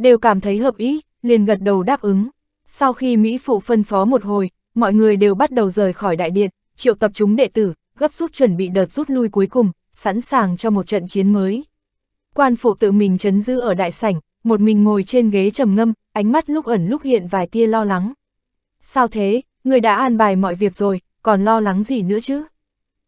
đều cảm thấy hợp ý, liền gật đầu đáp ứng. Sau khi Mỹ Phụ phân phó một hồi, mọi người đều bắt đầu rời khỏi đại điện, triệu tập chúng đệ tử, gấp rút chuẩn bị đợt rút lui cuối cùng, sẵn sàng cho một trận chiến mới. Quan phụ tự mình chấn giữ ở đại sảnh, một mình ngồi trên ghế trầm ngâm, ánh mắt lúc ẩn lúc hiện vài tia lo lắng. Sao thế, người đã an bài mọi việc rồi, còn lo lắng gì nữa chứ?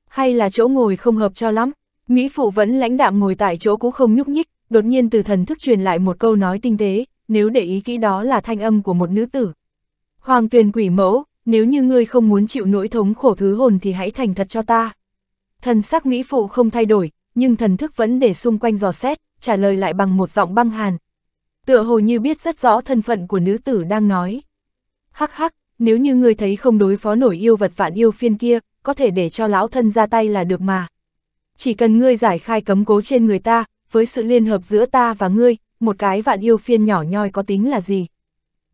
Hay là chỗ ngồi không hợp cho lắm? Mỹ Phụ vẫn lãnh đạm ngồi tại chỗ cũng không nhúc nhích, đột nhiên từ thần thức truyền lại một câu nói tinh tế, nếu để ý kỹ đó là thanh âm của một nữ tử. Hoàng tuyền quỷ mẫu, nếu như ngươi không muốn chịu nỗi thống khổ thứ hồn thì hãy thành thật cho ta. Thần sắc Mỹ Phụ không thay đổi, nhưng thần thức vẫn để xung quanh dò xét, trả lời lại bằng một giọng băng hàn. Tựa hồ như biết rất rõ thân phận của nữ tử đang nói. Hắc hắc, nếu như ngươi thấy không đối phó nổi yêu vật vạn yêu phiên kia, có thể để cho lão thân ra tay là được mà. Chỉ cần ngươi giải khai cấm cố trên người ta, với sự liên hợp giữa ta và ngươi, một cái vạn yêu phiên nhỏ nhoi có tính là gì?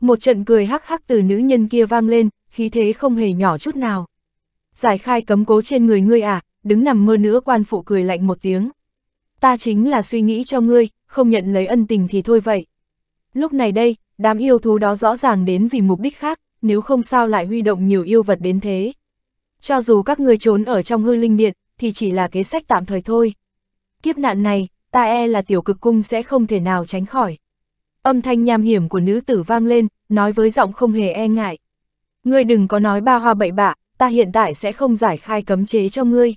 Một trận cười hắc hắc từ nữ nhân kia vang lên, khí thế không hề nhỏ chút nào. Giải khai cấm cố trên người ngươi à, đứng nằm mơ nữa quan phụ cười lạnh một tiếng. Ta chính là suy nghĩ cho ngươi, không nhận lấy ân tình thì thôi vậy. Lúc này đây, đám yêu thú đó rõ ràng đến vì mục đích khác, nếu không sao lại huy động nhiều yêu vật đến thế. Cho dù các ngươi trốn ở trong hư linh điện, thì chỉ là kế sách tạm thời thôi. Kiếp nạn này, ta e là tiểu cực cung sẽ không thể nào tránh khỏi. Âm thanh nham hiểm của nữ tử vang lên, nói với giọng không hề e ngại. Ngươi đừng có nói ba hoa bậy bạ, ta hiện tại sẽ không giải khai cấm chế cho ngươi.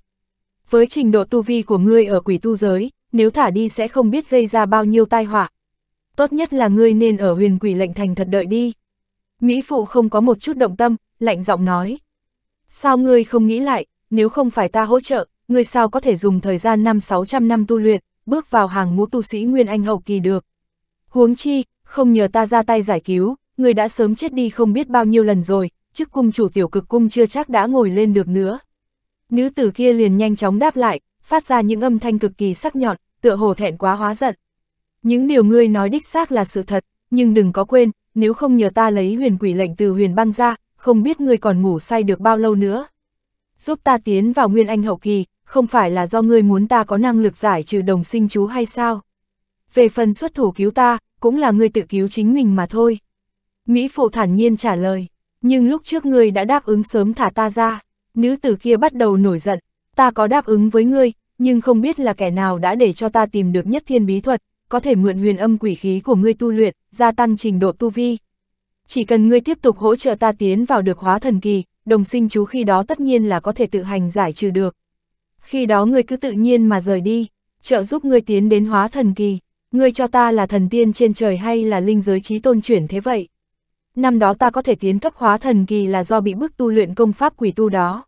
Với trình độ tu vi của ngươi ở quỷ tu giới, nếu thả đi sẽ không biết gây ra bao nhiêu tai họa. Tốt nhất là ngươi nên ở huyền quỷ lệnh thành thật đợi đi. Mỹ Phụ không có một chút động tâm, lạnh giọng nói. Sao ngươi không nghĩ lại, nếu không phải ta hỗ trợ, ngươi sao có thể dùng thời gian năm 600 năm tu luyện, bước vào hàng ngũ tu sĩ Nguyên Anh hậu kỳ được. Huống chi, không nhờ ta ra tay giải cứu, người đã sớm chết đi không biết bao nhiêu lần rồi, chức cung chủ tiểu cực cung chưa chắc đã ngồi lên được nữa. Nữ tử kia liền nhanh chóng đáp lại, phát ra những âm thanh cực kỳ sắc nhọn, tựa hồ thẹn quá hóa giận. Những điều ngươi nói đích xác là sự thật, nhưng đừng có quên, nếu không nhờ ta lấy huyền quỷ lệnh từ huyền băng ra, không biết ngươi còn ngủ say được bao lâu nữa giúp ta tiến vào nguyên anh hậu kỳ, không phải là do ngươi muốn ta có năng lực giải trừ đồng sinh chú hay sao? Về phần xuất thủ cứu ta, cũng là ngươi tự cứu chính mình mà thôi. Mỹ phụ thản nhiên trả lời, nhưng lúc trước ngươi đã đáp ứng sớm thả ta ra, nữ tử kia bắt đầu nổi giận, ta có đáp ứng với ngươi, nhưng không biết là kẻ nào đã để cho ta tìm được nhất thiên bí thuật, có thể mượn huyền âm quỷ khí của ngươi tu luyện, gia tăng trình độ tu vi. Chỉ cần ngươi tiếp tục hỗ trợ ta tiến vào được hóa thần kỳ, đồng sinh chú khi đó tất nhiên là có thể tự hành giải trừ được. Khi đó ngươi cứ tự nhiên mà rời đi, trợ giúp ngươi tiến đến hóa thần kỳ, ngươi cho ta là thần tiên trên trời hay là linh giới trí tôn chuyển thế vậy? Năm đó ta có thể tiến cấp hóa thần kỳ là do bị bức tu luyện công pháp quỷ tu đó.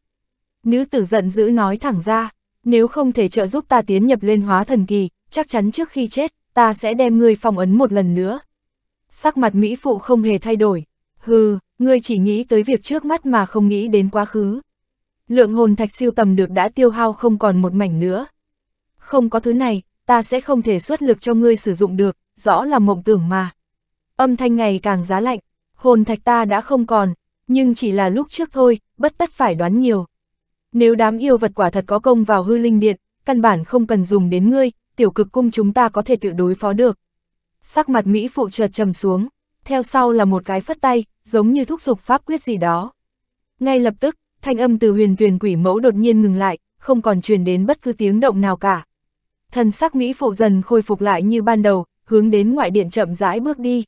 Nữ tử giận dữ nói thẳng ra, nếu không thể trợ giúp ta tiến nhập lên hóa thần kỳ, chắc chắn trước khi chết, ta sẽ đem ngươi phong ấn một lần nữa. Sắc mặt Mỹ Phụ không hề thay đổi, hừ, ngươi chỉ nghĩ tới việc trước mắt mà không nghĩ đến quá khứ. Lượng hồn thạch siêu tầm được đã tiêu hao không còn một mảnh nữa. Không có thứ này, ta sẽ không thể xuất lực cho ngươi sử dụng được, rõ là mộng tưởng mà. Âm thanh ngày càng giá lạnh, hồn thạch ta đã không còn, nhưng chỉ là lúc trước thôi, bất tất phải đoán nhiều. Nếu đám yêu vật quả thật có công vào hư linh điện, căn bản không cần dùng đến ngươi, tiểu cực cung chúng ta có thể tự đối phó được. Sắc mặt Mỹ phụ chợt trầm xuống, theo sau là một cái phất tay, giống như thúc giục pháp quyết gì đó. Ngay lập tức, thanh âm từ huyền tuyển quỷ mẫu đột nhiên ngừng lại, không còn truyền đến bất cứ tiếng động nào cả. Thần sắc Mỹ phụ dần khôi phục lại như ban đầu, hướng đến ngoại điện chậm rãi bước đi.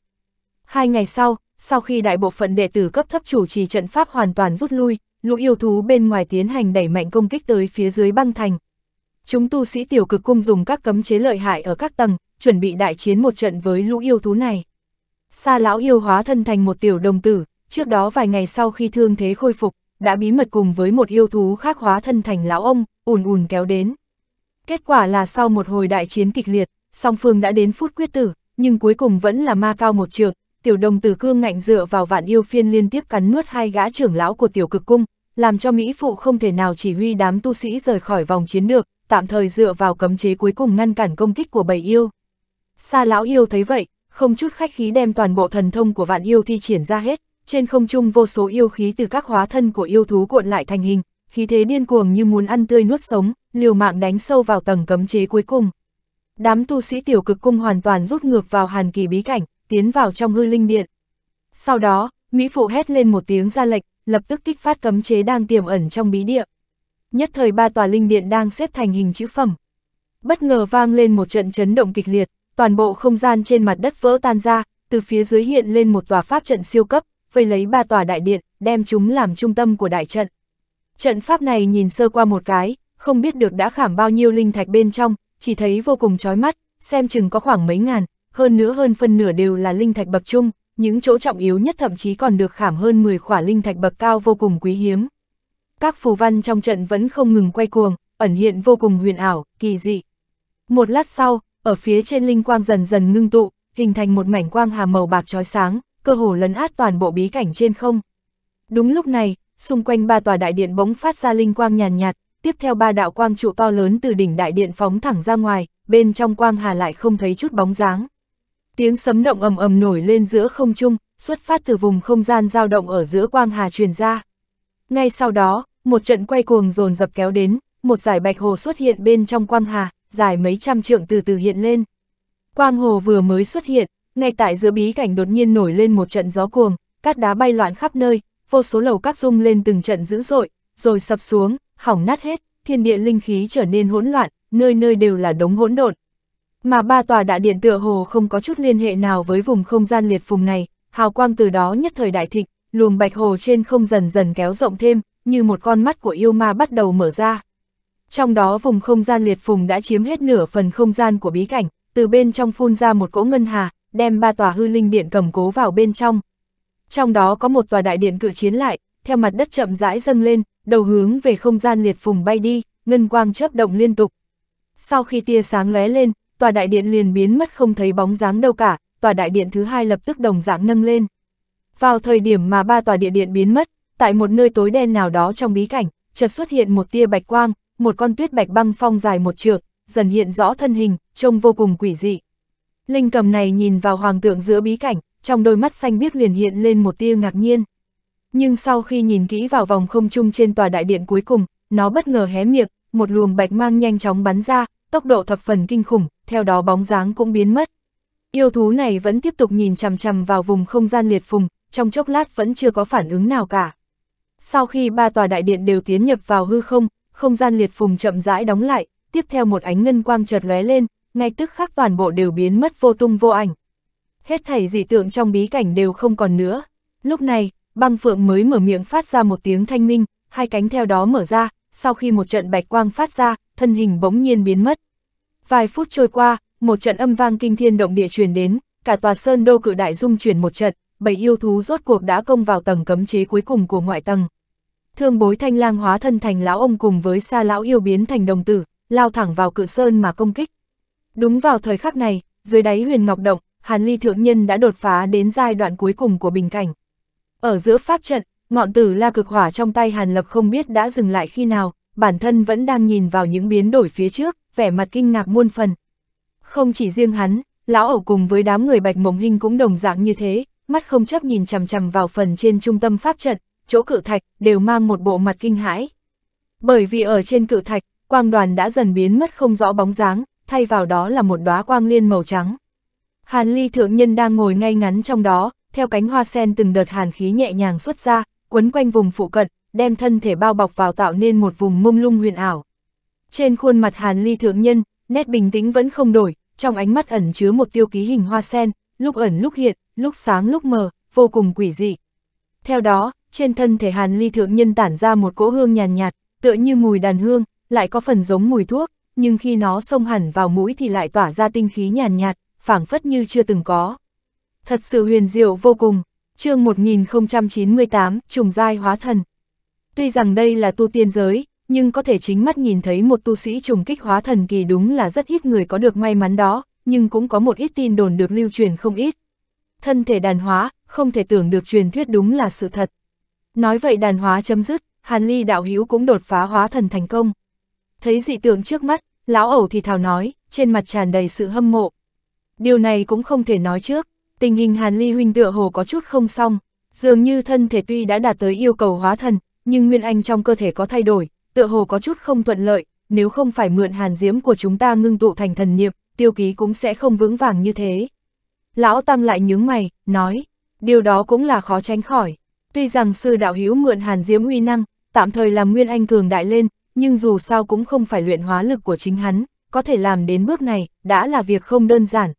Hai ngày sau, sau khi đại bộ phận đệ tử cấp thấp chủ trì trận pháp hoàn toàn rút lui, lũ yêu thú bên ngoài tiến hành đẩy mạnh công kích tới phía dưới băng thành. Chúng tu sĩ tiểu cực cung dùng các cấm chế lợi hại ở các tầng, chuẩn bị đại chiến một trận với lũ yêu thú này. Sa lão yêu hóa thân thành một tiểu đồng tử, trước đó vài ngày sau khi thương thế khôi phục, đã bí mật cùng với một yêu thú khác hóa thân thành lão ông, ùn ùn kéo đến. Kết quả là sau một hồi đại chiến kịch liệt, song phương đã đến phút quyết tử, nhưng cuối cùng vẫn là ma cao một trường, tiểu đồng tử cương ngạnh dựa vào vạn yêu phiên liên tiếp cắn nuốt hai gã trưởng lão của tiểu cực cung, làm cho Mỹ phụ không thể nào chỉ huy đám tu sĩ rời khỏi vòng chiến được, tạm thời dựa vào cấm chế cuối cùng ngăn cản công kích của bầy yêu. Sa lão yêu thấy vậy, không chút khách khí đem toàn bộ thần thông của vạn yêu thi triển ra hết, trên không trung vô số yêu khí từ các hóa thân của yêu thú cuộn lại thành hình, khí thế điên cuồng như muốn ăn tươi nuốt sống, liều mạng đánh sâu vào tầng cấm chế cuối cùng. Đám tu sĩ tiểu cực cung hoàn toàn rút ngược vào hàn kỳ bí cảnh, tiến vào trong hư linh điện. Sau đó, Mỹ Phụ hét lên một tiếng ra lệch lập tức kích phát cấm chế đang tiềm ẩn trong bí địa. Nhất thời ba tòa linh điện đang xếp thành hình chữ phẩm. Bất ngờ vang lên một trận chấn động kịch liệt, toàn bộ không gian trên mặt đất vỡ tan ra, từ phía dưới hiện lên một tòa pháp trận siêu cấp, vây lấy ba tòa đại điện, đem chúng làm trung tâm của đại trận. Trận pháp này nhìn sơ qua một cái, không biết được đã khảm bao nhiêu linh thạch bên trong, chỉ thấy vô cùng chói mắt, xem chừng có khoảng mấy ngàn, hơn nữa hơn phân nửa đều là linh thạch bậc trung, những chỗ trọng yếu nhất thậm chí còn được khảm hơn 10 khỏa linh thạch bậc cao vô cùng quý hiếm. Các phù văn trong trận vẫn không ngừng quay cuồng, ẩn hiện vô cùng huyền ảo, kỳ dị. Một lát sau, ở phía trên linh quang dần dần ngưng tụ, hình thành một mảnh quang hà màu bạc chói sáng, cơ hồ lấn át toàn bộ bí cảnh trên không. Đúng lúc này, xung quanh ba tòa đại điện bỗng phát ra linh quang nhàn nhạt, nhạt, tiếp theo ba đạo quang trụ to lớn từ đỉnh đại điện phóng thẳng ra ngoài, bên trong quang hà lại không thấy chút bóng dáng. Tiếng sấm động ầm ầm nổi lên giữa không trung, xuất phát từ vùng không gian dao động ở giữa quang hà truyền ra. Ngay sau đó, một trận quay cuồng dồn dập kéo đến, một giải bạch hồ xuất hiện bên trong quang hà, dài mấy trăm trượng từ từ hiện lên. Quang hồ vừa mới xuất hiện, ngay tại giữa bí cảnh đột nhiên nổi lên một trận gió cuồng, cát đá bay loạn khắp nơi, vô số lầu các rung lên từng trận dữ dội, rồi sập xuống, hỏng nát hết, thiên địa linh khí trở nên hỗn loạn, nơi nơi đều là đống hỗn độn. Mà ba tòa đại điện tựa hồ không có chút liên hệ nào với vùng không gian liệt vùng này, hào quang từ đó nhất thời đại thịnh, luồng bạch hồ trên không dần dần kéo rộng thêm, như một con mắt của yêu ma bắt đầu mở ra trong đó vùng không gian liệt phùng đã chiếm hết nửa phần không gian của bí cảnh, từ bên trong phun ra một cỗ ngân hà, đem ba tòa hư linh điện cầm cố vào bên trong. Trong đó có một tòa đại điện cử chiến lại, theo mặt đất chậm rãi dâng lên, đầu hướng về không gian liệt phùng bay đi, ngân quang chớp động liên tục. Sau khi tia sáng lóe lên, tòa đại điện liền biến mất không thấy bóng dáng đâu cả, tòa đại điện thứ hai lập tức đồng dạng nâng lên. Vào thời điểm mà ba tòa địa điện biến mất, tại một nơi tối đen nào đó trong bí cảnh, chợt xuất hiện một tia bạch quang, một con tuyết bạch băng phong dài một trượng, dần hiện rõ thân hình, trông vô cùng quỷ dị. Linh cầm này nhìn vào hoàng tượng giữa bí cảnh, trong đôi mắt xanh biếc liền hiện lên một tia ngạc nhiên. Nhưng sau khi nhìn kỹ vào vòng không trung trên tòa đại điện cuối cùng, nó bất ngờ hé miệng, một luồng bạch mang nhanh chóng bắn ra, tốc độ thập phần kinh khủng, theo đó bóng dáng cũng biến mất. Yêu thú này vẫn tiếp tục nhìn chằm chằm vào vùng không gian liệt phùng, trong chốc lát vẫn chưa có phản ứng nào cả. Sau khi ba tòa đại điện đều tiến nhập vào hư không, không gian liệt phùng chậm rãi đóng lại, tiếp theo một ánh ngân quang chợt lóe lên, ngay tức khắc toàn bộ đều biến mất vô tung vô ảnh. Hết thảy dị tượng trong bí cảnh đều không còn nữa. Lúc này, băng phượng mới mở miệng phát ra một tiếng thanh minh, hai cánh theo đó mở ra, sau khi một trận bạch quang phát ra, thân hình bỗng nhiên biến mất. Vài phút trôi qua, một trận âm vang kinh thiên động địa truyền đến, cả tòa sơn đô cự đại dung chuyển một trận, bảy yêu thú rốt cuộc đã công vào tầng cấm chế cuối cùng của ngoại tầng. Thương bối thanh lang hóa thân thành lão ông cùng với xa lão yêu biến thành đồng tử, lao thẳng vào cự sơn mà công kích. Đúng vào thời khắc này, dưới đáy huyền ngọc động, Hàn Ly Thượng Nhân đã đột phá đến giai đoạn cuối cùng của bình cảnh. Ở giữa pháp trận, ngọn tử la cực hỏa trong tay Hàn Lập không biết đã dừng lại khi nào, bản thân vẫn đang nhìn vào những biến đổi phía trước, vẻ mặt kinh ngạc muôn phần. Không chỉ riêng hắn, lão ẩu cùng với đám người bạch mộng hình cũng đồng dạng như thế, mắt không chấp nhìn chằm chằm vào phần trên trung tâm pháp trận, chỗ cự thạch đều mang một bộ mặt kinh hãi. Bởi vì ở trên cự thạch, quang đoàn đã dần biến mất không rõ bóng dáng, thay vào đó là một đóa quang liên màu trắng. Hàn ly thượng nhân đang ngồi ngay ngắn trong đó, theo cánh hoa sen từng đợt hàn khí nhẹ nhàng xuất ra, quấn quanh vùng phụ cận, đem thân thể bao bọc vào tạo nên một vùng mông lung huyền ảo. Trên khuôn mặt hàn ly thượng nhân, nét bình tĩnh vẫn không đổi, trong ánh mắt ẩn chứa một tiêu ký hình hoa sen, lúc ẩn lúc hiện, lúc sáng lúc mờ, vô cùng quỷ dị. Theo đó, trên thân thể Hàn Ly thượng nhân tản ra một cỗ hương nhàn nhạt, nhạt, tựa như mùi đàn hương, lại có phần giống mùi thuốc, nhưng khi nó xông hẳn vào mũi thì lại tỏa ra tinh khí nhàn nhạt, nhạt phảng phất như chưa từng có. Thật sự huyền diệu vô cùng, chương 1098, trùng giai hóa thần. Tuy rằng đây là tu tiên giới, nhưng có thể chính mắt nhìn thấy một tu sĩ trùng kích hóa thần kỳ đúng là rất ít người có được may mắn đó, nhưng cũng có một ít tin đồn được lưu truyền không ít. Thân thể đàn hóa, không thể tưởng được truyền thuyết đúng là sự thật. Nói vậy đàn hóa chấm dứt, Hàn Ly đạo hữu cũng đột phá hóa thần thành công. Thấy dị tượng trước mắt, lão ẩu thì thào nói, trên mặt tràn đầy sự hâm mộ. Điều này cũng không thể nói trước, tình hình Hàn Ly huynh tựa hồ có chút không xong, dường như thân thể tuy đã đạt tới yêu cầu hóa thần, nhưng nguyên anh trong cơ thể có thay đổi, tựa hồ có chút không thuận lợi, nếu không phải mượn hàn diễm của chúng ta ngưng tụ thành thần niệm, tiêu ký cũng sẽ không vững vàng như thế. Lão Tăng lại nhướng mày, nói, điều đó cũng là khó tránh khỏi. Tuy rằng sư đạo hiếu mượn hàn diễm uy năng, tạm thời làm Nguyên Anh cường đại lên, nhưng dù sao cũng không phải luyện hóa lực của chính hắn, có thể làm đến bước này, đã là việc không đơn giản.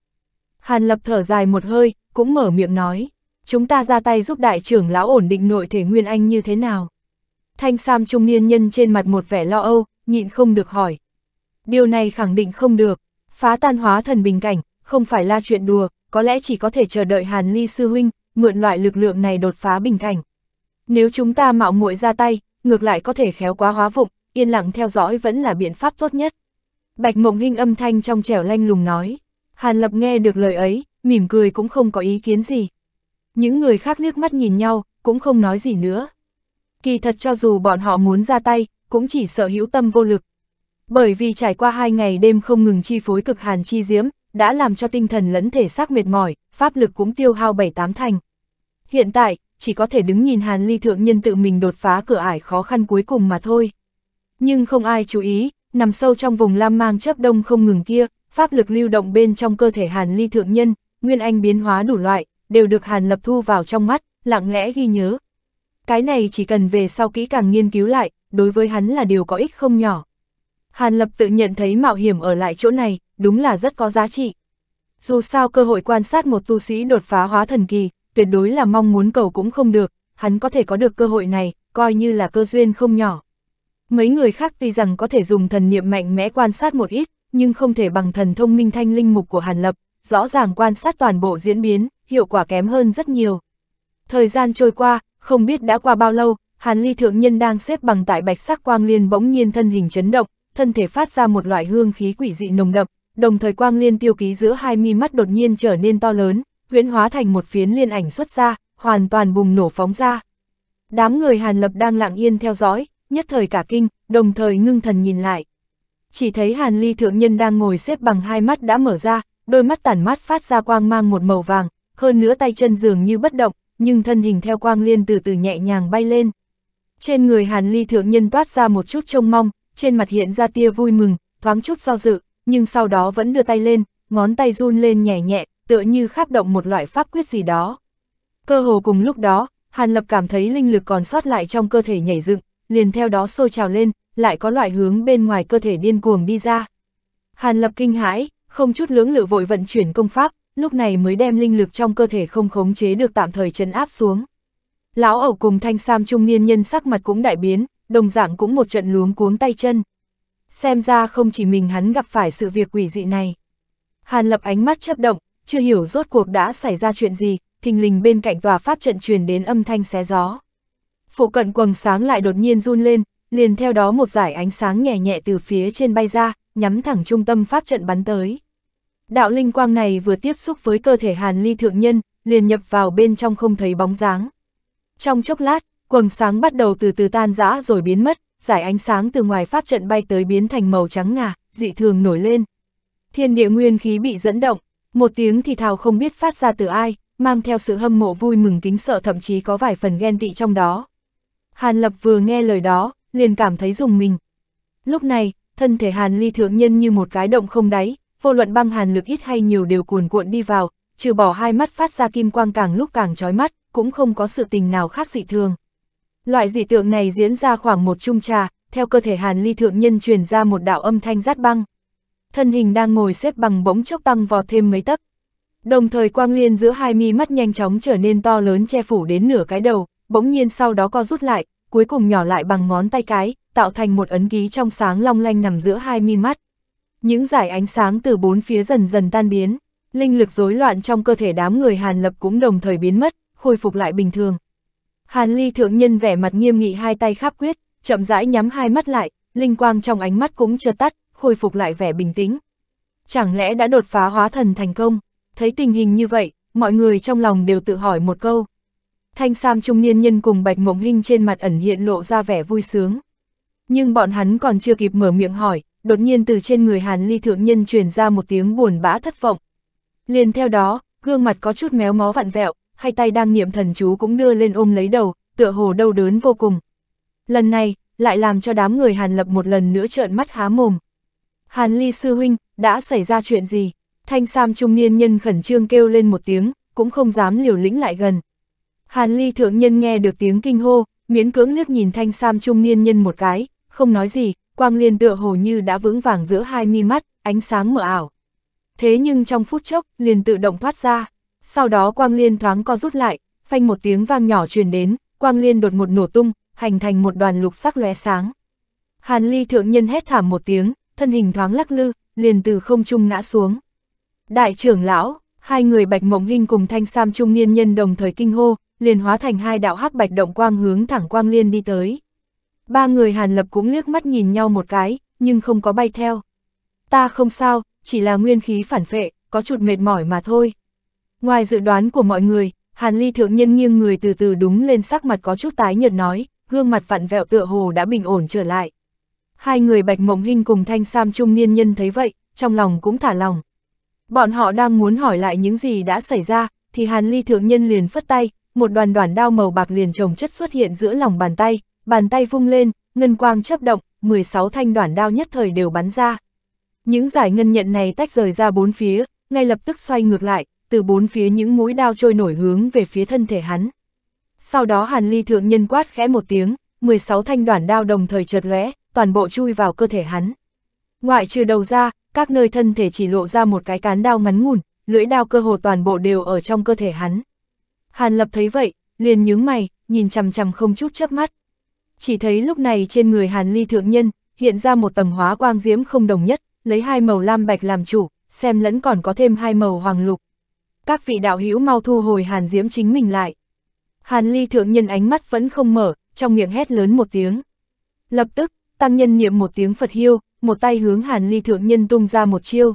Hàn lập thở dài một hơi, cũng mở miệng nói, chúng ta ra tay giúp đại trưởng lão ổn định nội thể Nguyên Anh như thế nào. Thanh Sam trung niên nhân trên mặt một vẻ lo âu, nhịn không được hỏi. Điều này khẳng định không được, phá tan hóa thần bình cảnh, không phải là chuyện đùa, có lẽ chỉ có thể chờ đợi Hàn Ly sư huynh, mượn loại lực lượng này đột phá bình cảnh. Nếu chúng ta mạo muội ra tay, ngược lại có thể khéo quá hóa vụng, yên lặng theo dõi vẫn là biện pháp tốt nhất. Bạch Mộng Hinh âm thanh trong trẻo lanh lùng nói. Hàn Lập nghe được lời ấy, mỉm cười cũng không có ý kiến gì. Những người khác liếc mắt nhìn nhau, cũng không nói gì nữa. Kỳ thật cho dù bọn họ muốn ra tay, cũng chỉ sợ hữu tâm vô lực. Bởi vì trải qua hai ngày đêm không ngừng chi phối cực hàn chi diễm, đã làm cho tinh thần lẫn thể xác mệt mỏi, pháp lực cũng tiêu hao bảy tám thành. Hiện tại, chỉ có thể đứng nhìn Hàn Ly Thượng Nhân tự mình đột phá cửa ải khó khăn cuối cùng mà thôi. Nhưng không ai chú ý, nằm sâu trong vùng lam mang chấp đông không ngừng kia, pháp lực lưu động bên trong cơ thể Hàn Ly Thượng Nhân, Nguyên Anh biến hóa đủ loại, đều được Hàn Lập thu vào trong mắt, lặng lẽ ghi nhớ. Cái này chỉ cần về sau kỹ càng nghiên cứu lại, đối với hắn là điều có ích không nhỏ. Hàn Lập tự nhận thấy mạo hiểm ở lại chỗ này, đúng là rất có giá trị. Dù sao cơ hội quan sát một tu sĩ đột phá hóa thần kỳ, tuyệt đối là mong muốn cầu cũng không được, hắn có thể có được cơ hội này, coi như là cơ duyên không nhỏ. Mấy người khác tuy rằng có thể dùng thần niệm mạnh mẽ quan sát một ít, nhưng không thể bằng thần thông minh thanh linh mục của Hàn Lập, rõ ràng quan sát toàn bộ diễn biến, hiệu quả kém hơn rất nhiều. Thời gian trôi qua, không biết đã qua bao lâu, Hàn Ly Thượng Nhân đang xếp bằng tại bạch sắc quang liên bỗng nhiên thân hình chấn động, thân thể phát ra một loại hương khí quỷ dị nồng đậm, đồng thời quang liên tiêu ký giữa hai mi mắt đột nhiên trở nên to lớn, huyễn hóa thành một phiến liên ảnh xuất ra, hoàn toàn bùng nổ phóng ra. Đám người Hàn Lập đang lặng yên theo dõi, nhất thời cả kinh, đồng thời ngưng thần nhìn lại. Chỉ thấy Hàn Ly Thượng Nhân đang ngồi xếp bằng hai mắt đã mở ra, đôi mắt tản mắt phát ra quang mang một màu vàng, hơn nữa tay chân dường như bất động, nhưng thân hình theo quang liên từ từ nhẹ nhàng bay lên. Trên người Hàn Ly Thượng Nhân toát ra một chút trông mong, trên mặt hiện ra tia vui mừng, thoáng chút do dự, nhưng sau đó vẫn đưa tay lên, ngón tay run lên nhẹ nhẹ, tựa như kháp động một loại pháp quyết gì đó. Cơ hồ cùng lúc đó, Hàn Lập cảm thấy linh lực còn sót lại trong cơ thể nhảy dựng, liền theo đó sôi trào lên, lại có loại hướng bên ngoài cơ thể điên cuồng đi ra. Hàn Lập kinh hãi, không chút lưỡng lự vội vận chuyển công pháp, lúc này mới đem linh lực trong cơ thể không khống chế được tạm thời chấn áp xuống. Lão ẩu cùng thanh sam trung niên nhân sắc mặt cũng đại biến, đồng dạng cũng một trận luống cuống tay chân xem ra không chỉ mình hắn gặp phải sự việc quỷ dị này. Hàn lập ánh mắt chấp động, chưa hiểu rốt cuộc đã xảy ra chuyện gì, thình lình bên cạnh tòa pháp trận truyền đến âm thanh xé gió. Phụ cận quầng sáng lại đột nhiên run lên, liền theo đó một giải ánh sáng nhẹ nhẹ từ phía trên bay ra, nhắm thẳng trung tâm pháp trận bắn tới. Đạo linh quang này vừa tiếp xúc với cơ thể hàn ly thượng nhân, liền nhập vào bên trong không thấy bóng dáng. Trong chốc lát, quầng sáng bắt đầu từ từ tan rã rồi biến mất, giải ánh sáng từ ngoài pháp trận bay tới biến thành màu trắng ngà, dị thường nổi lên. Thiên địa nguyên khí bị dẫn động, một tiếng thì thào không biết phát ra từ ai, mang theo sự hâm mộ vui mừng kính sợ thậm chí có vài phần ghen tị trong đó. Hàn Lập vừa nghe lời đó, liền cảm thấy dùng mình. Lúc này, thân thể Hàn Ly thượng nhân như một cái động không đáy, vô luận băng hàn lực ít hay nhiều đều cuồn cuộn đi vào, trừ bỏ hai mắt phát ra kim quang càng lúc càng chói mắt, cũng không có sự tình nào khác dị thường. Loại dị tượng này diễn ra khoảng một chung trà, theo cơ thể hàn ly thượng nhân truyền ra một đạo âm thanh rát băng. Thân hình đang ngồi xếp bằng bỗng chốc tăng vọt thêm mấy tấc. Đồng thời quang liên giữa hai mi mắt nhanh chóng trở nên to lớn che phủ đến nửa cái đầu, bỗng nhiên sau đó co rút lại, cuối cùng nhỏ lại bằng ngón tay cái, tạo thành một ấn ký trong sáng long lanh nằm giữa hai mi mắt. Những dải ánh sáng từ bốn phía dần dần tan biến, linh lực rối loạn trong cơ thể đám người Hàn Lập cũng đồng thời biến mất, khôi phục lại bình thường. Hàn Ly thượng nhân vẻ mặt nghiêm nghị hai tay kháp quyết, chậm rãi nhắm hai mắt lại, linh quang trong ánh mắt cũng chưa tắt, khôi phục lại vẻ bình tĩnh. Chẳng lẽ đã đột phá hóa thần thành công? Thấy tình hình như vậy, mọi người trong lòng đều tự hỏi một câu. Thanh Sam trung niên nhân cùng Bạch Mộng Hinh trên mặt ẩn hiện lộ ra vẻ vui sướng. Nhưng bọn hắn còn chưa kịp mở miệng hỏi, đột nhiên từ trên người Hàn Ly thượng nhân truyền ra một tiếng buồn bã thất vọng. Liền theo đó, gương mặt có chút méo mó vặn vẹo, hai tay đang niệm thần chú cũng đưa lên ôm lấy đầu, tựa hồ đau đớn vô cùng. Lần này, lại làm cho đám người Hàn Lập một lần nữa trợn mắt há mồm. Hàn Ly sư huynh, đã xảy ra chuyện gì? Thanh Sam trung niên nhân khẩn trương kêu lên một tiếng, cũng không dám liều lĩnh lại gần. Hàn Ly thượng nhân nghe được tiếng kinh hô, miễn cưỡng liếc nhìn Thanh Sam trung niên nhân một cái, không nói gì, quang liên tựa hồ như đã vững vàng giữa hai mi mắt, ánh sáng mờ ảo. Thế nhưng trong phút chốc, liền tự động thoát ra. Sau đó quang liên thoáng co rút lại, phanh một tiếng vang nhỏ truyền đến, quang liên đột ngột nổ tung, hành thành một đoàn lục sắc lóe sáng. Hàn Ly thượng nhân hét thảm một tiếng, thân hình thoáng lắc lư, liền từ không trung ngã xuống. Đại trưởng lão, hai người Bạch Mộng Hinh cùng Thanh Sam trung niên nhân đồng thời kinh hô, liền hóa thành hai đạo hắc bạch động quang hướng thẳng quang liên đi tới. Ba người Hàn Lập cũng liếc mắt nhìn nhau một cái, nhưng không có bay theo. Ta không sao, chỉ là nguyên khí phản phệ, có chút mệt mỏi mà thôi. Ngoài dự đoán của mọi người, Hàn Ly thượng nhân nghiêng người từ từ đúng lên sắc mặt có chút tái nhợt nói, gương mặt vặn vẹo tựa hồ đã bình ổn trở lại. Hai người Bạch Mộng Hinh cùng Thanh Sam trung niên nhân thấy vậy, trong lòng cũng thả lòng. Bọn họ đang muốn hỏi lại những gì đã xảy ra, thì Hàn Ly thượng nhân liền phất tay, một đoàn đoàn đao màu bạc liền trồng chất xuất hiện giữa lòng bàn tay, bàn tay vung lên, ngân quang chớp động, 16 thanh đoàn đao nhất thời đều bắn ra. Những giải ngân nhận này tách rời ra bốn phía, ngay lập tức xoay ngược lại, từ bốn phía những mũi đao trôi nổi hướng về phía thân thể hắn. Sau đó Hàn Ly thượng nhân quát khẽ một tiếng, 16 thanh đoạn đao đồng thời chợt lóe, toàn bộ chui vào cơ thể hắn. Ngoại trừ đầu ra, các nơi thân thể chỉ lộ ra một cái cán đao ngắn ngủn, lưỡi đao cơ hồ toàn bộ đều ở trong cơ thể hắn. Hàn Lập thấy vậy, liền nhướng mày, nhìn chằm chằm không chút chớp mắt. Chỉ thấy lúc này trên người Hàn Ly thượng nhân hiện ra một tầng hóa quang diễm không đồng nhất, lấy hai màu lam bạch làm chủ, xem lẫn còn có thêm hai màu hoàng lục các vị đạo hữu mau thu hồi Hàn Diễm chính mình lại. Hàn Ly thượng nhân ánh mắt vẫn không mở, trong miệng hét lớn một tiếng. Lập tức, tăng nhân niệm một tiếng Phật hiêu, một tay hướng Hàn Ly thượng nhân tung ra một chiêu.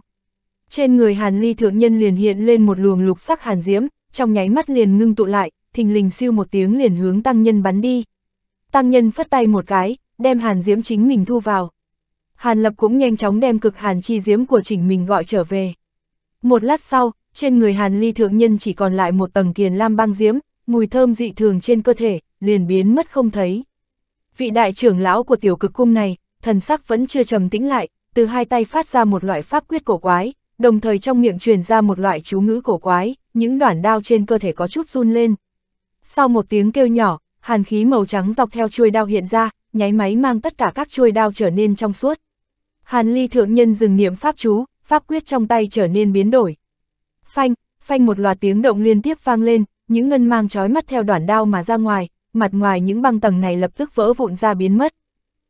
Trên người Hàn Ly thượng nhân liền hiện lên một luồng lục sắc hàn diễm, trong nháy mắt liền ngưng tụ lại, thình lình siêu một tiếng liền hướng tăng nhân bắn đi. Tăng nhân phất tay một cái, đem hàn diễm chính mình thu vào. Hàn Lập cũng nhanh chóng đem cực hàn chi diễm của chỉnh mình gọi trở về. Một lát sau, trên người Hàn Ly thượng nhân chỉ còn lại một tầng kiền lam băng diếm mùi thơm dị thường trên cơ thể, liền biến mất không thấy. Vị đại trưởng lão của tiểu cực cung này, thần sắc vẫn chưa trầm tĩnh lại, từ hai tay phát ra một loại pháp quyết cổ quái, đồng thời trong miệng truyền ra một loại chú ngữ cổ quái, những đoạn đao trên cơ thể có chút run lên. Sau một tiếng kêu nhỏ, hàn khí màu trắng dọc theo chuôi đao hiện ra, nháy máy mang tất cả các chuôi đao trở nên trong suốt. Hàn ly thượng nhân dừng niệm pháp chú, pháp quyết trong tay trở nên biến đổi, phanh, phanh một loạt tiếng động liên tiếp vang lên, những ngân mang trói mắt theo đoạn đao mà ra ngoài, mặt ngoài những băng tầng này lập tức vỡ vụn ra biến mất.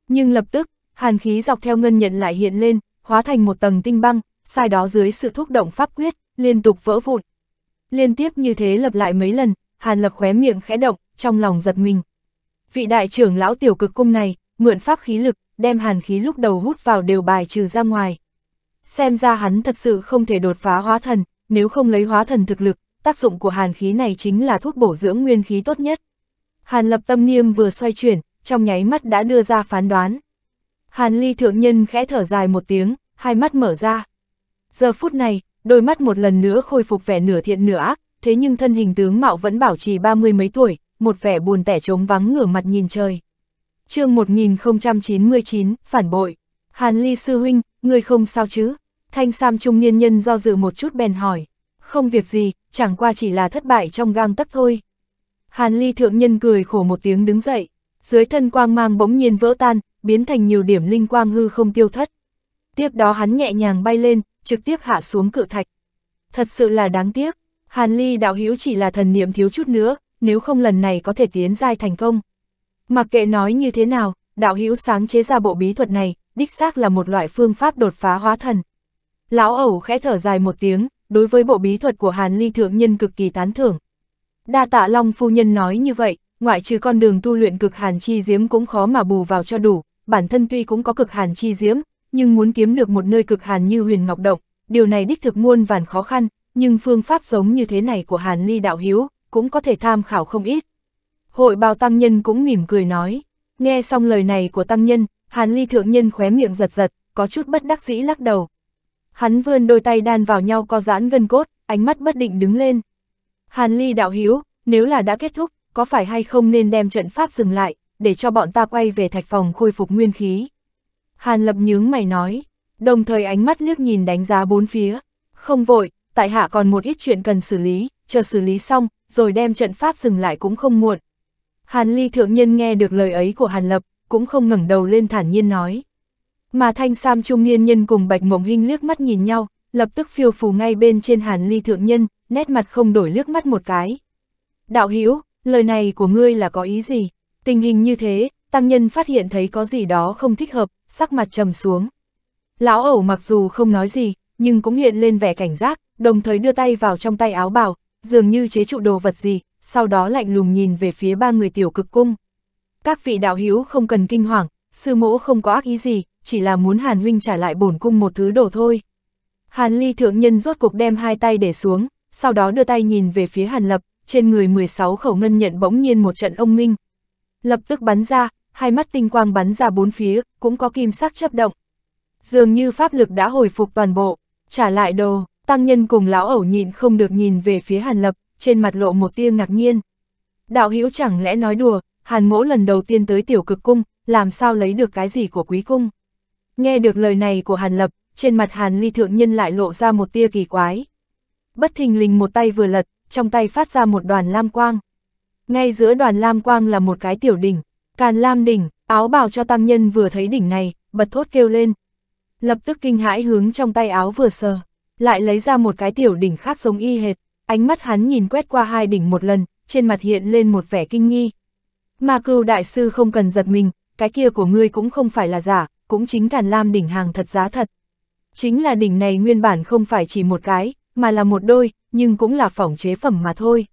Nhưng lập tức, hàn khí dọc theo ngân nhận lại hiện lên, hóa thành một tầng tinh băng, sai đó dưới sự thúc động pháp quyết, liên tục vỡ vụn. Liên tiếp như thế lập lại mấy lần, hàn lập khóe miệng khẽ động, trong lòng giật mình. Vị đại trưởng lão tiểu cực cung này, mượn pháp khí lực, đem hàn khí lúc đầu hút vào đều bài trừ ra ngoài. Xem ra hắn thật sự không thể đột phá hóa thần, nếu không lấy hóa thần thực lực, tác dụng của hàn khí này chính là thuốc bổ dưỡng nguyên khí tốt nhất. Hàn lập tâm niêm vừa xoay chuyển, trong nháy mắt đã đưa ra phán đoán. Hàn ly thượng nhân khẽ thở dài một tiếng, hai mắt mở ra. Giờ phút này, đôi mắt một lần nữa khôi phục vẻ nửa thiện nửa ác, thế nhưng thân hình tướng mạo vẫn bảo trì ba mươi mấy tuổi, một vẻ buồn tẻ trống vắng ngửa mặt nhìn trời. chương 1099, phản bội. Hàn ly sư huynh, người không sao chứ? Thanh Sam trung niên nhân do dự một chút bèn hỏi, không việc gì, chẳng qua chỉ là thất bại trong gang tắc thôi. Hàn Ly thượng nhân cười khổ một tiếng đứng dậy, dưới thân quang mang bỗng nhiên vỡ tan, biến thành nhiều điểm linh quang hư không tiêu thất. Tiếp đó hắn nhẹ nhàng bay lên, trực tiếp hạ xuống cự thạch. Thật sự là đáng tiếc, Hàn Ly đạo hữu chỉ là thần niệm thiếu chút nữa, nếu không lần này có thể tiến giai thành công. Mặc kệ nói như thế nào, đạo hữu sáng chế ra bộ bí thuật này, đích xác là một loại phương pháp đột phá hóa thần, Lão ẩu khẽ thở dài một tiếng, đối với bộ bí thuật của Hàn Ly Thượng Nhân cực kỳ tán thưởng. Đa tạ Long Phu Nhân nói như vậy, ngoại trừ con đường tu luyện cực Hàn Chi diếm cũng khó mà bù vào cho đủ, bản thân tuy cũng có cực Hàn Chi diếm, nhưng muốn kiếm được một nơi cực Hàn như huyền ngọc động, điều này đích thực muôn vàn khó khăn, nhưng phương pháp giống như thế này của Hàn Ly Đạo Hiếu cũng có thể tham khảo không ít. Hội bào tăng nhân cũng mỉm cười nói, nghe xong lời này của tăng nhân, Hàn Ly Thượng Nhân khóe miệng giật giật, có chút bất đắc dĩ lắc đầu, Hắn vươn đôi tay đan vào nhau co giãn gân cốt, ánh mắt bất định đứng lên. Hàn Ly đạo hiếu, nếu là đã kết thúc, có phải hay không nên đem trận pháp dừng lại, để cho bọn ta quay về thạch phòng khôi phục nguyên khí. Hàn lập nhướng mày nói, đồng thời ánh mắt liếc nhìn đánh giá bốn phía. Không vội, tại hạ còn một ít chuyện cần xử lý, chờ xử lý xong, rồi đem trận pháp dừng lại cũng không muộn. Hàn ly thượng nhân nghe được lời ấy của Hàn lập, cũng không ngẩng đầu lên thản nhiên nói. Mà thanh sam trung niên nhân cùng bạch mộng hinh liếc mắt nhìn nhau, lập tức phiêu phù ngay bên trên hàn ly thượng nhân, nét mặt không đổi liếc mắt một cái. Đạo Hữu lời này của ngươi là có ý gì? Tình hình như thế, tăng nhân phát hiện thấy có gì đó không thích hợp, sắc mặt trầm xuống. Lão ẩu mặc dù không nói gì, nhưng cũng hiện lên vẻ cảnh giác, đồng thời đưa tay vào trong tay áo bào, dường như chế trụ đồ vật gì, sau đó lạnh lùng nhìn về phía ba người tiểu cực cung. Các vị đạo hữu không cần kinh hoàng, sư mẫu không có ác ý gì, chỉ là muốn Hàn huynh trả lại bổn cung một thứ đồ thôi. Hàn ly thượng nhân rốt cuộc đem hai tay để xuống, sau đó đưa tay nhìn về phía Hàn lập, trên người 16 khẩu ngân nhận bỗng nhiên một trận ông minh. Lập tức bắn ra, hai mắt tinh quang bắn ra bốn phía, cũng có kim sắc chấp động. Dường như pháp lực đã hồi phục toàn bộ, trả lại đồ, tăng nhân cùng lão ẩu nhịn không được nhìn về phía Hàn lập, trên mặt lộ một tia ngạc nhiên. Đạo hữu chẳng lẽ nói đùa, Hàn mỗ lần đầu tiên tới tiểu cực cung, làm sao lấy được cái gì của quý cung. Nghe được lời này của Hàn Lập, trên mặt Hàn Ly Thượng Nhân lại lộ ra một tia kỳ quái. Bất thình lình một tay vừa lật, trong tay phát ra một đoàn lam quang. Ngay giữa đoàn lam quang là một cái tiểu đỉnh, càn lam đỉnh, áo bào cho tăng nhân vừa thấy đỉnh này, bật thốt kêu lên. Lập tức kinh hãi hướng trong tay áo vừa sờ, lại lấy ra một cái tiểu đỉnh khác giống y hệt, ánh mắt hắn nhìn quét qua hai đỉnh một lần, trên mặt hiện lên một vẻ kinh nghi. Mà cưu đại sư không cần giật mình, cái kia của ngươi cũng không phải là giả, cũng chính Càn Lam đỉnh hàng thật giá thật. Chính là đỉnh này nguyên bản không phải chỉ một cái, mà là một đôi, nhưng cũng là phỏng chế phẩm mà thôi.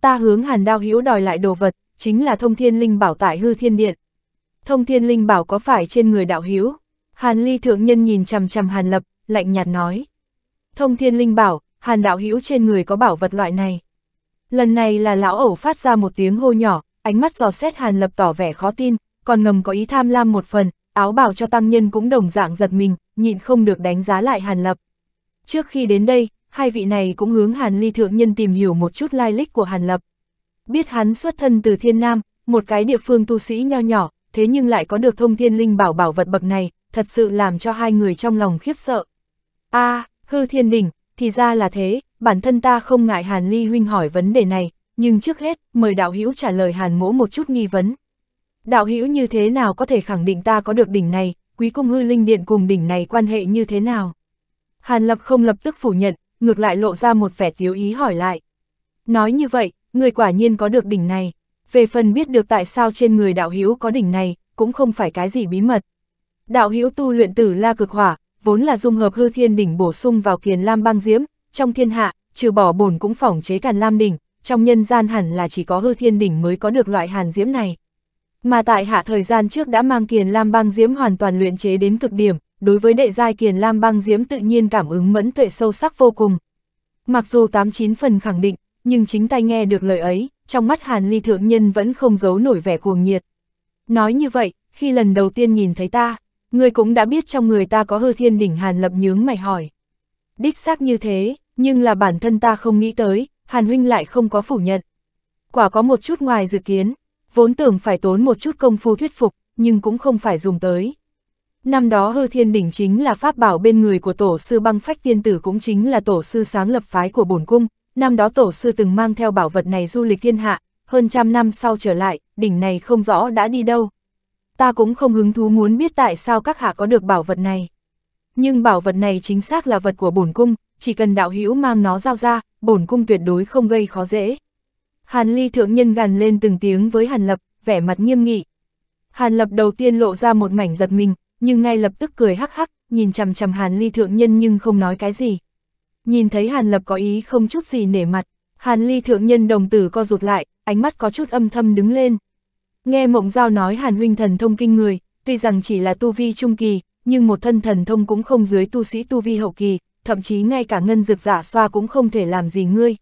Ta hướng Hàn Đao Hữu đòi lại đồ vật, chính là Thông Thiên Linh Bảo tại Hư Thiên Điện. Thông Thiên Linh Bảo có phải trên người đạo hữu? Hàn Ly thượng nhân nhìn chằm chằm Hàn Lập, lạnh nhạt nói. Thông Thiên Linh Bảo, Hàn đạo hữu trên người có bảo vật loại này. Lần này là lão ẩu phát ra một tiếng hô nhỏ, ánh mắt giò xét Hàn Lập tỏ vẻ khó tin, còn ngầm có ý tham lam một phần, áo bảo cho tăng nhân cũng đồng dạng giật mình, nhịn không được đánh giá lại Hàn Lập. Trước khi đến đây, hai vị này cũng hướng Hàn Ly Thượng Nhân tìm hiểu một chút lai lịch của Hàn Lập. Biết hắn xuất thân từ Thiên Nam, một cái địa phương tu sĩ nho nhỏ, thế nhưng lại có được thông thiên linh bảo bảo vật bậc này, thật sự làm cho hai người trong lòng khiếp sợ. a à, hư thiên đỉnh, thì ra là thế, bản thân ta không ngại Hàn Ly huynh hỏi vấn đề này, nhưng trước hết, mời đạo hữu trả lời Hàn mỗ một chút nghi vấn. Đạo hữu như thế nào có thể khẳng định ta có được đỉnh này, quý cung hư linh điện cùng đỉnh này quan hệ như thế nào? Hàn Lập không lập tức phủ nhận, ngược lại lộ ra một vẻ thiếu ý hỏi lại. Nói như vậy, người quả nhiên có được đỉnh này. Về phần biết được tại sao trên người đạo hữu có đỉnh này, cũng không phải cái gì bí mật. Đạo hữu tu luyện tử la cực hỏa, vốn là dung hợp hư thiên đỉnh bổ sung vào kiền lam băng diễm, trong thiên hạ, trừ bỏ bổn cũng phỏng chế càn lam đỉnh, trong nhân gian hẳn là chỉ có hư thiên đỉnh mới có được loại hàn diễm này mà tại hạ thời gian trước đã mang kiền lam băng diễm hoàn toàn luyện chế đến cực điểm, đối với đệ giai kiền lam băng diễm tự nhiên cảm ứng mẫn tuệ sâu sắc vô cùng. Mặc dù 89 phần khẳng định, nhưng chính tay nghe được lời ấy, trong mắt Hàn Ly Thượng Nhân vẫn không giấu nổi vẻ cuồng nhiệt. Nói như vậy, khi lần đầu tiên nhìn thấy ta, người cũng đã biết trong người ta có hư thiên đỉnh Hàn lập nhướng mày hỏi. Đích xác như thế, nhưng là bản thân ta không nghĩ tới, Hàn Huynh lại không có phủ nhận. Quả có một chút ngoài dự kiến, vốn tưởng phải tốn một chút công phu thuyết phục, nhưng cũng không phải dùng tới. Năm đó hư thiên đỉnh chính là pháp bảo bên người của tổ sư băng phách tiên tử cũng chính là tổ sư sáng lập phái của bổn cung, năm đó tổ sư từng mang theo bảo vật này du lịch thiên hạ, hơn trăm năm sau trở lại, đỉnh này không rõ đã đi đâu. Ta cũng không hứng thú muốn biết tại sao các hạ có được bảo vật này. Nhưng bảo vật này chính xác là vật của bổn cung, chỉ cần đạo hữu mang nó giao ra, bổn cung tuyệt đối không gây khó dễ. Hàn Ly thượng nhân gằn lên từng tiếng với Hàn Lập, vẻ mặt nghiêm nghị. Hàn Lập đầu tiên lộ ra một mảnh giật mình, nhưng ngay lập tức cười hắc hắc, nhìn chằm chằm Hàn Ly thượng nhân nhưng không nói cái gì. Nhìn thấy Hàn Lập có ý không chút gì nể mặt, Hàn Ly thượng nhân đồng tử co rụt lại, ánh mắt có chút âm thâm đứng lên. Nghe Mộng Giao nói Hàn huynh thần thông kinh người, tuy rằng chỉ là tu vi trung kỳ, nhưng một thân thần thông cũng không dưới tu sĩ tu vi hậu kỳ, thậm chí ngay cả ngân dược giả xoa cũng không thể làm gì ngươi,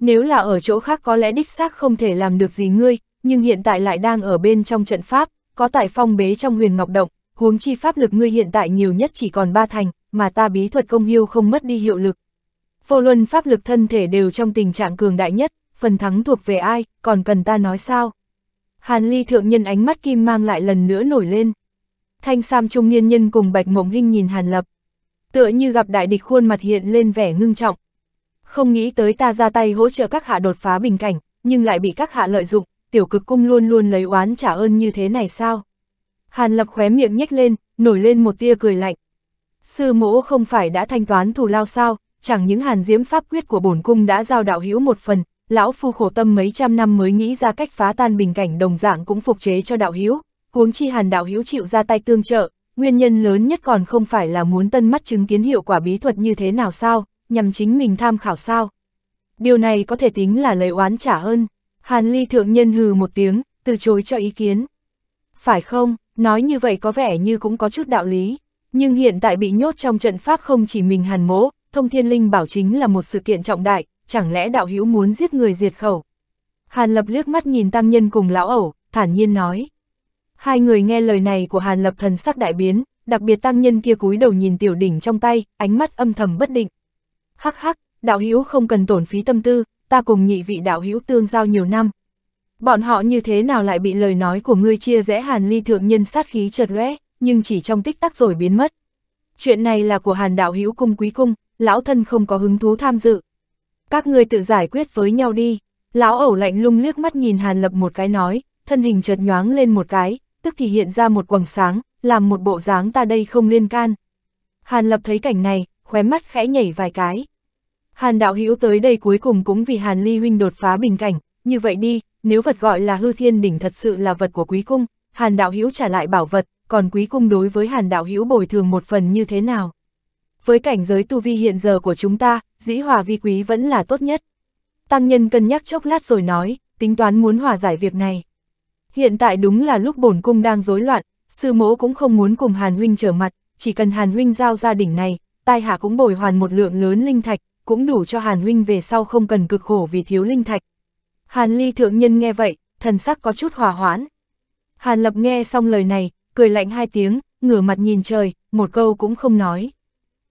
nếu là ở chỗ khác có lẽ đích xác không thể làm được gì ngươi, nhưng hiện tại lại đang ở bên trong trận pháp, có tại phong bế trong huyền ngọc động, huống chi pháp lực ngươi hiện tại nhiều nhất chỉ còn ba thành, mà ta bí thuật công hiêu không mất đi hiệu lực. Vô luân pháp lực thân thể đều trong tình trạng cường đại nhất, phần thắng thuộc về ai, còn cần ta nói sao? Hàn ly thượng nhân ánh mắt kim mang lại lần nữa nổi lên. Thanh Sam trung niên nhân cùng Bạch Mộng Hinh nhìn Hàn Lập. Tựa như gặp đại địch khuôn mặt hiện lên vẻ ngưng trọng, không nghĩ tới ta ra tay hỗ trợ các hạ đột phá bình cảnh, nhưng lại bị các hạ lợi dụng, tiểu cực cung luôn luôn lấy oán trả ơn như thế này sao? Hàn lập khóe miệng nhếch lên, nổi lên một tia cười lạnh. Sư mỗ không phải đã thanh toán thù lao sao, chẳng những hàn diễm pháp quyết của bổn cung đã giao đạo hữu một phần, lão phu khổ tâm mấy trăm năm mới nghĩ ra cách phá tan bình cảnh đồng dạng cũng phục chế cho đạo hữu, huống chi hàn đạo hữu chịu ra tay tương trợ, nguyên nhân lớn nhất còn không phải là muốn tân mắt chứng kiến hiệu quả bí thuật như thế nào sao, nhằm chính mình tham khảo sao. Điều này có thể tính là lời oán trả ơn. Hàn Ly thượng nhân hừ một tiếng, từ chối cho ý kiến. Phải không, nói như vậy có vẻ như cũng có chút đạo lý, nhưng hiện tại bị nhốt trong trận pháp không chỉ mình Hàn Mỗ, Thông Thiên Linh bảo chính là một sự kiện trọng đại, chẳng lẽ đạo hữu muốn giết người diệt khẩu. Hàn Lập liếc mắt nhìn tăng nhân cùng lão ẩu, thản nhiên nói. Hai người nghe lời này của Hàn Lập thần sắc đại biến, đặc biệt tăng nhân kia cúi đầu nhìn tiểu đỉnh trong tay, ánh mắt âm thầm bất định. Hắc hắc, đạo hữu không cần tổn phí tâm tư, ta cùng nhị vị đạo hữu tương giao nhiều năm. Bọn họ như thế nào lại bị lời nói của ngươi chia rẽ hàn ly thượng nhân sát khí chợt lóe, nhưng chỉ trong tích tắc rồi biến mất. Chuyện này là của hàn đạo hữu cung quý cung, lão thân không có hứng thú tham dự. Các ngươi tự giải quyết với nhau đi. Lão ẩu lạnh lung liếc mắt nhìn hàn lập một cái nói, thân hình chợt nhoáng lên một cái, tức thì hiện ra một quầng sáng, làm một bộ dáng ta đây không liên can. Hàn lập thấy cảnh này, khóe mắt khẽ nhảy vài cái. Hàn đạo hữu tới đây cuối cùng cũng vì Hàn Ly Huynh đột phá bình cảnh, như vậy đi, nếu vật gọi là hư thiên đỉnh thật sự là vật của quý cung, Hàn đạo hữu trả lại bảo vật, còn quý cung đối với Hàn đạo hữu bồi thường một phần như thế nào? Với cảnh giới tu vi hiện giờ của chúng ta, dĩ hòa vi quý vẫn là tốt nhất. Tăng nhân cân nhắc chốc lát rồi nói, tính toán muốn hòa giải việc này. Hiện tại đúng là lúc bổn cung đang rối loạn, sư mỗ cũng không muốn cùng Hàn huynh trở mặt, chỉ cần Hàn huynh giao gia đỉnh này, tai hạ cũng bồi hoàn một lượng lớn linh thạch, cũng đủ cho Hàn huynh về sau không cần cực khổ vì thiếu linh thạch. Hàn ly thượng nhân nghe vậy, thần sắc có chút hòa hoãn. Hàn lập nghe xong lời này, cười lạnh hai tiếng, ngửa mặt nhìn trời, một câu cũng không nói.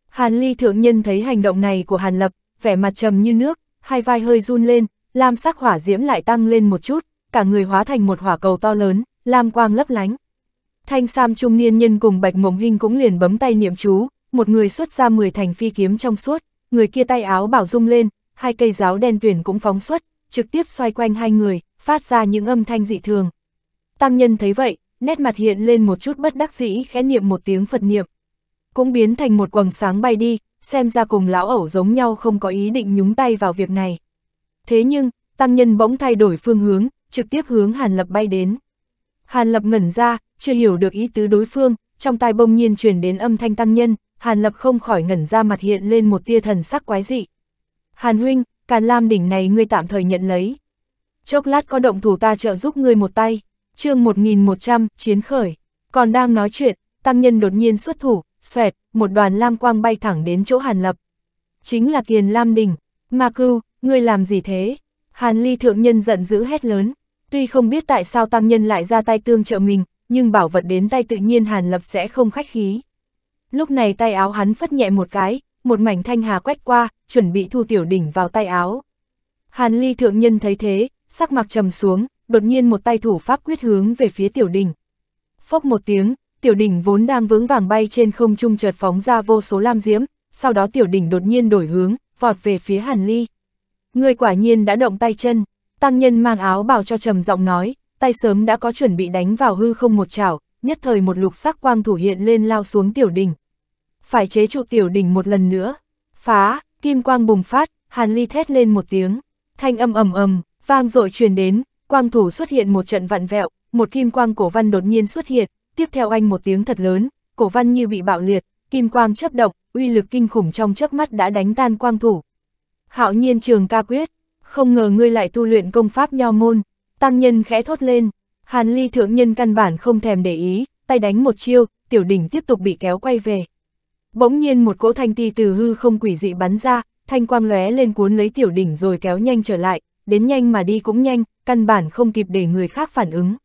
Hàn ly thượng nhân thấy hành động này của Hàn lập, vẻ mặt trầm như nước, hai vai hơi run lên, lam sắc hỏa diễm lại tăng lên một chút, cả người hóa thành một hỏa cầu to lớn, lam quang lấp lánh. Thanh Sam trung niên nhân cùng Bạch Mộng Hinh cũng liền bấm tay niệm chú, một người xuất ra 10 thành phi kiếm trong suốt, người kia tay áo bảo rung lên, hai cây giáo đen tuyển cũng phóng xuất, trực tiếp xoay quanh hai người, phát ra những âm thanh dị thường. Tăng nhân thấy vậy, nét mặt hiện lên một chút bất đắc dĩ khẽ niệm một tiếng Phật niệm. Cũng biến thành một quầng sáng bay đi, xem ra cùng lão ẩu giống nhau không có ý định nhúng tay vào việc này. Thế nhưng, tăng nhân bỗng thay đổi phương hướng, trực tiếp hướng Hàn Lập bay đến. Hàn Lập ngẩn ra, chưa hiểu được ý tứ đối phương, trong tai bông nhiên truyền đến âm thanh tăng nhân, Hàn Lập không khỏi ngẩn ra mặt hiện lên một tia thần sắc quái dị. Hàn huynh, Càn Lam đỉnh này ngươi tạm thời nhận lấy. Chốc lát có động thủ ta trợ giúp ngươi một tay. chương 1100, chiến khởi. Còn đang nói chuyện, tăng nhân đột nhiên xuất thủ, xoẹt, một đoàn lam quang bay thẳng đến chỗ Hàn Lập. Chính là Kiền Lam đỉnh. Ma cưu, ngươi làm gì thế? Hàn Ly thượng nhân giận dữ hét lớn. Tuy không biết tại sao tăng nhân lại ra tay tương trợ mình, nhưng bảo vật đến tay tự nhiên Hàn Lập sẽ không khách khí. Lúc này tay áo hắn phất nhẹ một cái, một mảnh thanh hà quét qua, chuẩn bị thu tiểu đỉnh vào tay áo. Hàn ly thượng nhân thấy thế, sắc mặt trầm xuống, đột nhiên một tay thủ pháp quyết hướng về phía tiểu đỉnh. Phốc một tiếng, tiểu đỉnh vốn đang vững vàng bay trên không trung chợt phóng ra vô số lam diễm, sau đó tiểu đỉnh đột nhiên đổi hướng, vọt về phía hàn ly. Người quả nhiên đã động tay chân, tăng nhân mang áo bảo cho trầm giọng nói, tay sớm đã có chuẩn bị đánh vào hư không một chảo, nhất thời một lục sắc quang thủ hiện lên lao xuống tiểu đỉnh Phải chế trụ tiểu đỉnh một lần nữa. Phá, kim quang bùng phát, Hàn Ly thét lên một tiếng. Thanh âm ầm ầm, vang dội truyền đến, quang thủ xuất hiện một trận vặn vẹo, một kim quang cổ văn đột nhiên xuất hiện, tiếp theo anh một tiếng thật lớn, cổ văn như bị bạo liệt, kim quang chấp động, uy lực kinh khủng trong chớp mắt đã đánh tan quang thủ. Hạo nhiên trường ca quyết, không ngờ ngươi lại tu luyện công pháp nho môn, tăng nhân khẽ thốt lên, Hàn ly thượng nhân căn bản không thèm để ý, tay đánh một chiêu, tiểu đỉnh tiếp tục bị kéo quay về. Bỗng nhiên một cỗ thanh ti từ hư không quỷ dị bắn ra, thanh quang lóe lên cuốn lấy tiểu đỉnh rồi kéo nhanh trở lại, đến nhanh mà đi cũng nhanh, căn bản không kịp để người khác phản ứng.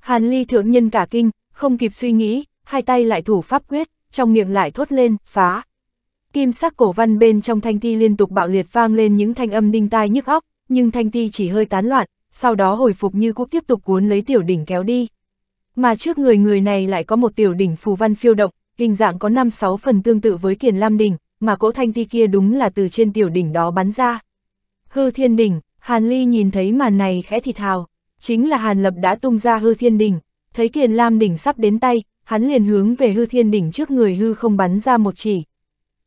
Hàn ly thượng nhân cả kinh, không kịp suy nghĩ, hai tay lại thủ pháp quyết, trong miệng lại thốt lên, phá. Kim sắc cổ văn bên trong thanh ti liên tục bạo liệt vang lên những thanh âm đinh tai nhức óc, nhưng thanh ti chỉ hơi tán loạn, sau đó hồi phục như cũ tiếp tục cuốn lấy tiểu đỉnh kéo đi. Mà trước người người này lại có một tiểu đỉnh phù văn phiêu động, hình dạng có 5-6 phần tương tự với kiền lam đỉnh, mà cỗ thanh ti kia đúng là từ trên tiểu đỉnh đó bắn ra. Hư thiên đỉnh, Hàn Ly nhìn thấy màn này khẽ thịt thào, chính là Hàn Lập đã tung ra hư thiên đỉnh, thấy kiền lam đỉnh sắp đến tay, hắn liền hướng về hư thiên đỉnh trước người hư không bắn ra một chỉ.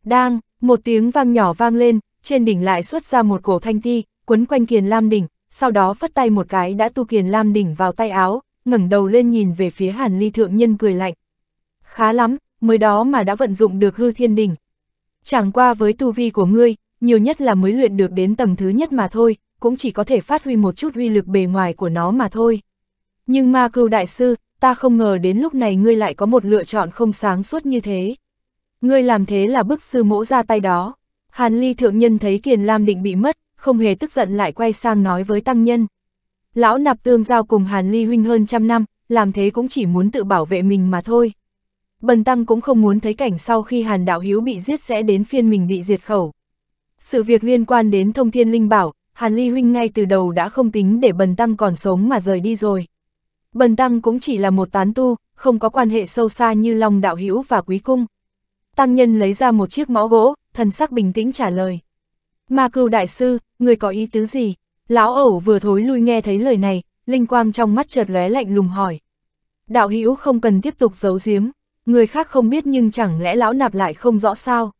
Đang, một tiếng vang nhỏ vang lên, trên đỉnh lại xuất ra một cổ thanh ti, quấn quanh kiền lam đỉnh, sau đó phất tay một cái đã tu kiền lam đỉnh vào tay áo, ngẩng đầu lên nhìn về phía hàn ly thượng nhân cười lạnh. Khá lắm, mới đó mà đã vận dụng được hư thiên đỉnh. Chẳng qua với tu vi của ngươi, nhiều nhất là mới luyện được đến tầng thứ nhất mà thôi, cũng chỉ có thể phát huy một chút uy lực bề ngoài của nó mà thôi. Nhưng ma cưu đại sư, ta không ngờ đến lúc này ngươi lại có một lựa chọn không sáng suốt như thế. Ngươi làm thế là bức sư mỗ ra tay đó. Hàn ly thượng nhân thấy kiền lam định bị mất, không hề tức giận lại quay sang nói với tăng nhân. Lão nạp tương giao cùng Hàn Ly huynh hơn trăm năm, làm thế cũng chỉ muốn tự bảo vệ mình mà thôi. Bần tăng cũng không muốn thấy cảnh sau khi Hàn Đạo Hiếu bị giết sẽ đến phiên mình bị diệt khẩu. Sự việc liên quan đến thông thiên linh bảo, Hàn Ly huynh ngay từ đầu đã không tính để bần tăng còn sống mà rời đi rồi. Bần tăng cũng chỉ là một tán tu, không có quan hệ sâu xa như Long Đạo hiếu và Quý Cung. Tăng nhân lấy ra một chiếc mõ gỗ, thần sắc bình tĩnh trả lời. Ma cừu đại sư, người có ý tứ gì? Lão ẩu vừa thối lui nghe thấy lời này, linh quang trong mắt chợt lóe lạnh lùng hỏi. Đạo hữu không cần tiếp tục giấu giếm, người khác không biết nhưng chẳng lẽ lão nạp lại không rõ sao?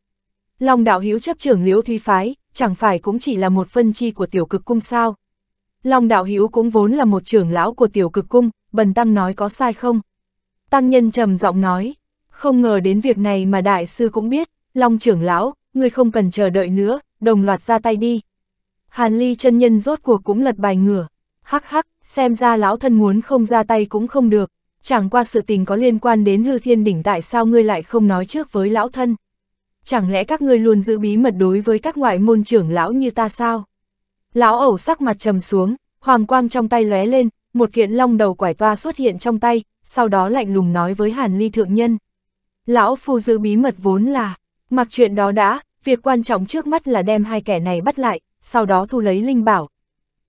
Long đạo hữu chấp trưởng liễu thúy phái, chẳng phải cũng chỉ là một phân chi của tiểu cực cung sao? Long đạo hữu cũng vốn là một trưởng lão của tiểu cực cung, bần tăng nói có sai không? Tăng nhân trầm giọng nói, không ngờ đến việc này mà đại sư cũng biết, Long trưởng lão, người không cần chờ đợi nữa, đồng loạt ra tay đi. Hàn Ly chân nhân rốt cuộc cũng lật bài ngửa, hắc hắc, xem ra lão thân muốn không ra tay cũng không được, chẳng qua sự tình có liên quan đến hư thiên đỉnh tại sao ngươi lại không nói trước với lão thân. Chẳng lẽ các ngươi luôn giữ bí mật đối với các ngoại môn trưởng lão như ta sao? Lão ẩu sắc mặt trầm xuống, hoàng quang trong tay lóe lên, một kiện long đầu quải toa xuất hiện trong tay, sau đó lạnh lùng nói với Hàn Ly thượng nhân. Lão phu giữ bí mật vốn là, mặc chuyện đó đã, Việc quan trọng trước mắt là đem hai kẻ này bắt lại, sau đó thu lấy linh bảo.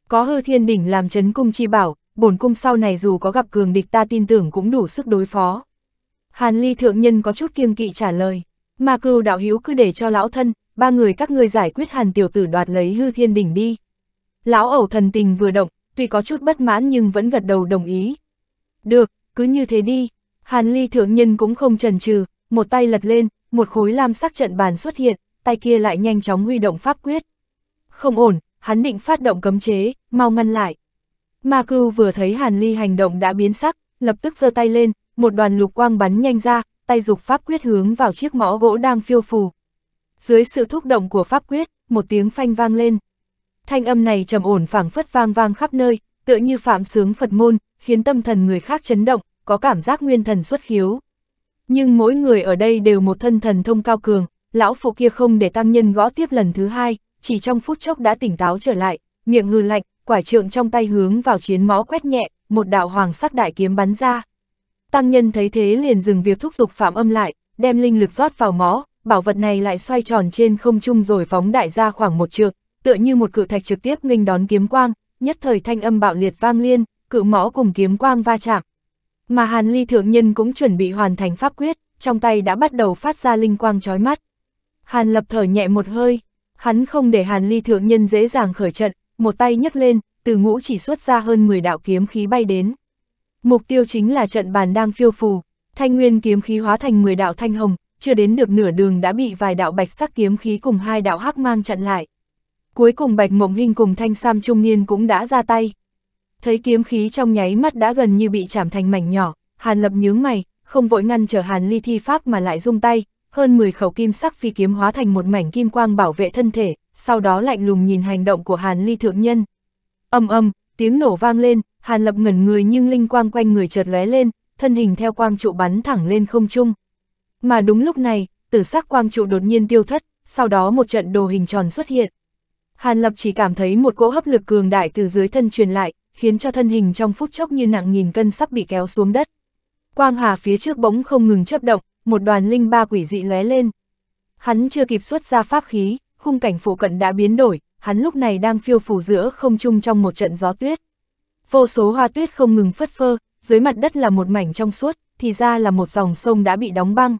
Có hư thiên đỉnh làm chấn cung chi bảo, bổn cung sau này dù có gặp cường địch ta tin tưởng cũng đủ sức đối phó. Hàn ly thượng nhân có chút kiêng kỵ trả lời, mà cừu đạo hiếu cứ để cho lão thân, ba người các ngươi giải quyết hàn tiểu tử đoạt lấy hư thiên đỉnh đi. Lão ẩu thần tình vừa động, tuy có chút bất mãn nhưng vẫn gật đầu đồng ý. Được, cứ như thế đi, hàn ly thượng nhân cũng không chần chừ, một tay lật lên, một khối lam sắc trận bàn xuất hiện, tay kia lại nhanh chóng huy động pháp quyết. Không ổn, hắn định phát động cấm chế, mau ngăn lại. Ma cưu vừa thấy Hàn Ly hành động đã biến sắc, lập tức giơ tay lên, một đoàn lục quang bắn nhanh ra, tay dục pháp quyết hướng vào chiếc mõ gỗ đang phiêu phù. Dưới sự thúc động của pháp quyết, một tiếng phanh vang lên. Thanh âm này trầm ổn phảng phất vang vang khắp nơi, tựa như phạm sướng Phật môn, khiến tâm thần người khác chấn động, có cảm giác nguyên thần xuất khiếu. Nhưng mỗi người ở đây đều một thân thần thông cao cường, lão phụ kia không để tăng nhân gõ tiếp lần thứ hai, chỉ trong phút chốc đã tỉnh táo trở lại, miệng ngư lạnh, quả trượng trong tay hướng vào chiến mõ quét nhẹ, một đạo hoàng sắc đại kiếm bắn ra. Tăng nhân thấy thế liền dừng việc thúc giục phạm âm lại, đem linh lực rót vào mõ, bảo vật này lại xoay tròn trên không trung rồi phóng đại ra khoảng một trượng, tựa như một cự thạch trực tiếp nghênh đón kiếm quang, nhất thời thanh âm bạo liệt vang liên, cự mõ cùng kiếm quang va chạm. Mà Hàn Ly thượng nhân cũng chuẩn bị hoàn thành pháp quyết, trong tay đã bắt đầu phát ra linh quang chói mắt. Hàn Lập thở nhẹ một hơi, hắn không để Hàn Ly thượng nhân dễ dàng khởi trận, một tay nhấc lên, từ ngũ chỉ xuất ra hơn 10 đạo kiếm khí bay đến. Mục tiêu chính là trận bàn đang phiêu phù, thanh nguyên kiếm khí hóa thành 10 đạo thanh hồng, chưa đến được nửa đường đã bị vài đạo bạch sắc kiếm khí cùng hai đạo hắc mang chặn lại. Cuối cùng Bạch Mộng Hinh cùng Thanh Sam Trung Niên cũng đã ra tay. Thấy kiếm khí trong nháy mắt đã gần như bị chảm thành mảnh nhỏ, Hàn Lập nhướng mày, không vội ngăn trở Hàn Ly thi pháp mà lại rung tay, hơn 10 khẩu kim sắc phi kiếm hóa thành một mảnh kim quang bảo vệ thân thể, sau đó lạnh lùng nhìn hành động của Hàn Ly thượng nhân. Âm âm, tiếng nổ vang lên, Hàn Lập ngẩn người nhưng linh quang quanh người chợt lóe lên, thân hình theo quang trụ bắn thẳng lên không trung. Mà đúng lúc này, tử sắc quang trụ đột nhiên tiêu thất, sau đó một trận đồ hình tròn xuất hiện. Hàn Lập chỉ cảm thấy một cỗ hấp lực cường đại từ dưới thân truyền lại, khiến cho thân hình trong phút chốc như nặng nghìn cân sắp bị kéo xuống đất. Quang hà phía trước bỗng không ngừng chớp động, một đoàn linh ba quỷ dị lóe lên. Hắn chưa kịp xuất ra pháp khí, khung cảnh phụ cận đã biến đổi, hắn lúc này đang phiêu phù giữa không trung trong một trận gió tuyết. Vô số hoa tuyết không ngừng phất phơ, dưới mặt đất là một mảnh trong suốt, thì ra là một dòng sông đã bị đóng băng.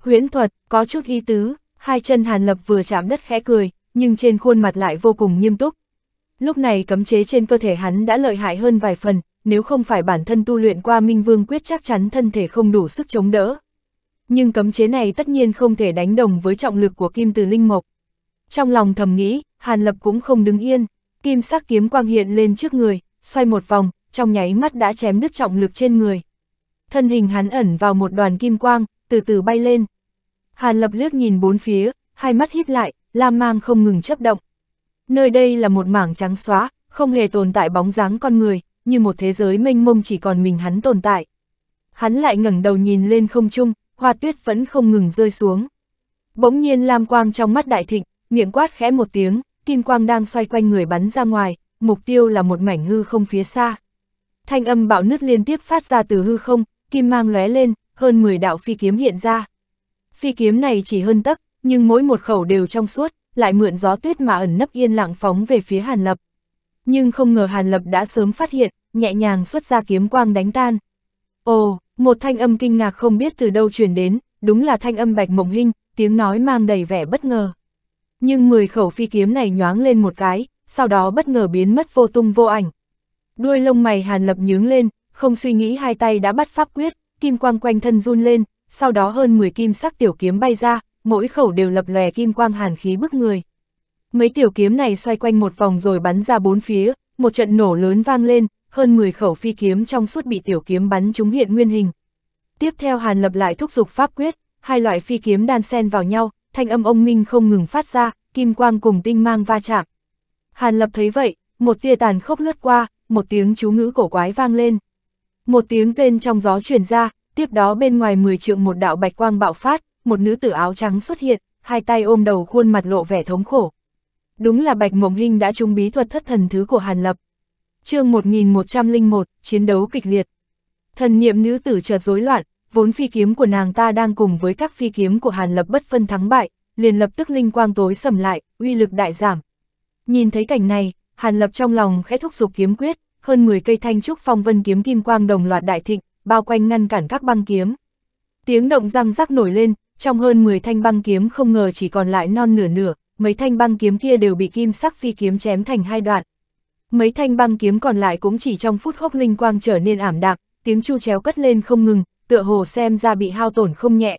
Huyễn thuật, có chút ý tứ, hai chân Hàn Lập vừa chạm đất khẽ cười, nhưng trên khuôn mặt lại vô cùng nghiêm túc. Lúc này cấm chế trên cơ thể hắn đã lợi hại hơn vài phần, nếu không phải bản thân tu luyện qua Minh Vương quyết chắc chắn thân thể không đủ sức chống đỡ nhưng cấm chế này tất nhiên không thể đánh đồng với trọng lực của kim từ linh mộc. Trong lòng thầm nghĩ, Hàn Lập cũng không đứng yên, kim sắc kiếm quang hiện lên trước người, xoay một vòng, trong nháy mắt đã chém đứt trọng lực trên người. Thân hình hắn ẩn vào một đoàn kim quang, từ từ bay lên. Hàn Lập liếc nhìn bốn phía, hai mắt híp lại, lam mang không ngừng chấp động. Nơi đây là một mảng trắng xóa, không hề tồn tại bóng dáng con người, như một thế giới mênh mông chỉ còn mình hắn tồn tại. Hắn lại ngẩng đầu nhìn lên không trung, hoa tuyết vẫn không ngừng rơi xuống. Bỗng nhiên lam quang trong mắt đại thịnh, miệng quát khẽ một tiếng, kim quang đang xoay quanh người bắn ra ngoài, mục tiêu là một mảnh hư không phía xa. Thanh âm bạo nứt liên tiếp phát ra từ hư không, kim mang lóe lên, hơn 10 đạo phi kiếm hiện ra. Phi kiếm này chỉ hơn tấc, nhưng mỗi một khẩu đều trong suốt, lại mượn gió tuyết mà ẩn nấp yên lặng phóng về phía Hàn Lập. Nhưng không ngờ Hàn Lập đã sớm phát hiện, nhẹ nhàng xuất ra kiếm quang đánh tan. Ồ, một thanh âm kinh ngạc không biết từ đâu truyền đến, đúng là thanh âm Bạch Mộng Hinh, tiếng nói mang đầy vẻ bất ngờ. Nhưng mười khẩu phi kiếm này nhoáng lên một cái, sau đó bất ngờ biến mất vô tung vô ảnh. Đuôi lông mày Hàn Lập nhướng lên, không suy nghĩ hai tay đã bắt pháp quyết, kim quang quanh thân run lên, sau đó hơn 10 kim sắc tiểu kiếm bay ra, mỗi khẩu đều lập lòe kim quang hàn khí bức người. Mấy tiểu kiếm này xoay quanh một vòng rồi bắn ra bốn phía, một trận nổ lớn vang lên, hơn 10 khẩu phi kiếm trong suốt bị tiểu kiếm bắn trúng hiện nguyên hình. Tiếp theo Hàn Lập lại thúc giục pháp quyết, hai loại phi kiếm đan xen vào nhau, thanh âm ông minh không ngừng phát ra, kim quang cùng tinh mang va chạm. Hàn Lập thấy vậy, một tia tàn khốc lướt qua, một tiếng chú ngữ cổ quái vang lên. Một tiếng rên trong gió truyền ra, tiếp đó bên ngoài 10 trượng một đạo bạch quang bạo phát, một nữ tử áo trắng xuất hiện, hai tay ôm đầu khuôn mặt lộ vẻ thống khổ. Đúng là Bạch Mộng Hinh đã trúng bí thuật thất thần thứ của Hàn Lập chương 1101, chiến đấu kịch liệt. Thần niệm nữ tử chợt rối loạn, vốn phi kiếm của nàng ta đang cùng với các phi kiếm của Hàn Lập bất phân thắng bại, liền lập tức linh quang tối sầm lại, uy lực đại giảm. Nhìn thấy cảnh này, Hàn Lập trong lòng khẽ thúc dục kiếm quyết, hơn 10 cây thanh trúc phong vân kiếm kim quang đồng loạt đại thịnh, bao quanh ngăn cản các băng kiếm. Tiếng động răng rắc nổi lên, trong hơn 10 thanh băng kiếm không ngờ chỉ còn lại non nửa nửa, mấy thanh băng kiếm kia đều bị kim sắc phi kiếm chém thành hai đoạn, Mấy thanh băng kiếm còn lại cũng chỉ trong phút hốc linh quang trở nên ảm đạm, tiếng chu chéo cất lên không ngừng, tựa hồ xem ra bị hao tổn không nhẹ.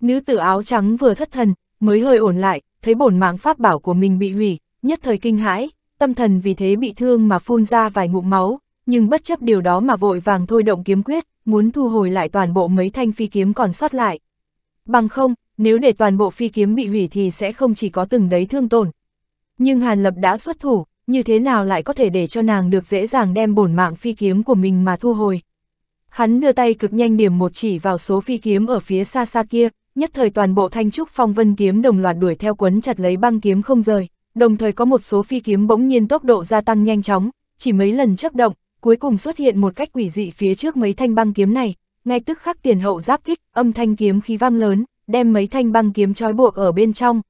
Nữ tử áo trắng vừa thất thần, mới hơi ổn lại, thấy bổn mạng pháp bảo của mình bị hủy, nhất thời kinh hãi, tâm thần vì thế bị thương mà phun ra vài ngụm máu, nhưng bất chấp điều đó mà vội vàng thôi động kiếm quyết, muốn thu hồi lại toàn bộ mấy thanh phi kiếm còn sót lại. Bằng không, nếu để toàn bộ phi kiếm bị hủy thì sẽ không chỉ có từng đấy thương tổn. Nhưng Hàn Lập đã xuất thủ, như thế nào lại có thể để cho nàng được dễ dàng đem bổn mạng phi kiếm của mình mà thu hồi. Hắn đưa tay cực nhanh điểm một chỉ vào số phi kiếm ở phía xa xa kia, nhất thời toàn bộ thanh trúc phong vân kiếm đồng loạt đuổi theo quấn chặt lấy băng kiếm không rời, đồng thời có một số phi kiếm bỗng nhiên tốc độ gia tăng nhanh chóng, chỉ mấy lần chấp động, cuối cùng xuất hiện một cách quỷ dị phía trước mấy thanh băng kiếm này, ngay tức khắc tiền hậu giáp kích, âm thanh kiếm khí vang lớn, đem mấy thanh băng kiếm trói buộc ở bên trong.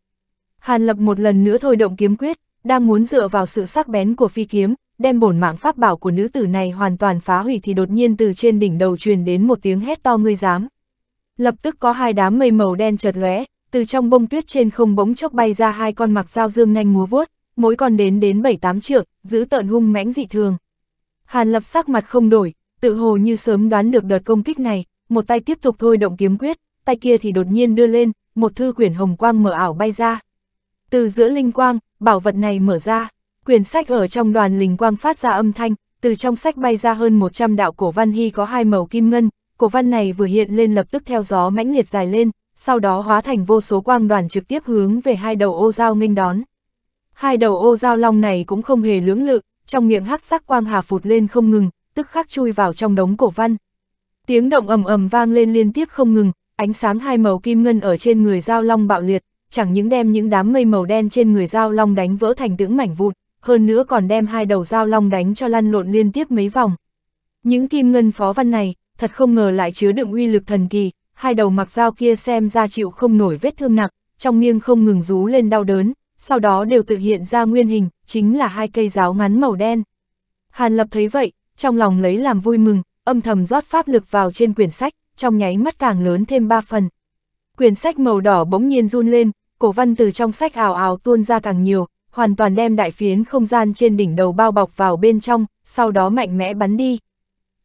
Hàn Lập một lần nữa thôi động kiếm quyết, đang muốn dựa vào sự sắc bén của phi kiếm, đem bổn mạng pháp bảo của nữ tử này hoàn toàn phá hủy thì đột nhiên từ trên đỉnh đầu truyền đến một tiếng hét to ngươi dám. Lập tức có hai đám mây màu đen chợt lóe, từ trong bông tuyết trên không bỗng chốc bay ra hai con mặc dao dương nhanh múa vuốt, mỗi con đến đến bảy tám trượng, giữ tợn hung mãnh dị thường. Hàn lập sắc mặt không đổi, tự hồ như sớm đoán được đợt công kích này, một tay tiếp tục thôi động kiếm quyết, tay kia thì đột nhiên đưa lên, một thư quyển hồng quang mở ảo bay ra. Từ giữa linh quang, bảo vật này mở ra, quyển sách ở trong đoàn lình quang phát ra âm thanh, từ trong sách bay ra hơn 100 đạo cổ văn hy có hai màu kim ngân, cổ văn này vừa hiện lên lập tức theo gió mãnh liệt dài lên, sau đó hóa thành vô số quang đoàn trực tiếp hướng về hai đầu ô giao nghênh đón. Hai đầu ô giao long này cũng không hề lưỡng lự, trong miệng hắc sắc quang hà phụt lên không ngừng, tức khắc chui vào trong đống cổ văn. Tiếng động ầm ầm vang lên liên tiếp không ngừng, ánh sáng hai màu kim ngân ở trên người giao long bạo liệt, chẳng những đem những đám mây màu đen trên người dao long đánh vỡ thành tưỡng mảnh vụn, hơn nữa còn đem hai đầu dao long đánh cho lăn lộn liên tiếp mấy vòng. Những kim ngân phó văn này, thật không ngờ lại chứa đựng uy lực thần kỳ, hai đầu mặc dao kia xem ra chịu không nổi vết thương nặng, trong miệng không ngừng rú lên đau đớn, sau đó đều tự hiện ra nguyên hình, chính là hai cây giáo ngắn màu đen. Hàn Lập thấy vậy, trong lòng lấy làm vui mừng, âm thầm rót pháp lực vào trên quyển sách, trong nháy mắt càng lớn thêm ba phần. Quyển sách màu đỏ bỗng nhiên run lên, cổ văn từ trong sách ảo ảo tuôn ra càng nhiều, hoàn toàn đem đại phiến không gian trên đỉnh đầu bao bọc vào bên trong, sau đó mạnh mẽ bắn đi.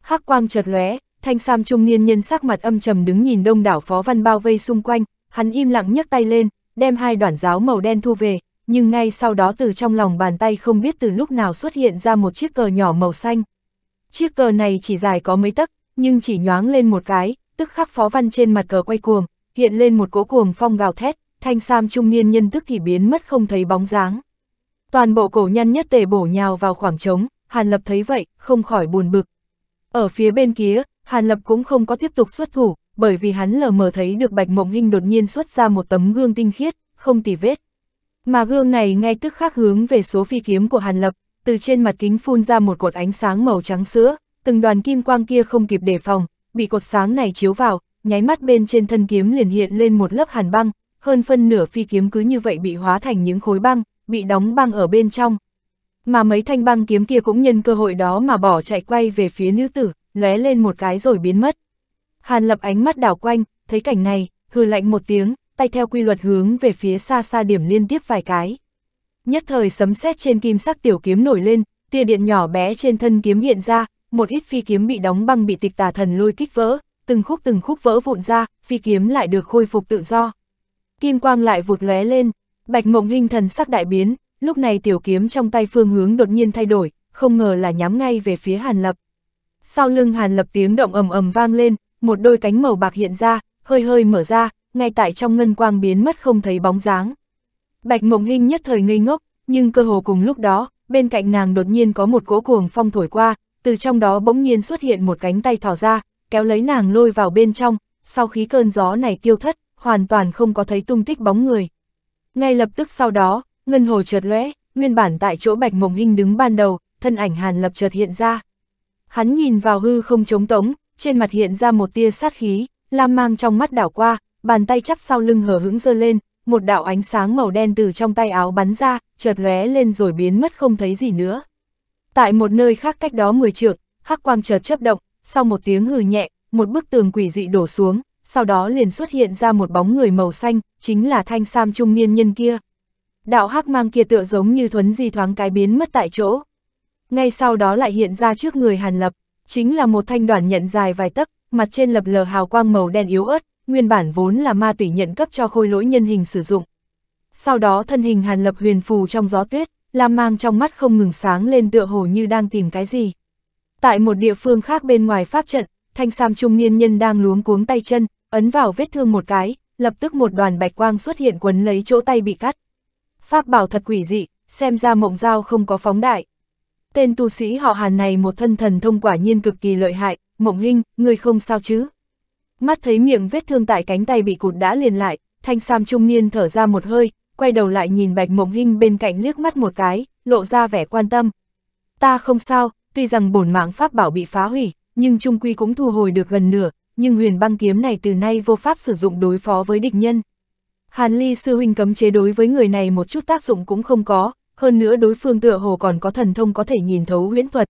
Hắc quang chợt lóe, thanh sam trung niên nhân sắc mặt âm trầm đứng nhìn đông đảo phó văn bao vây xung quanh, hắn im lặng nhấc tay lên, đem hai đoạn giáo màu đen thu về, nhưng ngay sau đó từ trong lòng bàn tay không biết từ lúc nào xuất hiện ra một chiếc cờ nhỏ màu xanh. Chiếc cờ này chỉ dài có mấy tấc, nhưng chỉ nhoáng lên một cái, tức khắc phó văn trên mặt cờ quay cuồng, hiện lên một cỗ cuồng phong gào thét, thanh sam trung niên nhân tức thì biến mất không thấy bóng dáng. Toàn bộ cổ nhân nhất tề bổ nhào vào khoảng trống, Hàn Lập thấy vậy, không khỏi buồn bực. Ở phía bên kia, Hàn Lập cũng không có tiếp tục xuất thủ, bởi vì hắn lờ mờ thấy được Bạch Mộng Hinh đột nhiên xuất ra một tấm gương tinh khiết, không tỉ vết. Mà gương này ngay tức khắc hướng về số phi kiếm của Hàn Lập, từ trên mặt kính phun ra một cột ánh sáng màu trắng sữa, từng đoàn kim quang kia không kịp đề phòng, bị cột sáng này chiếu vào, nháy mắt bên trên thân kiếm liền hiện lên một lớp hàn băng, hơn phân nửa phi kiếm cứ như vậy bị hóa thành những khối băng, bị đóng băng ở bên trong. Mà mấy thanh băng kiếm kia cũng nhân cơ hội đó mà bỏ chạy quay về phía nữ tử, lóe lên một cái rồi biến mất. Hàn lập ánh mắt đảo quanh, thấy cảnh này, hừ lạnh một tiếng, tay theo quy luật hướng về phía xa xa điểm liên tiếp vài cái. Nhất thời sấm sét trên kim sắc tiểu kiếm nổi lên, tia điện nhỏ bé trên thân kiếm hiện ra, một ít phi kiếm bị đóng băng bị tịch tà thần lôi kích vỡ, từng khúc từng khúc vỡ vụn ra, phi kiếm lại được khôi phục tự do. Kim quang lại vụt lóe lên, Bạch Mộng Hinh thần sắc đại biến, lúc này tiểu kiếm trong tay phương hướng đột nhiên thay đổi, không ngờ là nhắm ngay về phía Hàn Lập. Sau lưng Hàn Lập tiếng động ầm ầm vang lên, một đôi cánh màu bạc hiện ra, hơi hơi mở ra, ngay tại trong ngân quang biến mất không thấy bóng dáng. Bạch Mộng Hinh nhất thời ngây ngốc, nhưng cơ hồ cùng lúc đó, bên cạnh nàng đột nhiên có một cỗ cuồng phong thổi qua, từ trong đó bỗng nhiên xuất hiện một cánh tay thỏ ra, kéo lấy nàng lôi vào bên trong, sau khi cơn gió này tiêu thất, hoàn toàn không có thấy tung tích bóng người. Ngay lập tức sau đó, ngân hồ chợt lóe, nguyên bản tại chỗ Bạch Mộng Hinh đứng ban đầu, thân ảnh Hàn Lập chợt hiện ra. Hắn nhìn vào hư không trống tống, trên mặt hiện ra một tia sát khí, lam mang trong mắt đảo qua, bàn tay chắp sau lưng hở hững giơ lên, một đạo ánh sáng màu đen từ trong tay áo bắn ra, chợt lóe lên rồi biến mất không thấy gì nữa. Tại một nơi khác cách đó 10 trượng, hắc quang chợt chớp động, sau một tiếng hừ nhẹ, một bức tường quỷ dị đổ xuống, sau đó liền xuất hiện ra một bóng người màu xanh, chính là thanh sam trung niên nhân kia. Đạo hắc mang kia tựa giống như thuấn di thoáng cái biến mất tại chỗ. Ngay sau đó lại hiện ra trước người Hàn Lập, chính là một thanh đoàn nhận dài vài tấc, mặt trên lập lờ hào quang màu đen yếu ớt, nguyên bản vốn là ma tủy nhận cấp cho khôi lỗi nhân hình sử dụng. Sau đó thân hình Hàn Lập huyền phù trong gió tuyết, lam mang trong mắt không ngừng sáng lên tựa hồ như đang tìm cái gì. Tại một địa phương khác bên ngoài pháp trận, thanh sam trung niên nhân đang luống cuống tay chân, ấn vào vết thương một cái, lập tức một đoàn bạch quang xuất hiện quấn lấy chỗ tay bị cắt. Pháp bảo thật quỷ dị, xem ra mộng dao không có phóng đại. Tên tu sĩ họ Hàn này một thân thần thông quả nhiên cực kỳ lợi hại, mộng hinh, người không sao chứ. Mắt thấy miệng vết thương tại cánh tay bị cụt đã liền lại, thanh sam trung niên thở ra một hơi, quay đầu lại nhìn bạch mộng hinh bên cạnh liếc mắt một cái, lộ ra vẻ quan tâm. Ta không sao, tuy rằng bổn mạng pháp bảo bị phá hủy, nhưng trung quy cũng thu hồi được gần nửa, nhưng huyền băng kiếm này từ nay vô pháp sử dụng đối phó với địch nhân. Hàn Ly sư huynh cấm chế đối với người này một chút tác dụng cũng không có, hơn nữa đối phương tựa hồ còn có thần thông có thể nhìn thấu huyễn thuật.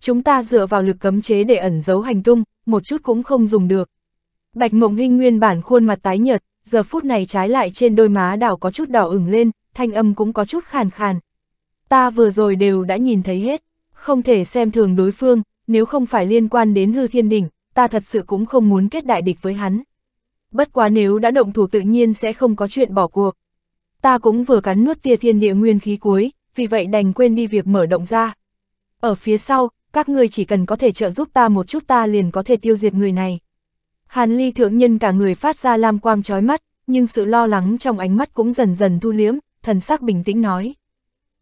Chúng ta dựa vào lực cấm chế để ẩn giấu hành tung, một chút cũng không dùng được. Bạch Mộng Hinh nguyên bản khuôn mặt tái nhợt, giờ phút này trái lại trên đôi má đảo có chút đỏ ửng lên, thanh âm cũng có chút khàn khàn. Ta vừa rồi đều đã nhìn thấy hết, không thể xem thường đối phương, nếu không phải liên quan đến hư thiên đỉnh, ta thật sự cũng không muốn kết đại địch với hắn. Bất quá nếu đã động thủ tự nhiên sẽ không có chuyện bỏ cuộc. Ta cũng vừa cắn nuốt tia thiên địa nguyên khí cuối, vì vậy đành quên đi việc mở động ra. Ở phía sau, các ngươi chỉ cần có thể trợ giúp ta một chút ta liền có thể tiêu diệt người này. Hàn ly thượng nhân cả người phát ra lam quang trói mắt, nhưng sự lo lắng trong ánh mắt cũng dần dần thu liếm, thần sắc bình tĩnh nói.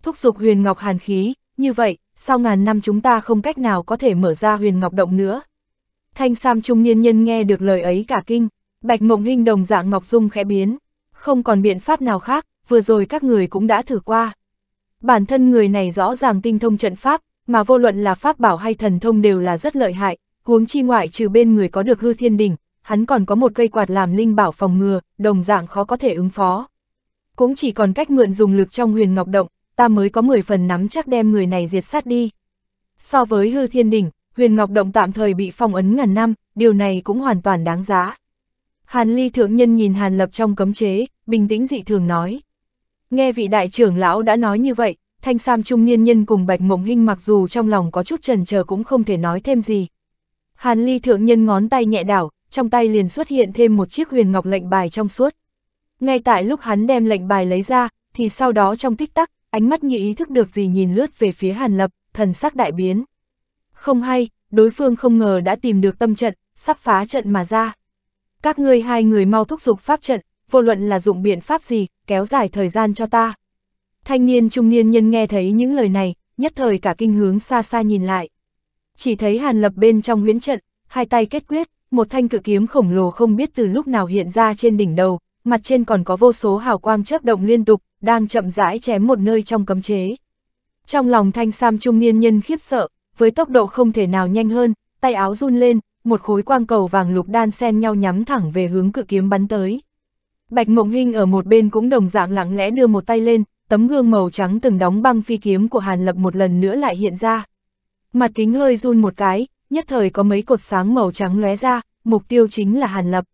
Thúc giục huyền ngọc hàn khí, như vậy, sau ngàn năm chúng ta không cách nào có thể mở ra huyền ngọc động nữa. Thanh sam trung niên nhân nghe được lời ấy cả kinh, Bạch Mộng Hinh đồng dạng Ngọc Dung khẽ biến, không còn biện pháp nào khác, vừa rồi các người cũng đã thử qua. Bản thân người này rõ ràng tinh thông trận pháp, mà vô luận là pháp bảo hay thần thông đều là rất lợi hại, huống chi ngoại trừ bên người có được hư thiên đỉnh, hắn còn có một cây quạt làm linh bảo phòng ngừa, đồng dạng khó có thể ứng phó. Cũng chỉ còn cách mượn dùng lực trong huyền ngọc động, ta mới có 10 phần nắm chắc đem người này diệt sát đi. So với hư thiên đỉnh, huyền ngọc động tạm thời bị phong ấn ngàn năm, điều này cũng hoàn toàn đáng giá. Hàn ly thượng nhân nhìn hàn lập trong cấm chế, bình tĩnh dị thường nói. Nghe vị đại trưởng lão đã nói như vậy, thanh sam trung niên nhân cùng bạch mộng hinh mặc dù trong lòng có chút trần chờ cũng không thể nói thêm gì. Hàn ly thượng nhân ngón tay nhẹ đảo, trong tay liền xuất hiện thêm một chiếc huyền ngọc lệnh bài trong suốt. Ngay tại lúc hắn đem lệnh bài lấy ra, thì sau đó trong tích tắc, ánh mắt như ý thức được gì nhìn lướt về phía Hàn Lập, thần sắc đại biến. Không hay, đối phương không ngờ đã tìm được tâm trận, sắp phá trận mà ra. Các ngươi hai người mau thúc giục pháp trận, vô luận là dụng biện pháp gì, kéo dài thời gian cho ta. Thanh niên trung niên nhân nghe thấy những lời này, nhất thời cả kinh hướng xa xa nhìn lại. Chỉ thấy Hàn Lập bên trong huyễn trận, hai tay kết quyết, một thanh cự kiếm khổng lồ không biết từ lúc nào hiện ra trên đỉnh đầu, mặt trên còn có vô số hào quang chớp động liên tục, đang chậm rãi chém một nơi trong cấm chế. Trong lòng thanh sam trung niên nhân khiếp sợ, với tốc độ không thể nào nhanh hơn, tay áo run lên, một khối quang cầu vàng lục đan xen nhau nhắm thẳng về hướng cự kiếm bắn tới. Bạch Mộng Hinh ở một bên cũng đồng dạng lặng lẽ đưa một tay lên, tấm gương màu trắng từng đóng băng phi kiếm của Hàn Lập một lần nữa lại hiện ra. Mặt kính hơi run một cái, nhất thời có mấy cột sáng màu trắng lóe ra, mục tiêu chính là Hàn Lập.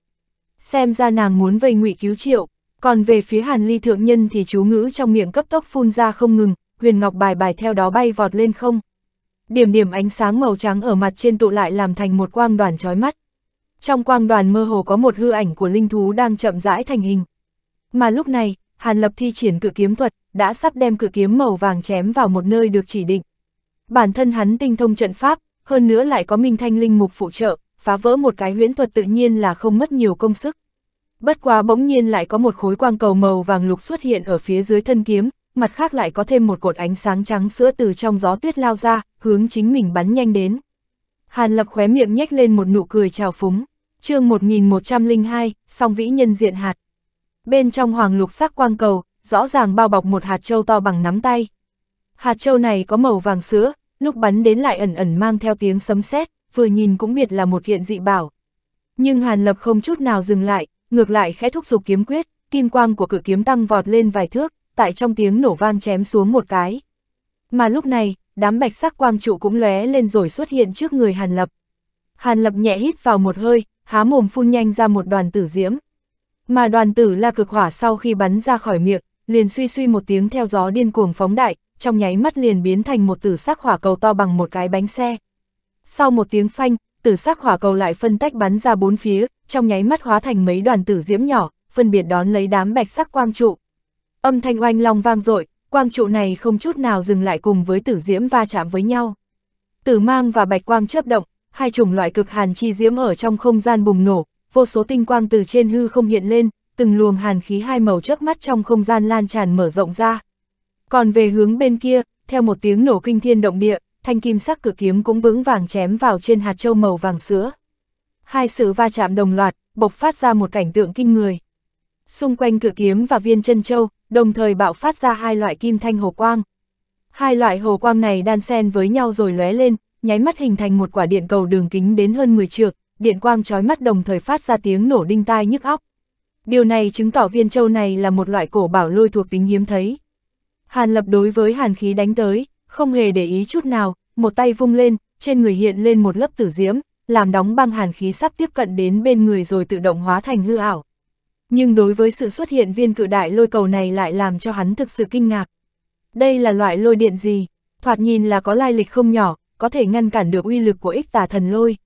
Xem ra nàng muốn vây ngụy cứu triệu, còn về phía Hàn Ly Thượng Nhân thì chú ngữ trong miệng cấp tốc phun ra không ngừng, huyền ngọc bài bài theo đó bay vọt lên không điểm điểm ánh sáng màu trắng ở mặt trên tụ lại làm thành một quang đoàn chói mắt. Trong quang đoàn mơ hồ có một hư ảnh của linh thú đang chậm rãi thành hình. Mà lúc này, Hàn Lập thi triển cự kiếm thuật, đã sắp đem cự kiếm màu vàng chém vào một nơi được chỉ định. Bản thân hắn tinh thông trận pháp, hơn nữa lại có minh thanh linh mục phụ trợ, phá vỡ một cái huyễn thuật tự nhiên là không mất nhiều công sức. Bất quá bỗng nhiên lại có một khối quang cầu màu vàng lục xuất hiện ở phía dưới thân kiếm, mặt khác lại có thêm một cột ánh sáng trắng sữa từ trong gió tuyết lao ra, hướng chính mình bắn nhanh đến. Hàn Lập khóe miệng nhếch lên một nụ cười trào phúng. chương 1102, song vĩ nhân diện hạt. Bên trong hoàng lục sắc quang cầu, rõ ràng bao bọc một hạt châu to bằng nắm tay. Hạt châu này có màu vàng sữa, lúc bắn đến lại ẩn ẩn mang theo tiếng sấm sét, vừa nhìn cũng biệt là một kiện dị bảo. Nhưng Hàn Lập không chút nào dừng lại, ngược lại khẽ thúc giục kiếm quyết, kim quang của cử kiếm tăng vọt lên vài thước tại trong tiếng nổ vang chém xuống một cái. Mà lúc này, đám bạch sắc quang trụ cũng lóe lên rồi xuất hiện trước người Hàn Lập. Hàn Lập nhẹ hít vào một hơi, há mồm phun nhanh ra một đoàn tử diễm. Mà đoàn tử la cực hỏa sau khi bắn ra khỏi miệng, liền suy suy một tiếng theo gió điên cuồng phóng đại, trong nháy mắt liền biến thành một tử sắc hỏa cầu to bằng một cái bánh xe. Sau một tiếng phanh, tử sắc hỏa cầu lại phân tách bắn ra bốn phía, trong nháy mắt hóa thành mấy đoàn tử diễm nhỏ, phân biệt đón lấy đám bạch sắc quang trụ. Âm thanh oanh long vang dội, quang trụ này không chút nào dừng lại cùng với tử diễm va chạm với nhau. Tử mang và bạch quang chớp động, hai chủng loại cực hàn chi diễm ở trong không gian bùng nổ, vô số tinh quang từ trên hư không hiện lên, từng luồng hàn khí hai màu chớp mắt trong không gian lan tràn mở rộng ra. Còn về hướng bên kia, theo một tiếng nổ kinh thiên động địa, thanh kim sắc cử kiếm cũng vững vàng chém vào trên hạt châu màu vàng sữa. Hai sự va chạm đồng loạt, bộc phát ra một cảnh tượng kinh người. Xung quanh cử kiếm và viên chân châu, đồng thời bạo phát ra hai loại kim thanh hồ quang. Hai loại hồ quang này đan xen với nhau rồi lóe lên, nháy mắt hình thành một quả điện cầu đường kính đến hơn 10 trượng, điện quang chói mắt đồng thời phát ra tiếng nổ đinh tai nhức óc. Điều này chứng tỏ viên châu này là một loại cổ bảo lôi thuộc tính hiếm thấy. Hàn lập đối với hàn khí đánh tới, không hề để ý chút nào, một tay vung lên, trên người hiện lên một lớp tử diễm, làm đóng băng hàn khí sắp tiếp cận đến bên người rồi tự động hóa thành hư ảo nhưng đối với sự xuất hiện viên cự đại lôi cầu này lại làm cho hắn thực sự kinh ngạc. Đây là loại lôi điện gì? Thoạt nhìn là có lai lịch không nhỏ, có thể ngăn cản được uy lực của ích tà thần lôi.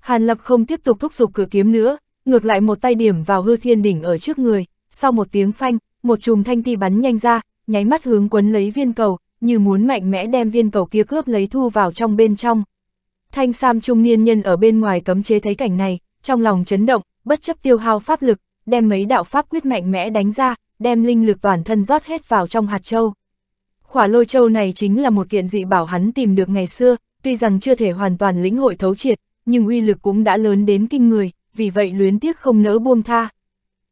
Hàn Lập không tiếp tục thúc giục cử kiếm nữa, ngược lại một tay điểm vào hư thiên đỉnh ở trước người, sau một tiếng phanh, một chùm thanh ti bắn nhanh ra, nháy mắt hướng quấn lấy viên cầu, như muốn mạnh mẽ đem viên cầu kia cướp lấy thu vào trong bên trong. Thanh Sam trung niên nhân ở bên ngoài cấm chế thấy cảnh này, trong lòng chấn động, bất chấp tiêu hao pháp lực, đem mấy đạo pháp quyết mạnh mẽ đánh ra, đem linh lực toàn thân rót hết vào trong hạt châu. Khỏa lôi châu này chính là một kiện dị bảo hắn tìm được ngày xưa, tuy rằng chưa thể hoàn toàn lĩnh hội thấu triệt, nhưng uy lực cũng đã lớn đến kinh người, vì vậy luyến tiếc không nỡ buông tha.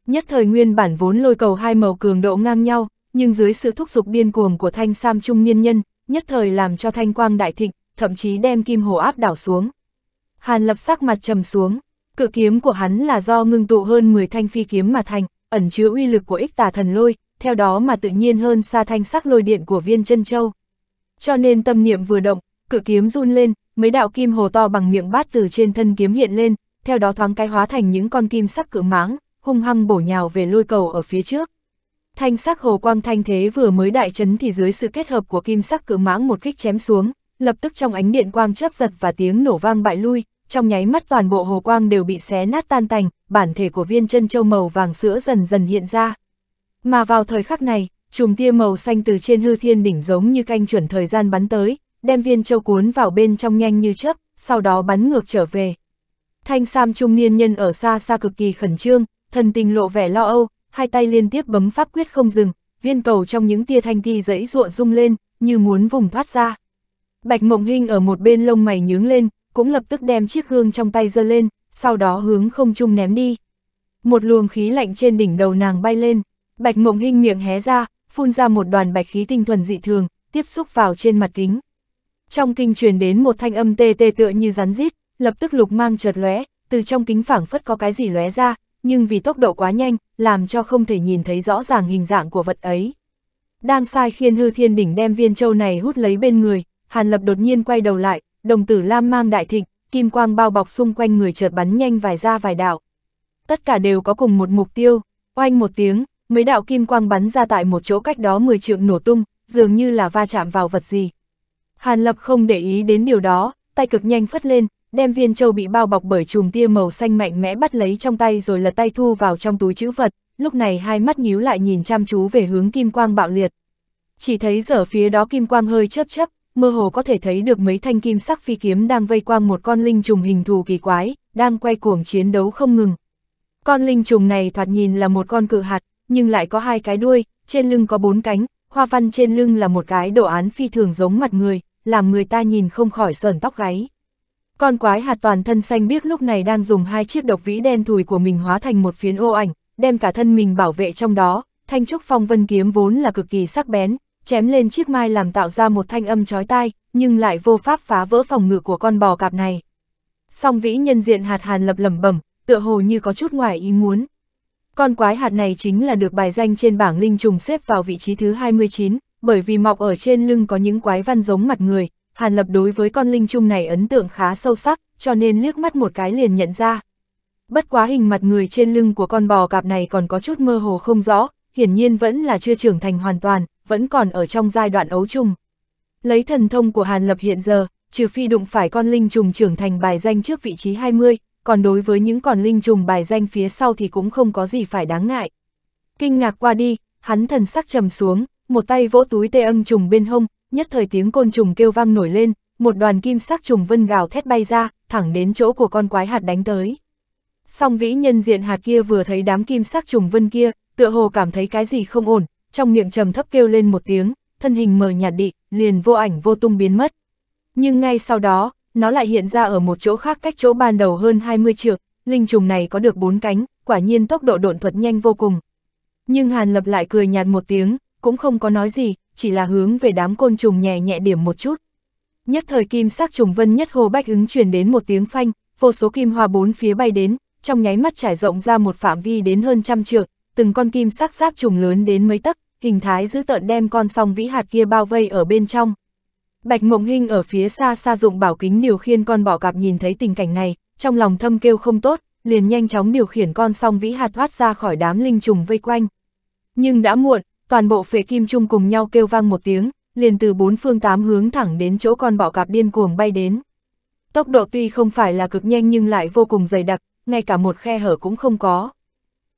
Nhất thời nguyên bản vốn lôi cầu hai màu cường độ ngang nhau, nhưng dưới sự thúc giục điên cuồng của thanh sam trung niên nhân, nhất thời làm cho thanh quang đại thịnh, thậm chí đem kim hồ áp đảo xuống. Hàn lập sắc mặt trầm xuống, Cự kiếm của hắn là do ngưng tụ hơn 10 thanh phi kiếm mà thành, ẩn chứa uy lực của ích tà thần lôi, theo đó mà tự nhiên hơn xa thanh sắc lôi điện của viên chân châu. Cho nên tâm niệm vừa động, cự kiếm run lên, mấy đạo kim hồ to bằng miệng bát từ trên thân kiếm hiện lên, theo đó thoáng cái hóa thành những con kim sắc cự máng, hung hăng bổ nhào về lôi cầu ở phía trước. Thanh sắc hồ quang thanh thế vừa mới đại chấn thì dưới sự kết hợp của kim sắc cự mãng một kích chém xuống, lập tức trong ánh điện quang chớp giật và tiếng nổ vang bại lui, trong nháy mắt toàn bộ hồ quang đều bị xé nát tan tành, bản thể của viên chân châu màu vàng sữa dần dần hiện ra. Mà vào thời khắc này, chùm tia màu xanh từ trên hư thiên đỉnh giống như canh chuẩn thời gian bắn tới, đem viên châu cuốn vào bên trong nhanh như chớp, sau đó bắn ngược trở về. Thanh Sam trung niên nhân ở xa xa cực kỳ khẩn trương, thần tình lộ vẻ lo âu, hai tay liên tiếp bấm pháp quyết không dừng, viên cầu trong những tia thanh thi giãy ruộng rung lên, như muốn vùng thoát ra. Bạch Mộng Hinh ở một bên lông mày nhướng lên, cũng lập tức đem chiếc gương trong tay giơ lên, sau đó hướng không trung ném đi. Một luồng khí lạnh trên đỉnh đầu nàng bay lên, Bạch Mộng Hinh miệng hé ra, phun ra một đoàn bạch khí tinh thuần dị thường, tiếp xúc vào trên mặt kính. Trong kinh truyền đến một thanh âm tê tê tựa như rắn rít, lập tức lục mang chợt lóe, từ trong kính phảng phất có cái gì lóe ra, nhưng vì tốc độ quá nhanh, làm cho không thể nhìn thấy rõ ràng hình dạng của vật ấy. Đang sai khiên hư thiên đỉnh đem viên châu này hút lấy bên người, Hàn Lập đột nhiên quay đầu lại, đồng tử lam mang đại thịnh, kim quang bao bọc xung quanh người chợt bắn nhanh vài ra vài đạo. Tất cả đều có cùng một mục tiêu, oanh một tiếng, mấy đạo kim quang bắn ra tại một chỗ cách đó 10 trượng nổ tung, dường như là va chạm vào vật gì. Hàn Lập không để ý đến điều đó, tay cực nhanh phất lên, đem viên châu bị bao bọc bởi chùm tia màu xanh mạnh mẽ bắt lấy trong tay rồi lật tay thu vào trong túi chữ vật, lúc này hai mắt nhíu lại nhìn chăm chú về hướng kim quang bạo liệt. Chỉ thấy giờ phía đó kim quang hơi chớp chớp, mơ hồ có thể thấy được mấy thanh kim sắc phi kiếm đang vây quang một con linh trùng hình thù kỳ quái, đang quay cuồng chiến đấu không ngừng. Con linh trùng này thoạt nhìn là một con cự hạt, nhưng lại có hai cái đuôi, trên lưng có bốn cánh, hoa văn trên lưng là một cái đồ án phi thường giống mặt người, làm người ta nhìn không khỏi sờn tóc gáy. Con quái hạt toàn thân xanh biếc lúc này đang dùng hai chiếc độc vĩ đen thùi của mình hóa thành một phiến ô ảnh, đem cả thân mình bảo vệ trong đó, thanh trúc phong vân kiếm vốn là cực kỳ sắc bén, chém lên chiếc mai làm tạo ra một thanh âm chói tai, nhưng lại vô pháp phá vỡ phòng ngự của con bò cạp này. Song vĩ nhân diện hạt hàn lập lẩm bẩm, tựa hồ như có chút ngoài ý muốn. Con quái hạt này chính là được bài danh trên bảng linh trùng xếp vào vị trí thứ 29, bởi vì mọc ở trên lưng có những quái văn giống mặt người, hàn lập đối với con linh trùng này ấn tượng khá sâu sắc, cho nên liếc mắt một cái liền nhận ra. Bất quá hình mặt người trên lưng của con bò cạp này còn có chút mơ hồ không rõ, hiển nhiên vẫn là chưa trưởng thành hoàn toàn, vẫn còn ở trong giai đoạn ấu trùng. Lấy thần thông của Hàn Lập hiện giờ, trừ phi đụng phải con linh trùng trưởng thành bài danh trước vị trí 20, còn đối với những con linh trùng bài danh phía sau thì cũng không có gì phải đáng ngại. Kinh ngạc qua đi, hắn thần sắc trầm xuống, một tay vỗ túi tê âng trùng bên hông, nhất thời tiếng côn trùng kêu vang nổi lên, một đoàn kim sắc trùng vân gào thét bay ra, thẳng đến chỗ của con quái hạt đánh tới. Song vĩ nhân diện hạt kia vừa thấy đám kim sắc trùng vân kia, tựa hồ cảm thấy cái gì không ổn, trong miệng trầm thấp kêu lên một tiếng, thân hình mờ nhạt đị, liền vô ảnh vô tung biến mất. Nhưng ngay sau đó, nó lại hiện ra ở một chỗ khác cách chỗ ban đầu hơn 20 trượng, linh trùng này có được bốn cánh, quả nhiên tốc độ độn thuật nhanh vô cùng. Nhưng Hàn Lập lại cười nhạt một tiếng, cũng không có nói gì, chỉ là hướng về đám côn trùng nhẹ nhẹ điểm một chút. Nhất thời kim sắc trùng vân nhất hồ bách ứng truyền đến một tiếng phanh, vô số kim hoa bốn phía bay đến, trong nháy mắt trải rộng ra một phạm vi đến hơn trăm trượng, từng con kim sắc giáp trùng lớn đến mấy tấc, hình thái dữ tợn đem con song vĩ hạt kia bao vây ở bên trong. Bạch Mộng Hinh ở phía xa xa dụng bảo kính điều khiển con bọ cạp nhìn thấy tình cảnh này, trong lòng thâm kêu không tốt, liền nhanh chóng điều khiển con song vĩ hạt thoát ra khỏi đám linh trùng vây quanh. Nhưng đã muộn, toàn bộ phệ kim chung cùng nhau kêu vang một tiếng, liền từ bốn phương tám hướng thẳng đến chỗ con bọ cạp điên cuồng bay đến. Tốc độ tuy không phải là cực nhanh nhưng lại vô cùng dày đặc, ngay cả một khe hở cũng không có.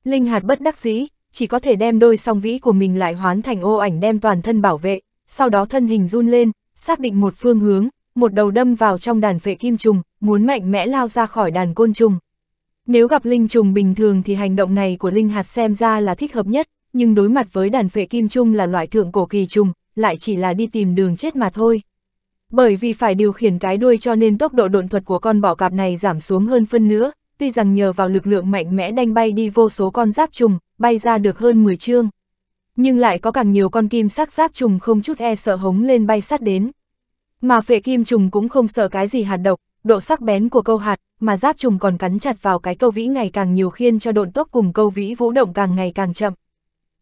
Linh hạt bất đắc dĩ, chỉ có thể đem đôi song vĩ của mình lại hoán thành ô ảnh đem toàn thân bảo vệ, sau đó thân hình run lên, xác định một phương hướng, một đầu đâm vào trong đàn phệ kim trùng, muốn mạnh mẽ lao ra khỏi đàn côn trùng. Nếu gặp linh trùng bình thường thì hành động này của linh hạt xem ra là thích hợp nhất, nhưng đối mặt với đàn phệ kim trùng là loại thượng cổ kỳ trùng, lại chỉ là đi tìm đường chết mà thôi. Bởi vì phải điều khiển cái đuôi cho nên tốc độ độn thuật của con bọ cạp này giảm xuống hơn phân nữa, tuy rằng nhờ vào lực lượng mạnh mẽ đanh bay đi vô số con giáp trùng, bay ra được hơn 10 trương Nhưng lại có càng nhiều con kim sắc giáp trùng không chút e sợ hống lên bay sát đến. Mà phệ kim trùng cũng không sợ cái gì hạt độc, độ sắc bén của câu hạt, mà giáp trùng còn cắn chặt vào cái câu vĩ ngày càng nhiều khiên cho độn tốc cùng câu vĩ vũ động càng ngày càng chậm.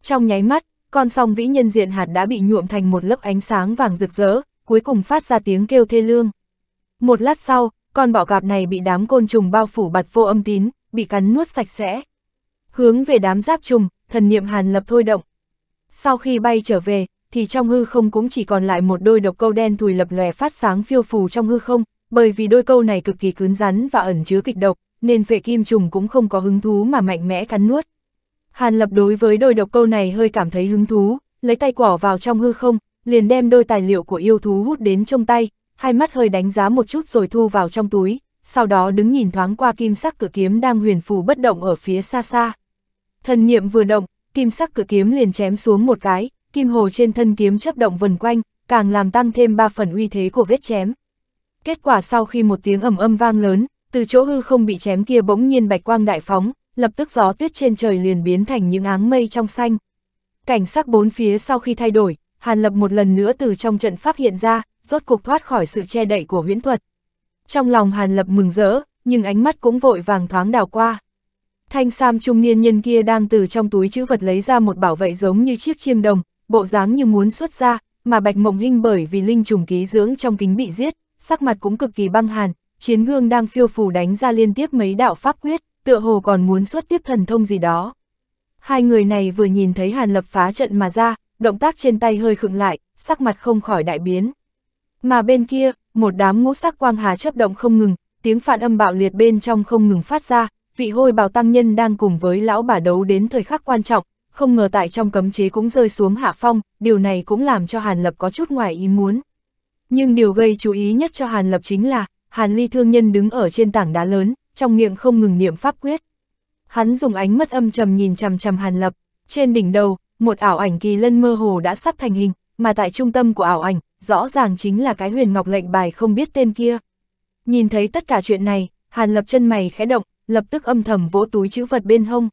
Trong nháy mắt, con song vĩ nhân diện hạt đã bị nhuộm thành một lớp ánh sáng vàng rực rỡ, cuối cùng phát ra tiếng kêu thê lương. Một lát sau, con bọ cạp này bị đám côn trùng bao phủ bặt vô âm tín, bị cắn nuốt sạch sẽ. Hướng về đám giáp trùng, thần niệm hàn lập thôi động. Sau khi bay trở về, thì trong hư không cũng chỉ còn lại một đôi độc câu đen thùi lập lòe phát sáng phiêu phù trong hư không, bởi vì đôi câu này cực kỳ cứng rắn và ẩn chứa kịch độc, nên vệ kim trùng cũng không có hứng thú mà mạnh mẽ cắn nuốt. Hàn lập đối với đôi độc câu này hơi cảm thấy hứng thú, lấy tay quỏ vào trong hư không, liền đem đôi tài liệu của yêu thú hút đến trong tay, hai mắt hơi đánh giá một chút rồi thu vào trong túi, sau đó đứng nhìn thoáng qua kim sắc cử kiếm đang huyền phù bất động ở phía xa xa. Thần niệm vừa động, kim sắc cử kiếm liền chém xuống một cái, kim hồ trên thân kiếm chấp động vần quanh, càng làm tăng thêm ba phần uy thế của vết chém. Kết quả sau khi một tiếng ầm âm vang lớn, từ chỗ hư không bị chém kia bỗng nhiên bạch quang đại phóng, lập tức gió tuyết trên trời liền biến thành những áng mây trong xanh. Cảnh sắc bốn phía sau khi thay đổi, Hàn Lập một lần nữa từ trong trận pháp hiện ra, rốt cục thoát khỏi sự che đậy của huyễn thuật. Trong lòng Hàn Lập mừng rỡ, nhưng ánh mắt cũng vội vàng thoáng đào qua. Thanh Sam trung niên nhân kia đang từ trong túi chữ vật lấy ra một bảo vệ giống như chiếc chiêng đồng, bộ dáng như muốn xuất ra, mà Bạch Mộng Hinh bởi vì linh trùng ký dưỡng trong kính bị giết, sắc mặt cũng cực kỳ băng hàn, chiến gương đang phiêu phù đánh ra liên tiếp mấy đạo pháp quyết, tựa hồ còn muốn xuất tiếp thần thông gì đó. Hai người này vừa nhìn thấy Hàn Lập phá trận mà ra, động tác trên tay hơi khựng lại, sắc mặt không khỏi đại biến. Mà bên kia, một đám ngũ sắc quang hà chấp động không ngừng, tiếng phản âm bạo liệt bên trong không ngừng phát ra, vị hôi bào tăng nhân đang cùng với lão bà đấu đến thời khắc quan trọng, không ngờ tại trong cấm chế cũng rơi xuống hạ phong, điều này cũng làm cho Hàn Lập có chút ngoài ý muốn. Nhưng điều gây chú ý nhất cho Hàn Lập chính là, Hàn Ly thương nhân đứng ở trên tảng đá lớn, trong miệng không ngừng niệm pháp quyết. Hắn dùng ánh mắt âm trầm nhìn chằm chằm Hàn Lập, trên đỉnh đầu, một ảo ảnh kỳ lân mơ hồ đã sắp thành hình, mà tại trung tâm của ảo ảnh, rõ ràng chính là cái huyền ngọc lệnh bài không biết tên kia. Nhìn thấy tất cả chuyện này, Hàn Lập chân mày khẽ động, lập tức âm thầm vỗ túi chữ vật bên hông.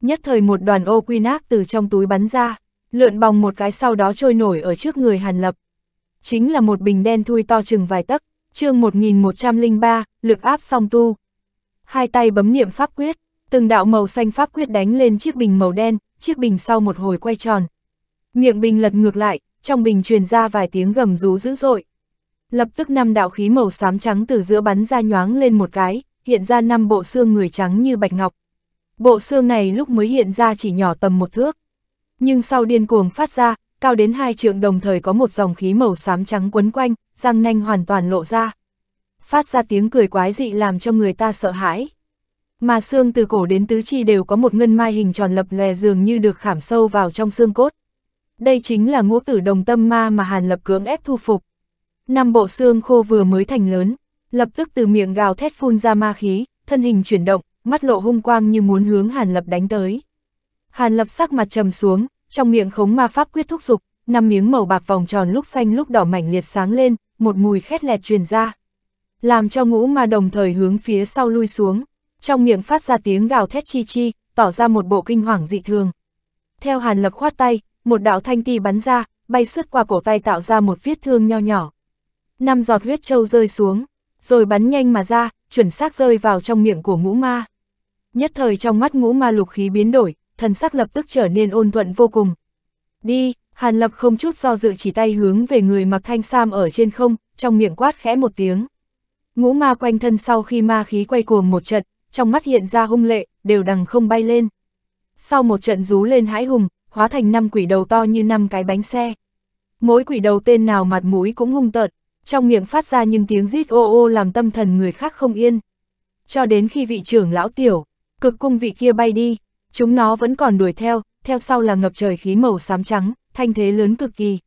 Nhất thời một đoàn ô quy nác từ trong túi bắn ra, lượn bòng một cái sau đó trôi nổi ở trước người Hàn Lập. Chính là một bình đen thui to chừng vài tấc, chương 1103, lực áp song tu. Hai tay bấm niệm pháp quyết, từng đạo màu xanh pháp quyết đánh lên chiếc bình màu đen, chiếc bình sau một hồi quay tròn. Miệng bình lật ngược lại, trong bình truyền ra vài tiếng gầm rú dữ dội. Lập tức năm đạo khí màu xám trắng từ giữa bắn ra nhoáng lên một cái, hiện ra năm bộ xương người trắng như bạch ngọc. Bộ xương này lúc mới hiện ra chỉ nhỏ tầm một thước. Nhưng sau điên cuồng phát ra, cao đến hai trượng đồng thời có một dòng khí màu xám trắng quấn quanh, răng nanh hoàn toàn lộ ra. Phát ra tiếng cười quái dị làm cho người ta sợ hãi. Mà xương từ cổ đến tứ chi đều có một ngân mai hình tròn lập lè dường như được khảm sâu vào trong xương cốt. Đây chính là ngũ tử đồng tâm ma mà Hàn Lập cưỡng ép thu phục. Năm bộ xương khô vừa mới thành lớn, lập tức từ miệng gào thét phun ra ma khí, thân hình chuyển động, mắt lộ hung quang như muốn hướng Hàn Lập đánh tới. Hàn Lập sắc mặt trầm xuống, trong miệng khống ma pháp quyết thúc dục, năm miếng màu bạc vòng tròn lúc xanh lúc đỏ mảnh liệt sáng lên, một mùi khét lẹt truyền ra. Làm cho ngũ ma đồng thời hướng phía sau lui xuống, trong miệng phát ra tiếng gào thét chi chi, tỏ ra một bộ kinh hoàng dị thường. Theo Hàn Lập khoát tay, một đạo thanh ti bắn ra, bay suốt qua cổ tay tạo ra một vết thương nho nhỏ. Năm giọt huyết châu rơi xuống, rồi bắn nhanh mà ra, chuẩn xác rơi vào trong miệng của ngũ ma. Nhất thời trong mắt ngũ ma lục khí biến đổi, thần sắc lập tức trở nên ôn thuận vô cùng. Đi, Hàn Lập không chút do dự chỉ tay hướng về người mặc thanh sam ở trên không, trong miệng quát khẽ một tiếng. Ngũ ma quanh thân sau khi ma khí quay cuồng một trận, trong mắt hiện ra hung lệ, đều đằng không bay lên. Sau một trận rú lên hãi hùng, hóa thành năm quỷ đầu to như năm cái bánh xe. Mỗi quỷ đầu tên nào mặt mũi cũng hung tợn, trong miệng phát ra những tiếng rít ô ô làm tâm thần người khác không yên. Cho đến khi vị trưởng lão tiểu, cực cung vị kia bay đi, chúng nó vẫn còn đuổi theo, theo sau là ngập trời khí màu xám trắng, thanh thế lớn cực kỳ.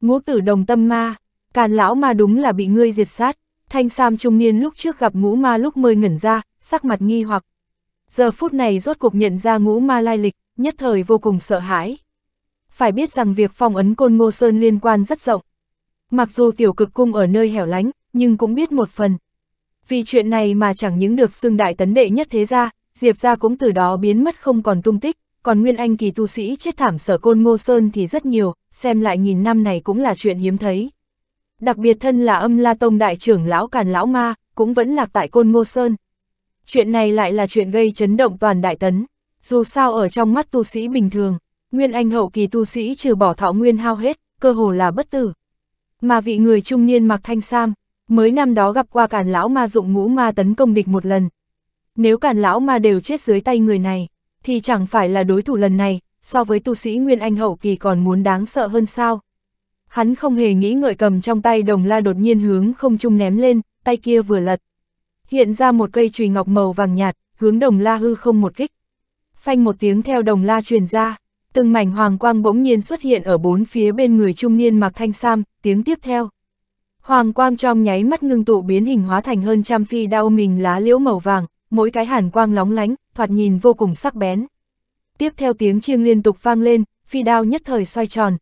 Ngũ tử đồng tâm ma, càn lão ma đúng là bị ngươi diệt sát, thanh sam trung niên lúc trước gặp ngũ ma lúc mới ngẩn ra, sắc mặt nghi hoặc. Giờ phút này rốt cuộc nhận ra ngũ ma lai lịch, nhất thời vô cùng sợ hãi. Phải biết rằng việc phong ấn côn ngô sơn liên quan rất rộng. Mặc dù tiểu cực cung ở nơi hẻo lánh, nhưng cũng biết một phần. Vì chuyện này mà chẳng những được xưng đại tấn đệ nhất thế gia, Diệp gia cũng từ đó biến mất không còn tung tích, còn nguyên anh kỳ tu sĩ chết thảm sở côn ngô sơn thì rất nhiều, xem lại nghìn năm này cũng là chuyện hiếm thấy. Đặc biệt thân là âm la tông đại trưởng lão càn lão ma, cũng vẫn lạc tại côn ngô sơn. Chuyện này lại là chuyện gây chấn động toàn đại tấn. Dù sao ở trong mắt tu sĩ bình thường, nguyên anh hậu kỳ tu sĩ trừ bỏ thọ nguyên hao hết, cơ hồ là bất tử. Mà vị người trung niên mặc thanh sam, mới năm đó gặp qua cản lão ma dụng ngũ ma tấn công địch một lần. Nếu cản lão ma đều chết dưới tay người này, thì chẳng phải là đối thủ lần này, so với tu sĩ Nguyên Anh hậu kỳ còn muốn đáng sợ hơn sao. Hắn không hề nghĩ ngợi cầm trong tay đồng la đột nhiên hướng không trung ném lên, tay kia vừa lật. Hiện ra một cây chùy ngọc màu vàng nhạt, hướng đồng la hư không một kích phanh một tiếng theo đồng la truyền ra, từng mảnh hoàng quang bỗng nhiên xuất hiện ở bốn phía bên người trung niên mặc thanh sam, tiếng tiếp theo. Hoàng quang trong nháy mắt ngưng tụ biến hình hóa thành hơn trăm phi đao mình lá liễu màu vàng, mỗi cái hàn quang lóng lánh, thoạt nhìn vô cùng sắc bén. Tiếp theo tiếng chiêng liên tục vang lên, phi đao nhất thời xoay tròn.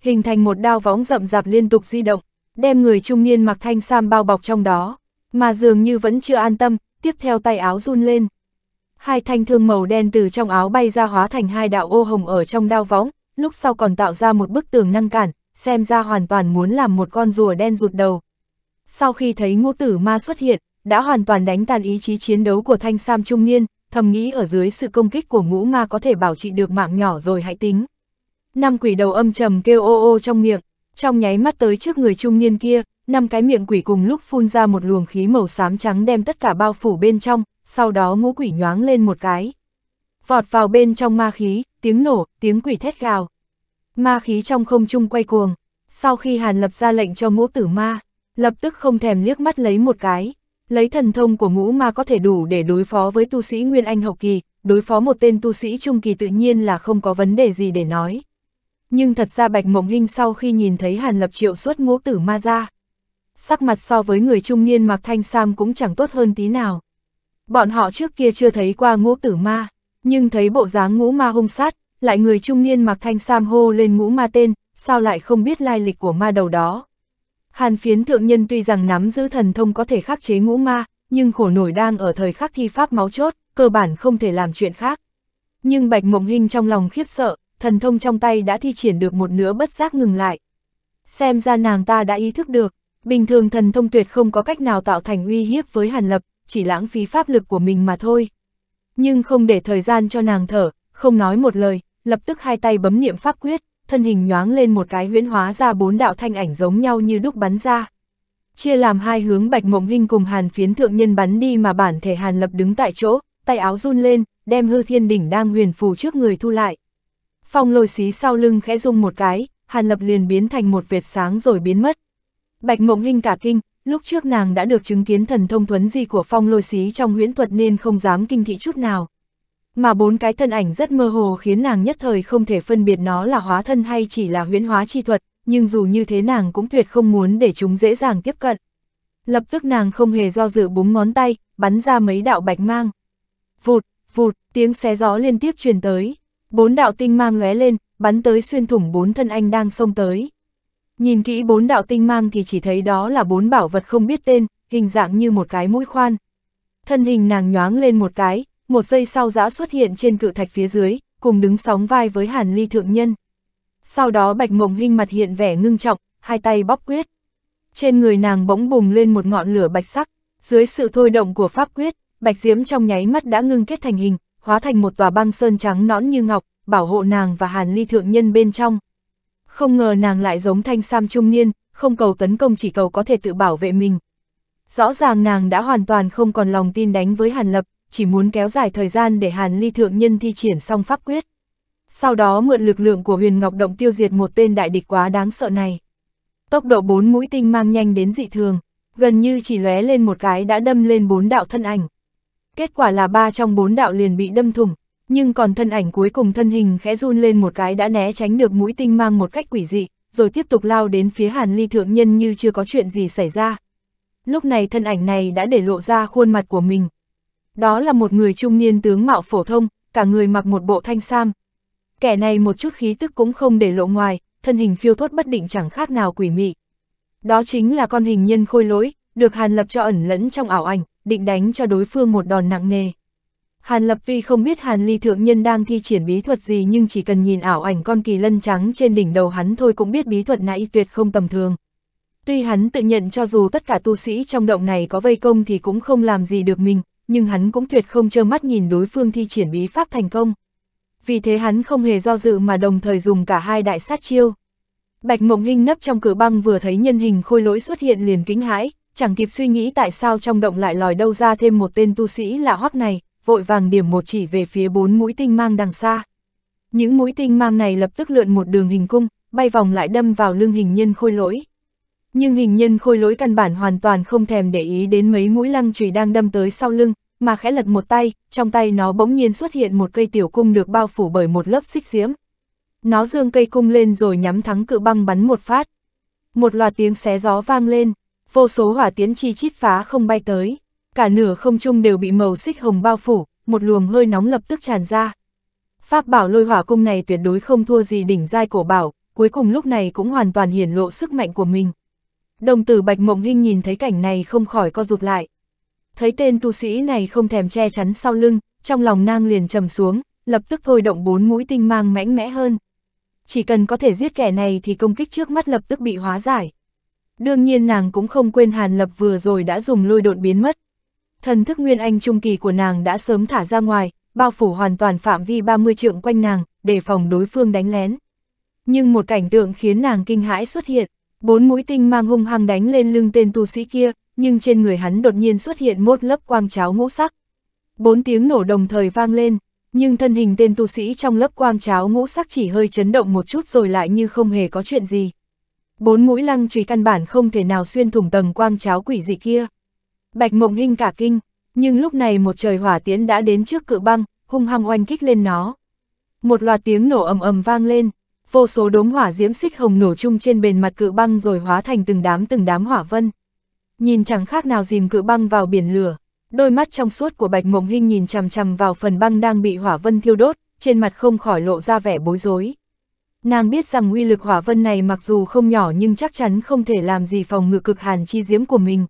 Hình thành một đao võng rậm rạp liên tục di động, đem người trung niên mặc thanh sam bao bọc trong đó. Mà dường như vẫn chưa an tâm, tiếp theo tay áo run lên hai thanh thương màu đen từ trong áo bay ra hóa thành hai đạo ô hồng ở trong đao võng, lúc sau còn tạo ra một bức tường ngăn cản, xem ra hoàn toàn muốn làm một con rùa đen rụt đầu. Sau khi thấy ngũ tử ma xuất hiện, đã hoàn toàn đánh tàn ý chí chiến đấu của thanh sam trung niên, thầm nghĩ ở dưới sự công kích của ngũ ma có thể bảo trị được mạng nhỏ rồi hãy tính. Năm quỷ đầu âm trầm kêu ô ô trong miệng, trong nháy mắt tới trước người trung niên kia, năm cái miệng quỷ cùng lúc phun ra một luồng khí màu xám trắng đem tất cả bao phủ bên trong, sau đó ngũ quỷ nhoáng lên một cái. Vọt vào bên trong ma khí, tiếng nổ, tiếng quỷ thét gào. Ma khí trong không trung quay cuồng, sau khi Hàn Lập ra lệnh cho ngũ tử ma, lập tức không thèm liếc mắt lấy một cái. Lấy thần thông của ngũ ma có thể đủ để đối phó với tu sĩ Nguyên Anh hậu kỳ, đối phó một tên tu sĩ trung kỳ tự nhiên là không có vấn đề gì để nói. Nhưng thật ra Bạch Mộng Hinh sau khi nhìn thấy Hàn Lập Triệu suốt ngũ tử ma ra, sắc mặt so với người trung niên mặc thanh sam cũng chẳng tốt hơn tí nào bọn họ trước kia chưa thấy qua ngũ tử ma, nhưng thấy bộ dáng ngũ ma hung sát, lại người trung niên mặc thanh sam hô lên ngũ ma tên, sao lại không biết lai lịch của ma đầu đó. Hàn phiến thượng nhân tuy rằng nắm giữ thần thông có thể khắc chế ngũ ma, nhưng khổ nổi đang ở thời khắc thi pháp máu chốt, cơ bản không thể làm chuyện khác. Nhưng Bạch Mộng Hinh trong lòng khiếp sợ, thần thông trong tay đã thi triển được một nửa bất giác ngừng lại. Xem ra nàng ta đã ý thức được, bình thường thần thông tuyệt không có cách nào tạo thành uy hiếp với Hàn Lập, chỉ lãng phí pháp lực của mình mà thôi. Nhưng không để thời gian cho nàng thở, không nói một lời, lập tức hai tay bấm niệm pháp quyết, thân hình nhoáng lên một cái huyễn hóa ra bốn đạo thanh ảnh giống nhau như đúc bắn ra. Chia làm hai hướng Bạch Mộng Hinh cùng Hàn Phiến Thượng Nhân bắn đi mà bản thể Hàn Lập đứng tại chỗ, tay áo run lên, đem hư thiên đỉnh đang huyền phù trước người thu lại. Phong lôi xí sau lưng khẽ rung một cái, Hàn Lập liền biến thành một vệt sáng rồi biến mất. Bạch Mộng Hinh cả kinh, Lúc trước nàng đã được chứng kiến thần thông thuấn di của phong lôi xí trong huyễn thuật nên không dám kinh thị chút nào. Mà bốn cái thân ảnh rất mơ hồ khiến nàng nhất thời không thể phân biệt nó là hóa thân hay chỉ là huyễn hóa chi thuật, nhưng dù như thế nàng cũng tuyệt không muốn để chúng dễ dàng tiếp cận. Lập tức nàng không hề do dự búng ngón tay, bắn ra mấy đạo bạch mang. Vụt, vụt, tiếng xé gió liên tiếp truyền tới. Bốn đạo tinh mang lóe lên, bắn tới xuyên thủng bốn thân anh đang xông tới. Nhìn kỹ bốn đạo tinh mang thì chỉ thấy đó là bốn bảo vật không biết tên, hình dạng như một cái mũi khoan. Thân hình nàng nhoáng lên một cái, một giây sau giã xuất hiện trên cự thạch phía dưới, cùng đứng sóng vai với hàn ly thượng nhân. Sau đó bạch mộng hinh mặt hiện vẻ ngưng trọng, hai tay bóp quyết. Trên người nàng bỗng bùng lên một ngọn lửa bạch sắc, dưới sự thôi động của pháp quyết, bạch diễm trong nháy mắt đã ngưng kết thành hình, hóa thành một tòa băng sơn trắng nõn như ngọc, bảo hộ nàng và hàn ly thượng nhân bên trong. Không ngờ nàng lại giống thanh sam trung niên, không cầu tấn công chỉ cầu có thể tự bảo vệ mình. Rõ ràng nàng đã hoàn toàn không còn lòng tin đánh với Hàn Lập, chỉ muốn kéo dài thời gian để Hàn Ly Thượng Nhân thi triển xong pháp quyết. Sau đó mượn lực lượng của huyền Ngọc Động tiêu diệt một tên đại địch quá đáng sợ này. Tốc độ bốn mũi tinh mang nhanh đến dị thường, gần như chỉ lóe lên một cái đã đâm lên bốn đạo thân ảnh. Kết quả là ba trong bốn đạo liền bị đâm thủng, nhưng còn thân ảnh cuối cùng thân hình khẽ run lên một cái đã né tránh được mũi tinh mang một cách quỷ dị, rồi tiếp tục lao đến phía hàn ly thượng nhân như chưa có chuyện gì xảy ra. Lúc này thân ảnh này đã để lộ ra khuôn mặt của mình. Đó là một người trung niên tướng mạo phổ thông, cả người mặc một bộ thanh sam. Kẻ này một chút khí tức cũng không để lộ ngoài, thân hình phiêu thốt bất định chẳng khác nào quỷ mị. Đó chính là con hình nhân khôi lỗi, được hàn lập cho ẩn lẫn trong ảo ảnh, định đánh cho đối phương một đòn nặng nề. Hàn Lập tuy không biết Hàn Ly Thượng Nhân đang thi triển bí thuật gì nhưng chỉ cần nhìn ảo ảnh con kỳ lân trắng trên đỉnh đầu hắn thôi cũng biết bí thuật này tuyệt không tầm thường. Tuy hắn tự nhận cho dù tất cả tu sĩ trong động này có vây công thì cũng không làm gì được mình, nhưng hắn cũng tuyệt không trơ mắt nhìn đối phương thi triển bí pháp thành công. Vì thế hắn không hề do dự mà đồng thời dùng cả hai đại sát chiêu. Bạch Mộng Hinh nấp trong cửa băng vừa thấy nhân hình khôi lỗi xuất hiện liền kính hãi, chẳng kịp suy nghĩ tại sao trong động lại lòi đâu ra thêm một tên tu sĩ lạ hoắc này, vội vàng điểm một chỉ về phía bốn mũi tinh mang đằng xa. Những mũi tinh mang này lập tức lượn một đường hình cung, bay vòng lại đâm vào lưng hình nhân khôi lỗi. Nhưng hình nhân khôi lỗi căn bản hoàn toàn không thèm để ý đến mấy mũi lăng chùy đang đâm tới sau lưng, mà khẽ lật một tay, trong tay nó bỗng nhiên xuất hiện một cây tiểu cung được bao phủ bởi một lớp xích diễm. Nó dương cây cung lên rồi nhắm thắng cự băng bắn một phát. Một loạt tiếng xé gió vang lên, vô số hỏa tiến chi chít phá không bay tới cả nửa không trung đều bị màu xích hồng bao phủ, một luồng hơi nóng lập tức tràn ra. Pháp bảo lôi hỏa cung này tuyệt đối không thua gì đỉnh giai cổ bảo, cuối cùng lúc này cũng hoàn toàn hiển lộ sức mạnh của mình. Đồng tử Bạch Mộng Hinh nhìn thấy cảnh này không khỏi co rụt lại. Thấy tên tu sĩ này không thèm che chắn sau lưng, trong lòng nang liền trầm xuống, lập tức thôi động bốn mũi tinh mang mãnh mẽ hơn. Chỉ cần có thể giết kẻ này thì công kích trước mắt lập tức bị hóa giải. Đương nhiên nàng cũng không quên Hàn Lập vừa rồi đã dùng lôi độn biến mất thần thức nguyên anh trung kỳ của nàng đã sớm thả ra ngoài, bao phủ hoàn toàn phạm vi 30 trượng quanh nàng, để phòng đối phương đánh lén. Nhưng một cảnh tượng khiến nàng kinh hãi xuất hiện, bốn mũi tinh mang hung hăng đánh lên lưng tên tu sĩ kia, nhưng trên người hắn đột nhiên xuất hiện một lớp quang cháo ngũ sắc. Bốn tiếng nổ đồng thời vang lên, nhưng thân hình tên tu sĩ trong lớp quang cháo ngũ sắc chỉ hơi chấn động một chút rồi lại như không hề có chuyện gì. Bốn mũi lăng trùy căn bản không thể nào xuyên thủng tầng quang cháo quỷ dị kia. Bạch Mộng Hinh cả kinh, nhưng lúc này một trời hỏa tiễn đã đến trước cự băng, hung hăng oanh kích lên nó. Một loạt tiếng nổ ầm ầm vang lên, vô số đốm hỏa diễm xích hồng nổ chung trên bề mặt cự băng rồi hóa thành từng đám từng đám hỏa vân. Nhìn chẳng khác nào dìm cự băng vào biển lửa, đôi mắt trong suốt của Bạch Mộng Hinh nhìn chằm chằm vào phần băng đang bị hỏa vân thiêu đốt, trên mặt không khỏi lộ ra vẻ bối rối. Nàng biết rằng uy lực hỏa vân này mặc dù không nhỏ nhưng chắc chắn không thể làm gì phòng ngự cực hàn chi diễm của mình.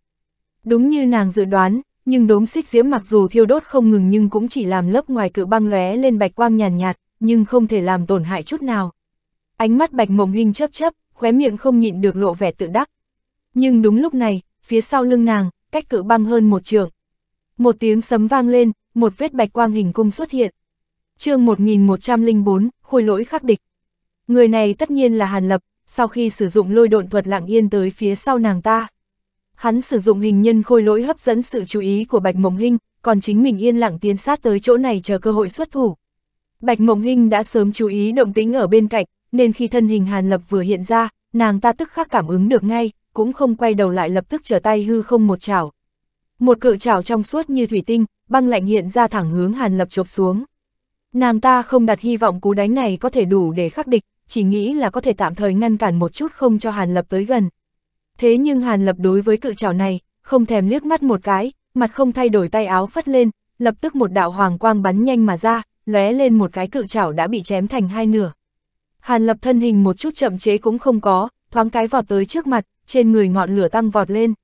Đúng như nàng dự đoán, nhưng đốm xích diễm mặc dù thiêu đốt không ngừng nhưng cũng chỉ làm lớp ngoài cự băng lóe lên bạch quang nhàn nhạt, nhạt, nhưng không thể làm tổn hại chút nào. Ánh mắt bạch mộng hình chấp chấp, khóe miệng không nhịn được lộ vẻ tự đắc. Nhưng đúng lúc này, phía sau lưng nàng, cách cự băng hơn một trường. Một tiếng sấm vang lên, một vết bạch quang hình cung xuất hiện. chương 1104, khôi lỗi khắc địch. Người này tất nhiên là Hàn Lập, sau khi sử dụng lôi độn thuật lặng yên tới phía sau nàng ta. Hắn sử dụng hình nhân khôi lỗi hấp dẫn sự chú ý của Bạch Mộng Hinh, còn chính mình yên lặng tiến sát tới chỗ này chờ cơ hội xuất thủ. Bạch Mộng Hinh đã sớm chú ý động tĩnh ở bên cạnh, nên khi thân hình Hàn Lập vừa hiện ra, nàng ta tức khắc cảm ứng được ngay, cũng không quay đầu lại lập tức trở tay hư không một chảo. Một cự chảo trong suốt như thủy tinh, băng lạnh hiện ra thẳng hướng Hàn Lập chộp xuống. Nàng ta không đặt hy vọng cú đánh này có thể đủ để khắc địch, chỉ nghĩ là có thể tạm thời ngăn cản một chút không cho Hàn Lập tới gần. Thế nhưng Hàn Lập đối với cự trảo này, không thèm liếc mắt một cái, mặt không thay đổi tay áo phất lên, lập tức một đạo hoàng quang bắn nhanh mà ra, lóe lên một cái cự trảo đã bị chém thành hai nửa. Hàn Lập thân hình một chút chậm chế cũng không có, thoáng cái vọt tới trước mặt, trên người ngọn lửa tăng vọt lên.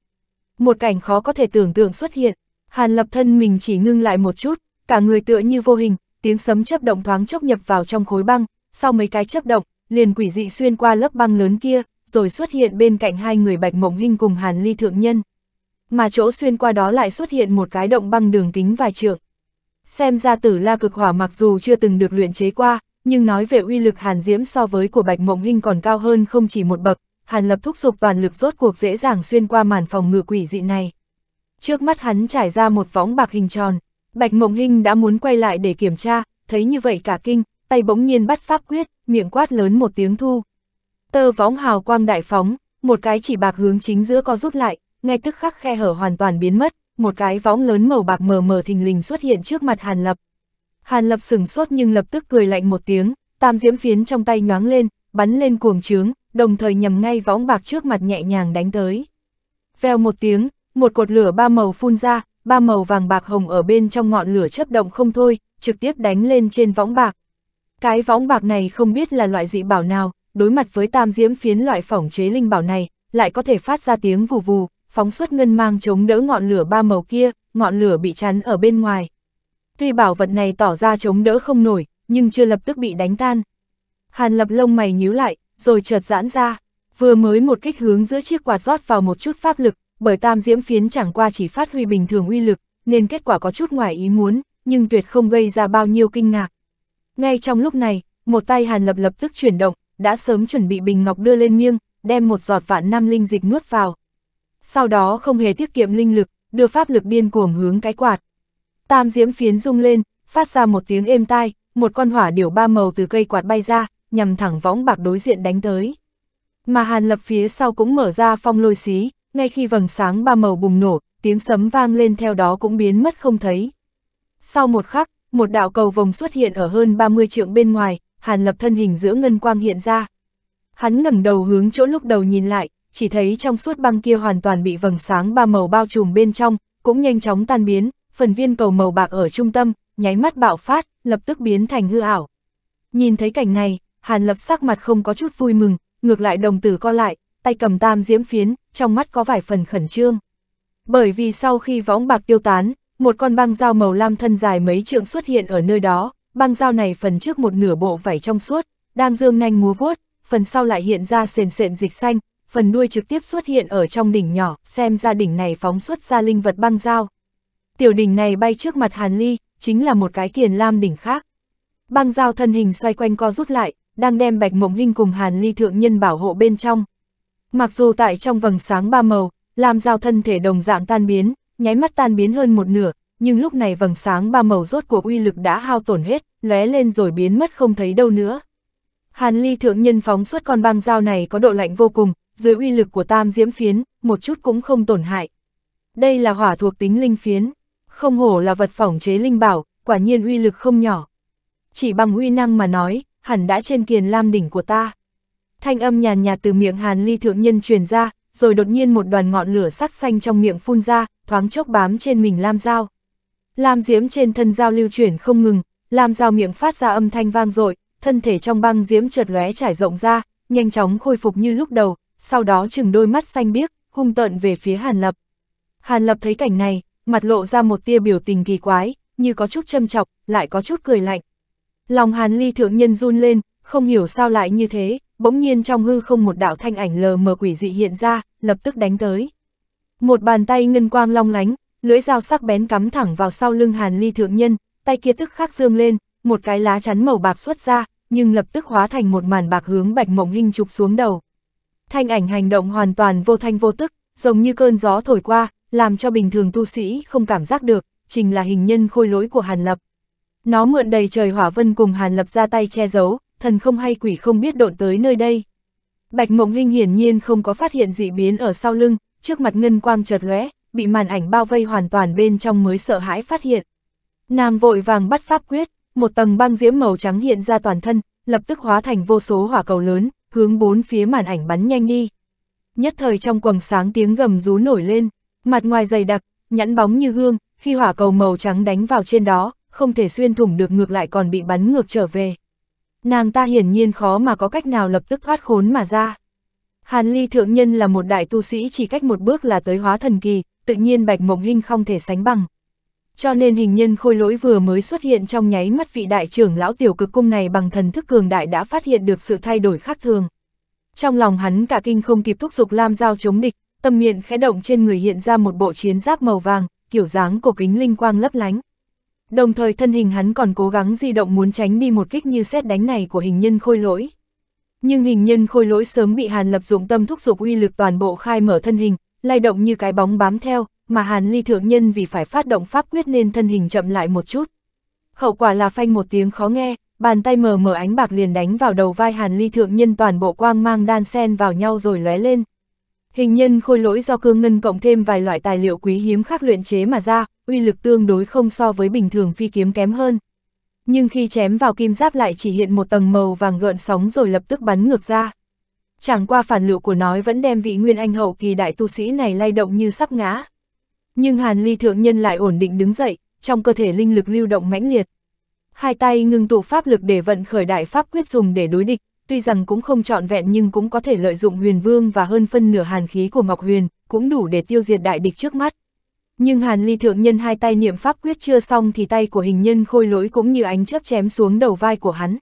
Một cảnh khó có thể tưởng tượng xuất hiện, Hàn Lập thân mình chỉ ngưng lại một chút, cả người tựa như vô hình, tiếng sấm chớp động thoáng chốc nhập vào trong khối băng, sau mấy cái chớp động, liền quỷ dị xuyên qua lớp băng lớn kia, rồi xuất hiện bên cạnh hai người Bạch Mộng Hinh cùng Hàn Ly Thượng Nhân. Mà chỗ xuyên qua đó lại xuất hiện một cái động băng đường kính vài trượng. Xem ra tử la cực hỏa mặc dù chưa từng được luyện chế qua, nhưng nói về uy lực Hàn Diễm so với của Bạch Mộng Hinh còn cao hơn không chỉ một bậc, Hàn Lập thúc giục toàn lực rốt cuộc dễ dàng xuyên qua màn phòng ngự quỷ dị này. Trước mắt hắn trải ra một võng bạc hình tròn, Bạch Mộng Hinh đã muốn quay lại để kiểm tra, thấy như vậy cả kinh, tay bỗng nhiên bắt pháp quyết, miệng quát lớn một tiếng thu, Tơ võng hào quang đại phóng, một cái chỉ bạc hướng chính giữa co rút lại, ngay tức khắc khe hở hoàn toàn biến mất, một cái võng lớn màu bạc mờ mờ thình lình xuất hiện trước mặt Hàn Lập. Hàn Lập sửng sốt nhưng lập tức cười lạnh một tiếng, tam diễm phiến trong tay nhoáng lên, bắn lên cuồng trướng, đồng thời nhầm ngay võng bạc trước mặt nhẹ nhàng đánh tới. Vèo một tiếng, một cột lửa ba màu phun ra, ba màu vàng bạc hồng ở bên trong ngọn lửa chớp động không thôi, trực tiếp đánh lên trên võng bạc. Cái võng bạc này không biết là loại dị bảo nào, đối mặt với tam diễm phiến loại phỏng chế linh bảo này, lại có thể phát ra tiếng vù vù, phóng xuất ngân mang chống đỡ ngọn lửa ba màu kia, ngọn lửa bị chắn ở bên ngoài. Tuy bảo vật này tỏ ra chống đỡ không nổi, nhưng chưa lập tức bị đánh tan. Hàn lập lông mày nhíu lại, rồi chợt giãn ra, vừa mới một kích hướng giữa chiếc quạt rót vào một chút pháp lực, bởi tam diễm phiến chẳng qua chỉ phát huy bình thường uy lực, nên kết quả có chút ngoài ý muốn, nhưng tuyệt không gây ra bao nhiêu kinh ngạc. Ngay trong lúc này, một tay Hàn Lập lập tức chuyển động, đã sớm chuẩn bị bình ngọc đưa lên miêng, đem một giọt vạn năm linh dịch nuốt vào. Sau đó không hề tiết kiệm linh lực, đưa pháp lực điên cuồng hướng cái quạt. Tam diễm phiến rung lên, phát ra một tiếng êm tai, một con hỏa điểu ba màu từ cây quạt bay ra, nhằm thẳng võng bạc đối diện đánh tới. Mà Hàn Lập phía sau cũng mở ra phong lôi xí, ngay khi vầng sáng ba màu bùng nổ, tiếng sấm vang lên theo đó cũng biến mất không thấy. Sau một khắc, một đạo cầu vòng xuất hiện ở hơn 30 trượng bên ngoài, Hàn Lập thân hình giữa ngân quang hiện ra. Hắn ngẩng đầu hướng chỗ lúc đầu nhìn lại, chỉ thấy trong suốt băng kia hoàn toàn bị vầng sáng ba màu bao trùm bên trong, cũng nhanh chóng tan biến, phần viên cầu màu bạc ở trung tâm, nháy mắt bạo phát, lập tức biến thành hư ảo. Nhìn thấy cảnh này, Hàn Lập sắc mặt không có chút vui mừng, ngược lại đồng tử co lại, tay cầm tam diễm phiến, trong mắt có vài phần khẩn trương. Bởi vì sau khi võng bạc tiêu tán, một con băng dao màu lam thân dài mấy trượng xuất hiện ở nơi đó, băng dao này phần trước một nửa bộ vảy trong suốt, đang dương nhanh múa vuốt, phần sau lại hiện ra sền sện dịch xanh, phần đuôi trực tiếp xuất hiện ở trong đỉnh nhỏ, xem ra đỉnh này phóng xuất ra linh vật băng dao. Tiểu đỉnh này bay trước mặt Hàn Ly, chính là một cái kiền lam đỉnh khác. Băng dao thân hình xoay quanh co rút lại, đang đem Bạch Mộng Hinh cùng Hàn Ly thượng nhân bảo hộ bên trong. Mặc dù tại trong vầng sáng ba màu, làm dao thân thể đồng dạng tan biến, nháy mắt tan biến hơn một nửa, nhưng lúc này vầng sáng ba màu rốt cuộc uy lực đã hao tổn hết, lóe lên rồi biến mất không thấy đâu nữa. Hàn Ly thượng nhân phóng suốt con băng dao này có độ lạnh vô cùng, dưới uy lực của tam diễm phiến, một chút cũng không tổn hại. Đây là hỏa thuộc tính linh phiến, không hổ là vật phỏng chế linh bảo, quả nhiên uy lực không nhỏ. Chỉ bằng uy năng mà nói, hẳn đã trên kiền lam đỉnh của ta. Thanh âm nhàn nhạt từ miệng Hàn Ly thượng nhân truyền ra, rồi đột nhiên một đoàn ngọn lửa sắc xanh trong miệng phun ra, thoáng chốc bám trên mình lam dao. Lam diễm trên thân dao lưu chuyển không ngừng, làm dao miệng phát ra âm thanh vang dội, thân thể trong băng diễm chợt lóe trải rộng ra, nhanh chóng khôi phục như lúc đầu, sau đó chừng đôi mắt xanh biếc, hung tợn về phía Hàn Lập. Hàn Lập thấy cảnh này, mặt lộ ra một tia biểu tình kỳ quái, như có chút châm chọc, lại có chút cười lạnh. Lòng Hàn Ly thượng nhân run lên, không hiểu sao lại như thế, bỗng nhiên trong hư không một đạo thanh ảnh lờ mờ quỷ dị hiện ra, lập tức đánh tới. Một bàn tay ngân quang long lánh, lưỡi dao sắc bén cắm thẳng vào sau lưng Hàn Ly thượng nhân, tay kia tức khắc dương lên, một cái lá chắn màu bạc xuất ra, nhưng lập tức hóa thành một màn bạc hướng Bạch Mộng Hinh chụp xuống đầu. Thanh ảnh hành động hoàn toàn vô thanh vô tức, giống như cơn gió thổi qua, làm cho bình thường tu sĩ không cảm giác được, trình là hình nhân khôi lỗi của Hàn Lập. Nó mượn đầy trời hỏa vân cùng Hàn Lập ra tay che giấu, thần không hay quỷ không biết độn tới nơi đây. Bạch Mộng Hinh hiển nhiên không có phát hiện dị biến ở sau lưng, trước mặt ngân quang chợt lóe, bị màn ảnh bao vây hoàn toàn bên trong mới sợ hãi phát hiện. Nàng vội vàng bắt pháp quyết, một tầng băng diễm màu trắng hiện ra toàn thân, lập tức hóa thành vô số hỏa cầu lớn, hướng bốn phía màn ảnh bắn nhanh đi. Nhất thời trong quầng sáng tiếng gầm rú nổi lên, mặt ngoài dày đặc, nhẵn bóng như gương, khi hỏa cầu màu trắng đánh vào trên đó, không thể xuyên thủng được ngược lại còn bị bắn ngược trở về. Nàng ta hiển nhiên khó mà có cách nào lập tức thoát khốn mà ra. Hàn Ly Thượng Nhân là một đại tu sĩ chỉ cách một bước là tới hóa thần kỳ, tự nhiên Bạch Mộng Hinh không thể sánh bằng. Cho nên hình nhân khôi lỗi vừa mới xuất hiện trong nháy mắt vị đại trưởng lão tiểu cực cung này bằng thần thức cường đại đã phát hiện được sự thay đổi khác thường. Trong lòng hắn cả kinh không kịp thúc giục Lam Giao chống địch, tâm miệng khẽ động trên người hiện ra một bộ chiến giáp màu vàng, kiểu dáng cổ kính linh quang lấp lánh. Đồng thời thân hình hắn còn cố gắng di động muốn tránh đi một kích như xét đánh này của hình nhân khôi lỗi. Nhưng hình nhân khôi lỗi sớm bị Hàn Lập dụng tâm thúc giục uy lực toàn bộ khai mở thân hình, lay động như cái bóng bám theo, mà Hàn Ly thượng nhân vì phải phát động pháp quyết nên thân hình chậm lại một chút. Hậu quả là phanh một tiếng khó nghe, bàn tay mờ mờ ánh bạc liền đánh vào đầu vai Hàn Ly thượng nhân toàn bộ quang mang đan sen vào nhau rồi lóe lên. Hình nhân khôi lỗi do cương ngân cộng thêm vài loại tài liệu quý hiếm khác luyện chế mà ra, uy lực tương đối không so với bình thường phi kiếm kém hơn. Nhưng khi chém vào kim giáp lại chỉ hiện một tầng màu vàng gợn sóng rồi lập tức bắn ngược ra chẳng qua phản lựu của nói vẫn đem vị nguyên anh hậu kỳ đại tu sĩ này lay động như sắp ngã. Nhưng Hàn Ly thượng nhân lại ổn định đứng dậy, trong cơ thể linh lực lưu động mãnh liệt. Hai tay ngưng tụ pháp lực để vận khởi đại pháp quyết dùng để đối địch, tuy rằng cũng không trọn vẹn nhưng cũng có thể lợi dụng huyền vương và hơn phân nửa hàn khí của Ngọc Huyền, cũng đủ để tiêu diệt đại địch trước mắt. Nhưng Hàn Ly thượng nhân hai tay niệm pháp quyết chưa xong thì tay của hình nhân khôi lỗi cũng như ánh chớp chém xuống đầu vai của hắn.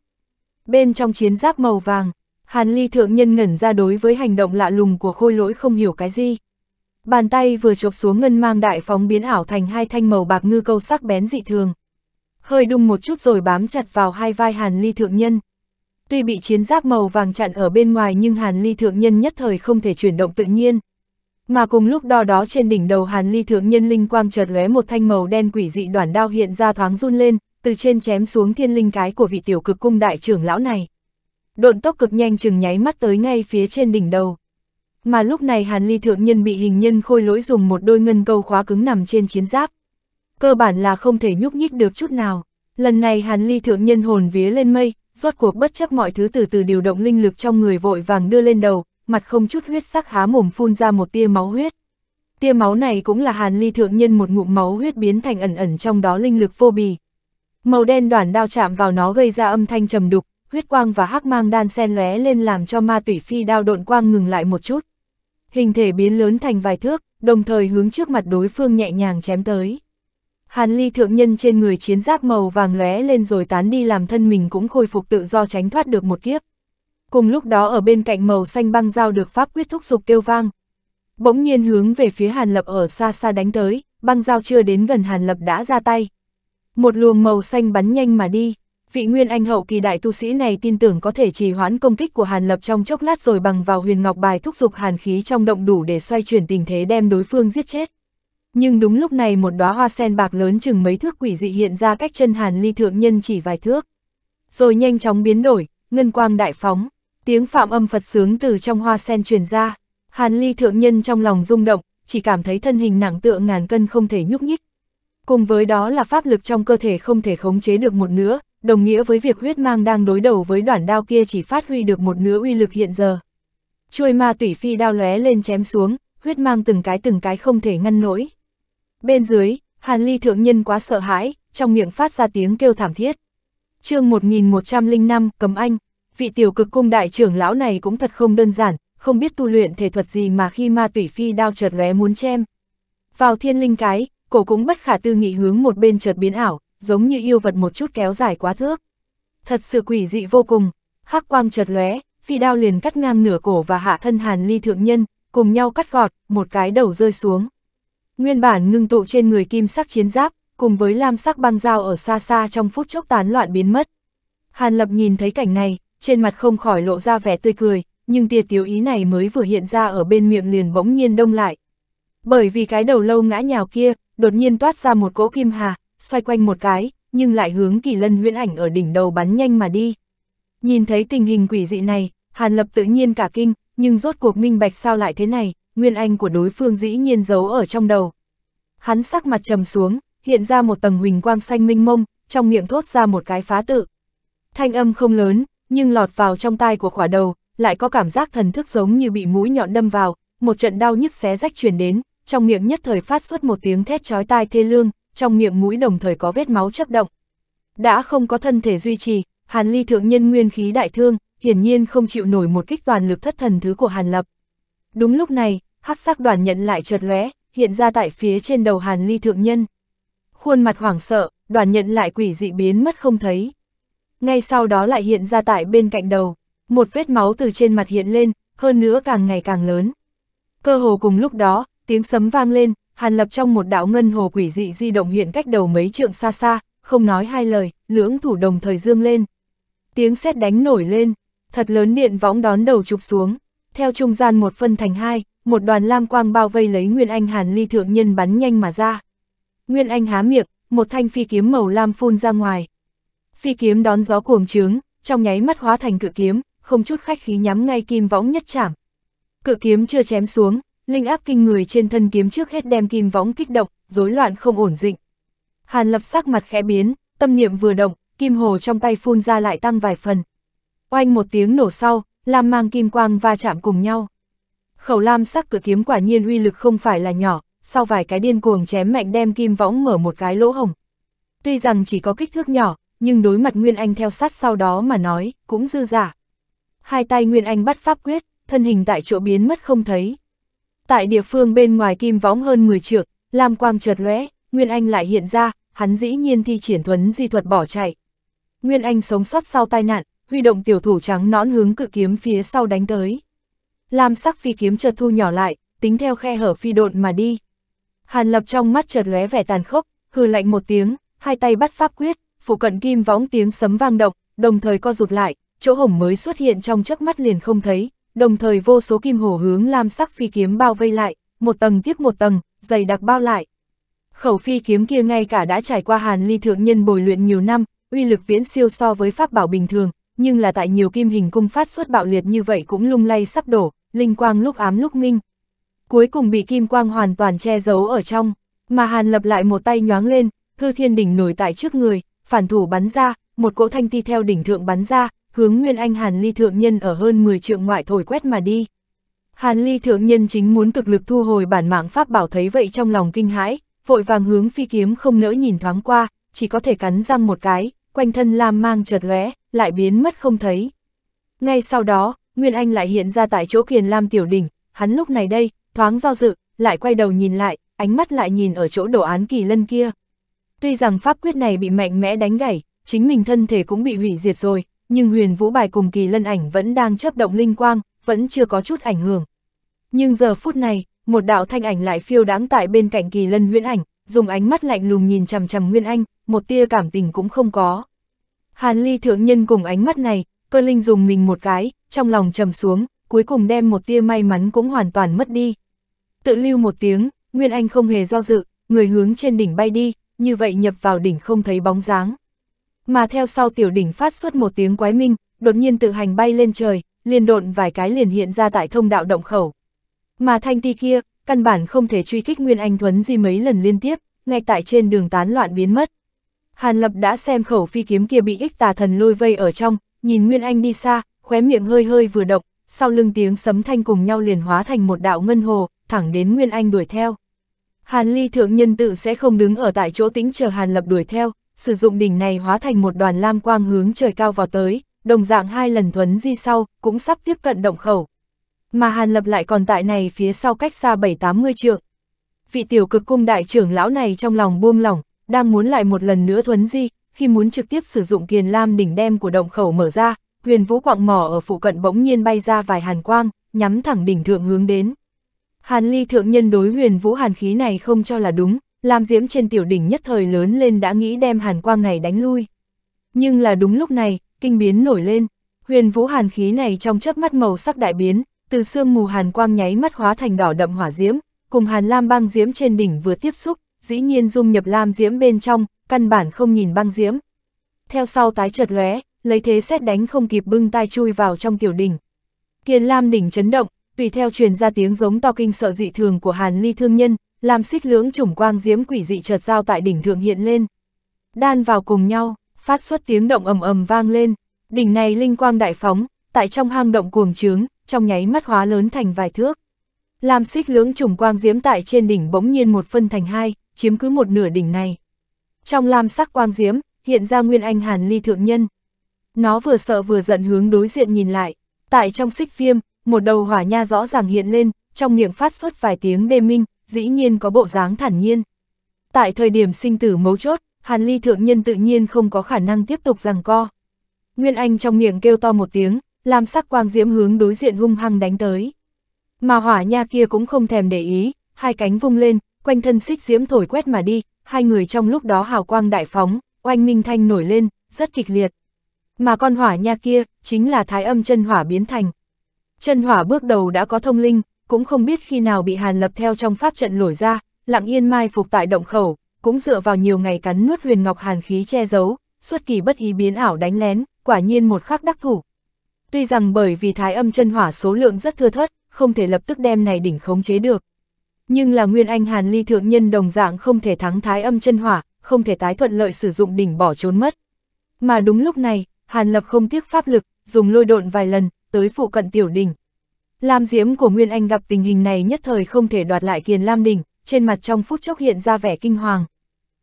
Bên trong chiến giáp màu vàng, Hàn ly thượng nhân ngẩn ra đối với hành động lạ lùng của khôi lỗi không hiểu cái gì. Bàn tay vừa chộp xuống ngân mang đại phóng biến ảo thành hai thanh màu bạc ngư câu sắc bén dị thường. Hơi đung một chút rồi bám chặt vào hai vai hàn ly thượng nhân. Tuy bị chiến giáp màu vàng chặn ở bên ngoài nhưng hàn ly thượng nhân nhất thời không thể chuyển động tự nhiên. Mà cùng lúc đó đó trên đỉnh đầu hàn ly thượng nhân linh quang chợt lóe một thanh màu đen quỷ dị đoản đao hiện ra thoáng run lên, từ trên chém xuống thiên linh cái của vị tiểu cực cung đại trưởng lão này độn tốc cực nhanh chừng nháy mắt tới ngay phía trên đỉnh đầu. Mà lúc này Hàn Ly Thượng Nhân bị hình nhân khôi lỗi dùng một đôi ngân câu khóa cứng nằm trên chiến giáp. Cơ bản là không thể nhúc nhích được chút nào. Lần này Hàn Ly Thượng Nhân hồn vía lên mây, rốt cuộc bất chấp mọi thứ từ từ điều động linh lực trong người vội vàng đưa lên đầu, mặt không chút huyết sắc há mồm phun ra một tia máu huyết. Tia máu này cũng là Hàn Ly Thượng Nhân một ngụm máu huyết biến thành ẩn ẩn trong đó linh lực vô bì. Màu đen đoàn đao chạm vào nó gây ra âm thanh trầm đục, huyết quang và hắc mang đan sen lóe lên làm cho ma tủy phi đao độn quang ngừng lại một chút. Hình thể biến lớn thành vài thước, đồng thời hướng trước mặt đối phương nhẹ nhàng chém tới. Hàn ly thượng nhân trên người chiến giáp màu vàng lóe lên rồi tán đi làm thân mình cũng khôi phục tự do tránh thoát được một kiếp. Cùng lúc đó ở bên cạnh màu xanh băng dao được pháp quyết thúc dục kêu vang. Bỗng nhiên hướng về phía Hàn Lập ở xa xa đánh tới, băng dao chưa đến gần Hàn Lập đã ra tay. Một luồng màu xanh bắn nhanh mà đi, Vị nguyên anh hậu kỳ đại tu sĩ này tin tưởng có thể trì hoãn công kích của Hàn Lập trong chốc lát rồi bằng vào huyền ngọc bài thúc giục hàn khí trong động đủ để xoay chuyển tình thế đem đối phương giết chết. Nhưng đúng lúc này một đóa hoa sen bạc lớn chừng mấy thước quỷ dị hiện ra cách chân Hàn Ly thượng nhân chỉ vài thước. Rồi nhanh chóng biến đổi, ngân quang đại phóng, tiếng phạm âm Phật sướng từ trong hoa sen truyền ra. Hàn Ly thượng nhân trong lòng rung động, chỉ cảm thấy thân hình nặng tựa ngàn cân không thể nhúc nhích. Cùng với đó là pháp lực trong cơ thể không thể khống chế được một nữa, đồng nghĩa với việc huyết mang đang đối đầu với đoạn đao kia chỉ phát huy được một nửa uy lực hiện giờ. Chuôi ma tủy phi đao lóe lên chém xuống, huyết mang từng cái từng cái không thể ngăn nổi. Bên dưới, Hàn Ly thượng nhân quá sợ hãi, trong miệng phát ra tiếng kêu thảm thiết. chương 1105, Cấm Anh, vị tiểu cực cung đại trưởng lão này cũng thật không đơn giản, không biết tu luyện thể thuật gì mà khi ma tủy phi đao chợt lóe muốn chém. Vào thiên linh cái, cổ cũng bất khả tư nghị hướng một bên chợt biến ảo, giống như yêu vật một chút kéo dài quá thước. Thật sự quỷ dị vô cùng, hắc quang chợt lóe, phi đao liền cắt ngang nửa cổ và hạ thân hàn ly thượng nhân, cùng nhau cắt gọt, một cái đầu rơi xuống. Nguyên bản ngưng tụ trên người kim sắc chiến giáp, cùng với lam sắc băng dao ở xa xa trong phút chốc tán loạn biến mất. Hàn Lập nhìn thấy cảnh này, trên mặt không khỏi lộ ra vẻ tươi cười, nhưng tia tiếu ý này mới vừa hiện ra ở bên miệng liền bỗng nhiên đông lại. Bởi vì cái đầu lâu ngã nhào kia, đột nhiên toát ra một cỗ kim hà, xoay quanh một cái, nhưng lại hướng kỳ lân huyễn ảnh ở đỉnh đầu bắn nhanh mà đi. Nhìn thấy tình hình quỷ dị này, Hàn Lập tự nhiên cả kinh, nhưng rốt cuộc minh bạch sao lại thế này, nguyên anh của đối phương dĩ nhiên giấu ở trong đầu. Hắn sắc mặt trầm xuống, hiện ra một tầng huỳnh quang xanh minh mông, trong miệng thốt ra một cái phá tự. Thanh âm không lớn, nhưng lọt vào trong tai của khỏa đầu, lại có cảm giác thần thức giống như bị mũi nhọn đâm vào, một trận đau nhức xé rách truyền đến, trong miệng nhất thời phát xuất một tiếng thét chói tai thê lương, trong miệng mũi đồng thời có vết máu chấp động. Đã không có thân thể duy trì, Hàn Ly thượng nhân nguyên khí đại thương, hiển nhiên không chịu nổi một kích toàn lực thất thần thứ của Hàn Lập. Đúng lúc này, hắc sắc đoàn nhận lại chợt lóe, hiện ra tại phía trên đầu Hàn Ly thượng nhân. Khuôn mặt hoảng sợ, đoàn nhận lại quỷ dị biến mất không thấy. Ngay sau đó lại hiện ra tại bên cạnh đầu, một vết máu từ trên mặt hiện lên, hơn nữa càng ngày càng lớn. Cơ hồ cùng lúc đó, tiếng sấm vang lên, Hàn Lập trong một đạo ngân hồ quỷ dị di động hiện cách đầu mấy trượng xa xa, không nói hai lời, lưỡng thủ đồng thời dương lên. Tiếng sét đánh nổi lên, thật lớn điện võng đón đầu chụp xuống, theo trung gian một phân thành hai, một đoàn lam quang bao vây lấy Nguyên Anh Hàn Ly thượng nhân bắn nhanh mà ra. Nguyên Anh há miệng, một thanh phi kiếm màu lam phun ra ngoài. Phi kiếm đón gió cuồng trướng, trong nháy mắt hóa thành cự kiếm, không chút khách khí nhắm ngay kim võng nhất chạm. Cự kiếm chưa chém xuống, linh áp kinh người trên thân kiếm trước hết đem kim võng kích động, rối loạn không ổn định. Hàn lập sắc mặt khẽ biến, tâm niệm vừa động, kim hồ trong tay phun ra lại tăng vài phần. Oanh một tiếng nổ sau, lam mang kim quang va chạm cùng nhau. Khẩu lam sắc cửa kiếm quả nhiên uy lực không phải là nhỏ, sau vài cái điên cuồng chém mạnh đem kim võng mở một cái lỗ hồng. Tuy rằng chỉ có kích thước nhỏ, nhưng đối mặt Nguyên Anh theo sát sau đó mà nói, cũng dư giả. Hai tay Nguyên Anh bắt pháp quyết, thân hình tại chỗ biến mất không thấy, tại địa phương bên ngoài kim võng hơn 10 trượng, Lam Quang chợt lóe, Nguyên Anh lại hiện ra, hắn dĩ nhiên thi triển thuấn di thuật bỏ chạy. Nguyên Anh sống sót sau tai nạn, huy động tiểu thủ trắng nõn hướng cự kiếm phía sau đánh tới. Lam sắc phi kiếm chợt thu nhỏ lại, tính theo khe hở phi độn mà đi. Hàn Lập trong mắt chợt lóe vẻ tàn khốc, hừ lạnh một tiếng, hai tay bắt pháp quyết, phụ cận kim võng tiếng sấm vang động, đồng thời co rụt lại, chỗ hổng mới xuất hiện trong chớp mắt liền không thấy, đồng thời vô số kim hổ hướng lam sắc phi kiếm bao vây lại, một tầng tiếp một tầng, dày đặc bao lại. Khẩu phi kiếm kia ngay cả đã trải qua hàn ly thượng nhân bồi luyện nhiều năm, uy lực viễn siêu so với pháp bảo bình thường, nhưng là tại nhiều kim hình cung phát xuất bạo liệt như vậy cũng lung lay sắp đổ, linh quang lúc ám lúc minh. Cuối cùng bị kim quang hoàn toàn che giấu ở trong, mà hàn lập lại một tay nhoáng lên, hư thiên đỉnh nổi tại trước người, phản thủ bắn ra, một cỗ thanh ti theo đỉnh thượng bắn ra, hướng Nguyên Anh Hàn Ly Thượng Nhân ở hơn 10 trượng ngoại thổi quét mà đi. Hàn Ly Thượng Nhân chính muốn cực lực thu hồi bản mạng Pháp bảo thấy vậy trong lòng kinh hãi, vội vàng hướng phi kiếm không nỡ nhìn thoáng qua, chỉ có thể cắn răng một cái, quanh thân lam mang chợt lóe, lại biến mất không thấy. Ngay sau đó, Nguyên Anh lại hiện ra tại chỗ kiền lam tiểu đỉnh, hắn lúc này đây, thoáng do dự, lại quay đầu nhìn lại, ánh mắt lại nhìn ở chỗ đồ án kỳ lân kia. Tuy rằng pháp quyết này bị mạnh mẽ đánh gãy, chính mình thân thể cũng bị hủy diệt rồi, nhưng huyền vũ bài cùng kỳ lân ảnh vẫn đang chấp động linh quang, vẫn chưa có chút ảnh hưởng. Nhưng giờ phút này, một đạo thanh ảnh lại phiêu đáng tại bên cạnh kỳ lân huyễn ảnh, dùng ánh mắt lạnh lùng nhìn chằm chằm Nguyên Anh, một tia cảm tình cũng không có. Hàn Ly thượng nhân cùng ánh mắt này, cơ linh dùng mình một cái, trong lòng trầm xuống, cuối cùng đem một tia may mắn cũng hoàn toàn mất đi. Tự lưu một tiếng, Nguyên Anh không hề do dự, người hướng trên đỉnh bay đi, như vậy nhập vào đỉnh không thấy bóng dáng mà theo sau tiểu đỉnh phát xuất một tiếng quái minh, đột nhiên tự hành bay lên trời, liền độn vài cái liền hiện ra tại thông đạo động khẩu. Mà thanh ti kia, căn bản không thể truy kích Nguyên Anh Thuấn gì mấy lần liên tiếp, ngay tại trên đường tán loạn biến mất. Hàn Lập đã xem khẩu phi kiếm kia bị ích tà thần lôi vây ở trong, nhìn Nguyên Anh đi xa, khóe miệng hơi hơi vừa động, sau lưng tiếng sấm thanh cùng nhau liền hóa thành một đạo ngân hồ, thẳng đến Nguyên Anh đuổi theo. Hàn Ly thượng nhân tự sẽ không đứng ở tại chỗ tĩnh chờ Hàn Lập đuổi theo, sử dụng đỉnh này hóa thành một đoàn lam quang hướng trời cao vào tới, đồng dạng hai lần thuấn di sau, cũng sắp tiếp cận động khẩu. Mà Hàn Lập lại còn tại này phía sau cách xa 7-80 trượng. Vị tiểu cực cung đại trưởng lão này trong lòng buông lỏng, đang muốn lại một lần nữa thuấn di, khi muốn trực tiếp sử dụng kiền lam đỉnh đem của động khẩu mở ra, huyền vũ quạng mỏ ở phụ cận bỗng nhiên bay ra vài hàn quang, nhắm thẳng đỉnh thượng hướng đến. Hàn ly thượng nhân đối huyền vũ hàn khí này không cho là đúng, Lam Diễm trên tiểu đỉnh nhất thời lớn lên đã nghĩ đem hàn quang này đánh lui. Nhưng là đúng lúc này, kinh biến nổi lên, huyền vũ hàn khí này trong chớp mắt màu sắc đại biến, từ sương mù hàn quang nháy mắt hóa thành đỏ đậm hỏa diễm, cùng hàn lam băng diễm trên đỉnh vừa tiếp xúc, dĩ nhiên dung nhập lam diễm bên trong, căn bản không nhìn băng diễm. Theo sau tái chợt lóe, lấy thế xét đánh không kịp bưng tai chui vào trong tiểu đỉnh. Kiền lam đỉnh chấn động, tùy theo truyền ra tiếng giống to kinh sợ dị thường của hàn ly thương nhân, làm xích lưỡng trùng quang diếm quỷ dị chợt giao tại đỉnh thượng hiện lên. Đan vào cùng nhau, phát xuất tiếng động ầm ầm vang lên, đỉnh này linh quang đại phóng, tại trong hang động cuồng trướng, trong nháy mắt hóa lớn thành vài thước. Làm xích lưỡng trùng quang diếm tại trên đỉnh bỗng nhiên một phân thành hai, chiếm cứ một nửa đỉnh này. Trong lam sắc quang diếm hiện ra nguyên anh hàn ly thượng nhân. Nó vừa sợ vừa giận hướng đối diện nhìn lại, tại trong xích viêm, một đầu hỏa nha rõ ràng hiện lên, trong miệng phát xuất vài tiếng đê minh, dĩ nhiên có bộ dáng thản nhiên. Tại thời điểm sinh tử mấu chốt, Hàn Ly thượng nhân tự nhiên không có khả năng tiếp tục giằng co. Nguyên Anh trong miệng kêu to một tiếng, làm sắc quang diễm hướng đối diện hung hăng đánh tới. Mà hỏa nha kia cũng không thèm để ý, hai cánh vung lên, quanh thân xích diễm thổi quét mà đi, hai người trong lúc đó hào quang đại phóng, oanh minh thanh nổi lên, rất kịch liệt. Mà con hỏa nha kia, chính là thái âm chân hỏa biến thành. Chân hỏa bước đầu đã có thông linh, cũng không biết khi nào bị Hàn Lập theo trong pháp trận lổi ra, lặng yên mai phục tại động khẩu, cũng dựa vào nhiều ngày cắn nuốt huyền ngọc hàn khí che giấu, suốt kỳ bất ý biến ảo đánh lén, quả nhiên một khắc đắc thủ. Tuy rằng bởi vì thái âm chân hỏa số lượng rất thưa thớt, không thể lập tức đem này đỉnh khống chế được. Nhưng là nguyên anh hàn ly thượng nhân đồng dạng không thể thắng thái âm chân hỏa, không thể tái thuận lợi sử dụng đỉnh bỏ trốn mất. Mà đúng lúc này, hàn lập không tiếc pháp lực, dùng lôi độn vài lần, tới phụ cận tiểu đỉnh, Lam diễm của Nguyên Anh gặp tình hình này nhất thời không thể đoạt lại kiền Lam đỉnh, trên mặt trong phút chốc hiện ra vẻ kinh hoàng.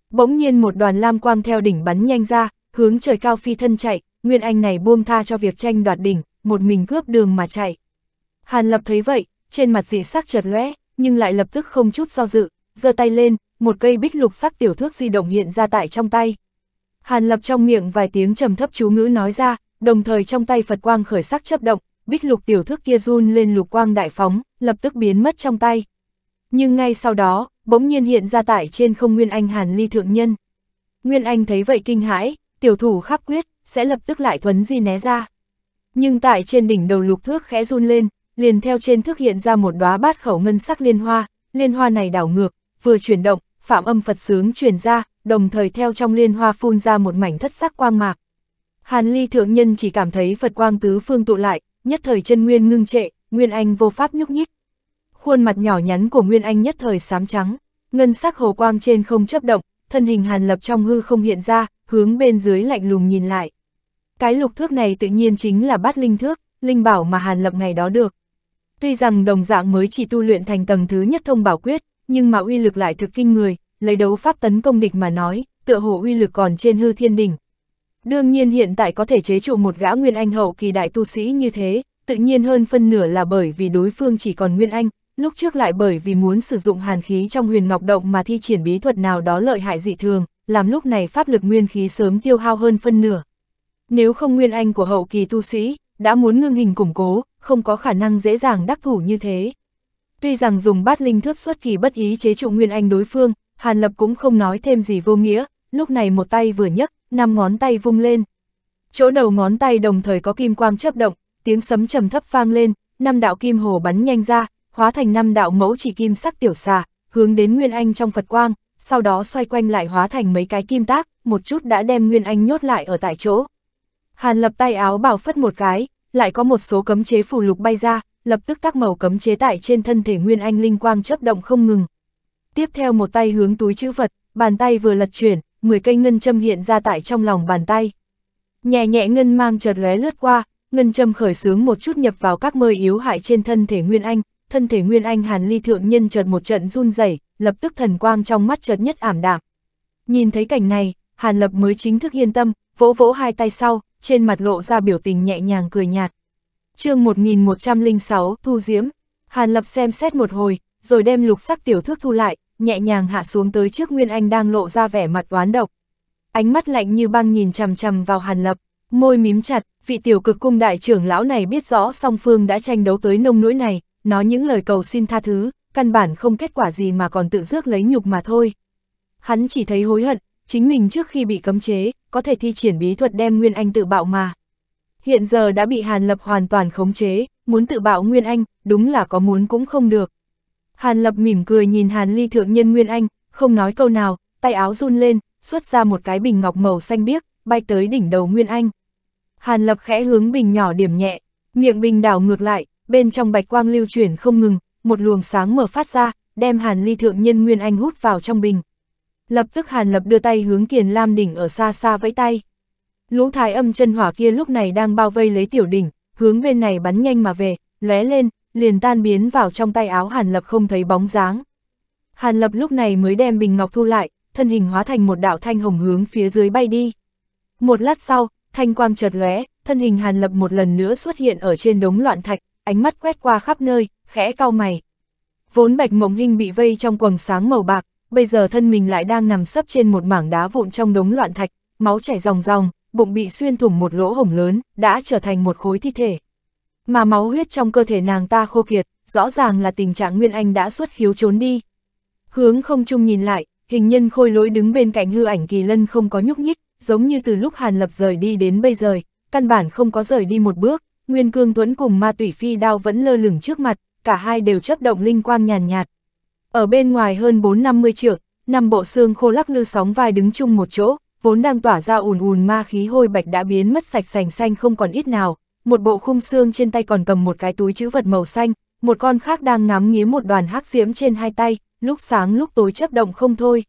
Bỗng nhiên một đoàn Lam quang theo đỉnh bắn nhanh ra, hướng trời cao phi thân chạy, Nguyên Anh này buông tha cho việc tranh đoạt đỉnh, một mình cướp đường mà chạy. Hàn Lập thấy vậy, trên mặt dị sắc chợt lóe, nhưng lại lập tức không chút do dự, giơ tay lên, một cây bích lục sắc tiểu thước di động hiện ra tại trong tay. Hàn Lập trong miệng vài tiếng trầm thấp chú ngữ nói ra, đồng thời trong tay Phật quang khởi sắc chấp động, bích lục tiểu thước kia run lên lục quang đại phóng, lập tức biến mất trong tay. Nhưng ngay sau đó, bỗng nhiên hiện ra tại trên không Nguyên Anh Hàn Ly Thượng Nhân. Nguyên Anh thấy vậy kinh hãi, tiểu thủ khắp quyết, sẽ lập tức lại thuấn di né ra. Nhưng tại trên đỉnh đầu lục thước khẽ run lên, liền theo trên thước hiện ra một đóa bát khẩu ngân sắc liên hoa, liên hoa này đảo ngược, vừa chuyển động, phạm âm Phật sướng truyền ra, đồng thời theo trong liên hoa phun ra một mảnh thất sắc quang mạc. Hàn Ly thượng nhân chỉ cảm thấy Phật quang tứ phương tụ lại, nhất thời chân nguyên ngưng trệ, Nguyên Anh vô pháp nhúc nhích. Khuôn mặt nhỏ nhắn của Nguyên Anh nhất thời xám trắng, ngân sắc hồ quang trên không chấp động, thân hình hàn lập trong hư không hiện ra, hướng bên dưới lạnh lùng nhìn lại. Cái lục thước này tự nhiên chính là bát linh thước, linh bảo mà hàn lập ngày đó được. Tuy rằng đồng dạng mới chỉ tu luyện thành tầng thứ nhất thông bảo quyết, nhưng mà uy lực lại thực kinh người, lấy đấu pháp tấn công địch mà nói, tựa hồ uy lực còn trên hư thiên đỉnh. Đương nhiên hiện tại có thể chế trụ một gã Nguyên Anh hậu kỳ đại tu sĩ như thế, tự nhiên hơn phân nửa là bởi vì đối phương chỉ còn Nguyên Anh, lúc trước lại bởi vì muốn sử dụng hàn khí trong huyền ngọc động mà thi triển bí thuật nào đó lợi hại dị thường, làm lúc này pháp lực nguyên khí sớm tiêu hao hơn phân nửa. Nếu không Nguyên Anh của hậu kỳ tu sĩ, đã muốn ngưng hình củng cố, không có khả năng dễ dàng đắc thủ như thế. Tuy rằng dùng bát linh thước xuất kỳ bất ý chế trụ Nguyên Anh đối phương, Hàn Lập cũng không nói thêm gì vô nghĩa, lúc này một tay vừa nhấc, năm ngón tay vung lên. Chỗ đầu ngón tay đồng thời có kim quang chớp động, tiếng sấm trầm thấp vang lên, năm đạo kim hồ bắn nhanh ra, hóa thành năm đạo mẫu chỉ kim sắc tiểu xà, hướng đến Nguyên Anh trong Phật quang, sau đó xoay quanh lại hóa thành mấy cái kim tác, một chút đã đem Nguyên Anh nhốt lại ở tại chỗ. Hàn lập tay áo bảo phất một cái, lại có một số cấm chế phù lục bay ra, lập tức các màu cấm chế tại trên thân thể Nguyên Anh linh quang chớp động không ngừng. Tiếp theo một tay hướng túi chữ vật, bàn tay vừa lật chuyển, 10 cây ngân châm hiện ra tại trong lòng bàn tay. Nhẹ nhẹ ngân mang chợt lóe lướt qua, ngân châm khởi sướng một chút nhập vào các mơ yếu hại trên thân thể Nguyên Anh, thân thể Nguyên Anh Hàn Ly thượng nhân chợt một trận run rẩy, lập tức thần quang trong mắt chợt nhất ảm đạm. Nhìn thấy cảnh này, Hàn Lập mới chính thức yên tâm, vỗ vỗ hai tay sau, trên mặt lộ ra biểu tình nhẹ nhàng cười nhạt. Chương 1106, Thu Diễm. Hàn Lập xem xét một hồi, rồi đem lục sắc tiểu thước thu lại, nhẹ nhàng hạ xuống tới trước Nguyên Anh đang lộ ra vẻ mặt oán độc. Ánh mắt lạnh như băng nhìn chằm chằm vào Hàn Lập, môi mím chặt, vị tiểu cực cung đại trưởng lão này biết rõ song phương đã tranh đấu tới nông nỗi này, nói những lời cầu xin tha thứ, căn bản không kết quả gì mà còn tự rước lấy nhục mà thôi. Hắn chỉ thấy hối hận, chính mình trước khi bị cấm chế, có thể thi triển bí thuật đem Nguyên Anh tự bạo mà. Hiện giờ đã bị Hàn Lập hoàn toàn khống chế, muốn tự bạo Nguyên Anh, đúng là có muốn cũng không được. Hàn Lập mỉm cười nhìn Hàn Ly Thượng Nhân Nguyên Anh, không nói câu nào, tay áo run lên, xuất ra một cái bình ngọc màu xanh biếc, bay tới đỉnh đầu Nguyên Anh. Hàn Lập khẽ hướng bình nhỏ điểm nhẹ, miệng bình đảo ngược lại, bên trong bạch quang lưu chuyển không ngừng, một luồng sáng mở phát ra, đem Hàn Ly Thượng Nhân Nguyên Anh hút vào trong bình. Lập tức Hàn Lập đưa tay hướng Kiền Lam đỉnh ở xa xa vẫy tay. Lũ thái âm chân hỏa kia lúc này đang bao vây lấy tiểu đỉnh, hướng bên này bắn nhanh mà về, lóe lên, liền tan biến vào trong tay áo Hàn Lập không thấy bóng dáng. Hàn Lập lúc này mới đem bình ngọc thu lại, thân hình hóa thành một đạo thanh hồng hướng phía dưới bay đi. Một lát sau, thanh quang chợt lóe, thân hình Hàn Lập một lần nữa xuất hiện ở trên đống loạn thạch, ánh mắt quét qua khắp nơi, khẽ cau mày. Vốn Bạch Mộng Hinh bị vây trong quầng sáng màu bạc, bây giờ thân mình lại đang nằm sấp trên một mảng đá vụn trong đống loạn thạch, máu chảy ròng ròng, bụng bị xuyên thủng một lỗ hổng lớn, đã trở thành một khối thi thể mà máu huyết trong cơ thể nàng ta khô kiệt, rõ ràng là tình trạng Nguyên Anh đã xuất khiếu trốn đi. Hướng không chung nhìn lại, hình nhân khôi lỗi đứng bên cạnh hư ảnh kỳ lân không có nhúc nhích, giống như từ lúc Hàn Lập rời đi đến bây giờ, căn bản không có rời đi một bước, Nguyên Cương Tuấn cùng ma tủy phi đao vẫn lơ lửng trước mặt, cả hai đều chấp động linh quang nhàn nhạt, nhạt. Ở bên ngoài hơn 450 trượng, năm bộ xương khô lắc lư sóng vai đứng chung một chỗ, vốn đang tỏa ra ùn ùn ma khí hôi bạch đã biến mất sạch sành xanh không còn ít nào, một bộ khung xương trên tay còn cầm một cái túi chữ vật màu xanh, một con khác đang ngắm nghía một đoàn hắc diễm trên hai tay, lúc sáng lúc tối chấp động không thôi.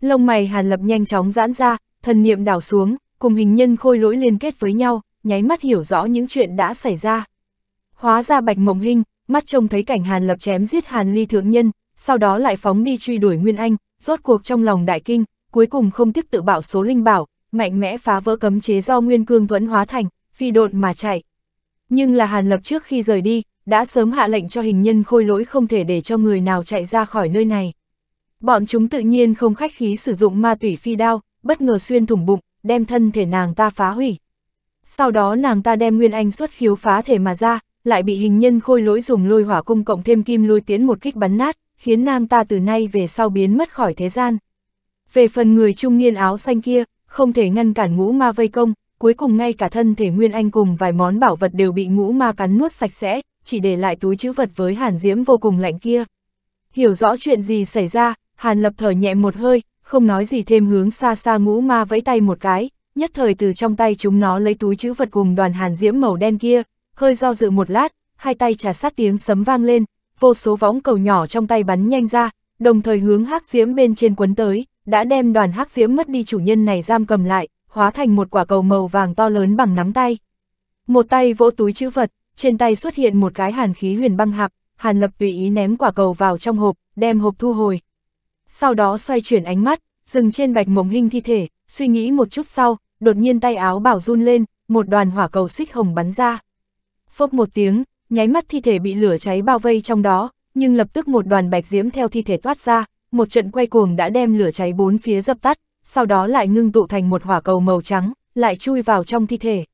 Lông mày Hàn Lập nhanh chóng giãn ra, thần niệm đảo xuống, cùng hình nhân khôi lỗi liên kết với nhau, nháy mắt hiểu rõ những chuyện đã xảy ra. Hóa ra Bạch Mộng Hinh, mắt trông thấy cảnh Hàn Lập chém giết Hàn Ly thượng nhân, sau đó lại phóng đi truy đuổi Nguyên Anh, rốt cuộc trong lòng đại kinh, cuối cùng không tiếc tự bảo số linh bảo, mạnh mẽ phá vỡ cấm chế do Nguyên Cương Thuẫn hóa thành, phi độn mà chạy. Nhưng là Hàn Lập trước khi rời đi, đã sớm hạ lệnh cho hình nhân khôi lỗi không thể để cho người nào chạy ra khỏi nơi này. Bọn chúng tự nhiên không khách khí sử dụng ma tủy phi đao, bất ngờ xuyên thủng bụng, đem thân thể nàng ta phá hủy. Sau đó nàng ta đem Nguyên Anh xuất khiếu phá thể mà ra, lại bị hình nhân khôi lỗi dùng lôi hỏa cung cộng thêm kim lôi tiến một kích bắn nát, khiến nàng ta từ nay về sau biến mất khỏi thế gian. Về phần người trung niên áo xanh kia, không thể ngăn cản ngũ ma vây công, cuối cùng ngay cả thân thể Nguyên Anh cùng vài món bảo vật đều bị ngũ ma cắn nuốt sạch sẽ, chỉ để lại túi chữ vật với hàn diễm vô cùng lạnh kia. Hiểu rõ chuyện gì xảy ra, hàn lập thở nhẹ một hơi, không nói gì thêm hướng xa xa ngũ ma vẫy tay một cái, nhất thời từ trong tay chúng nó lấy túi chữ vật cùng đoàn hàn diễm màu đen kia, hơi do dự một lát, hai tay trà sát tiếng sấm vang lên, vô số võng cầu nhỏ trong tay bắn nhanh ra, đồng thời hướng hắc diễm bên trên quấn tới, đã đem đoàn hắc diễm mất đi chủ nhân này giam cầm lại, hóa thành một quả cầu màu vàng to lớn bằng nắm tay. Một tay vỗ túi chữ vật, trên tay xuất hiện một cái hàn khí huyền băng hạp, hàn lập tùy ý ném quả cầu vào trong hộp, đem hộp thu hồi. Sau đó xoay chuyển ánh mắt, dừng trên bạch mộng hình thi thể, suy nghĩ một chút sau, đột nhiên tay áo bảo run lên, một đoàn hỏa cầu xích hồng bắn ra. Phốc một tiếng, nháy mắt thi thể bị lửa cháy bao vây trong đó, nhưng lập tức một đoàn bạch diễm theo thi thể toát ra, một trận quay cuồng đã đem lửa cháy bốn phía dập tắt, sau đó lại ngưng tụ thành một hỏa cầu màu trắng, lại chui vào trong thi thể.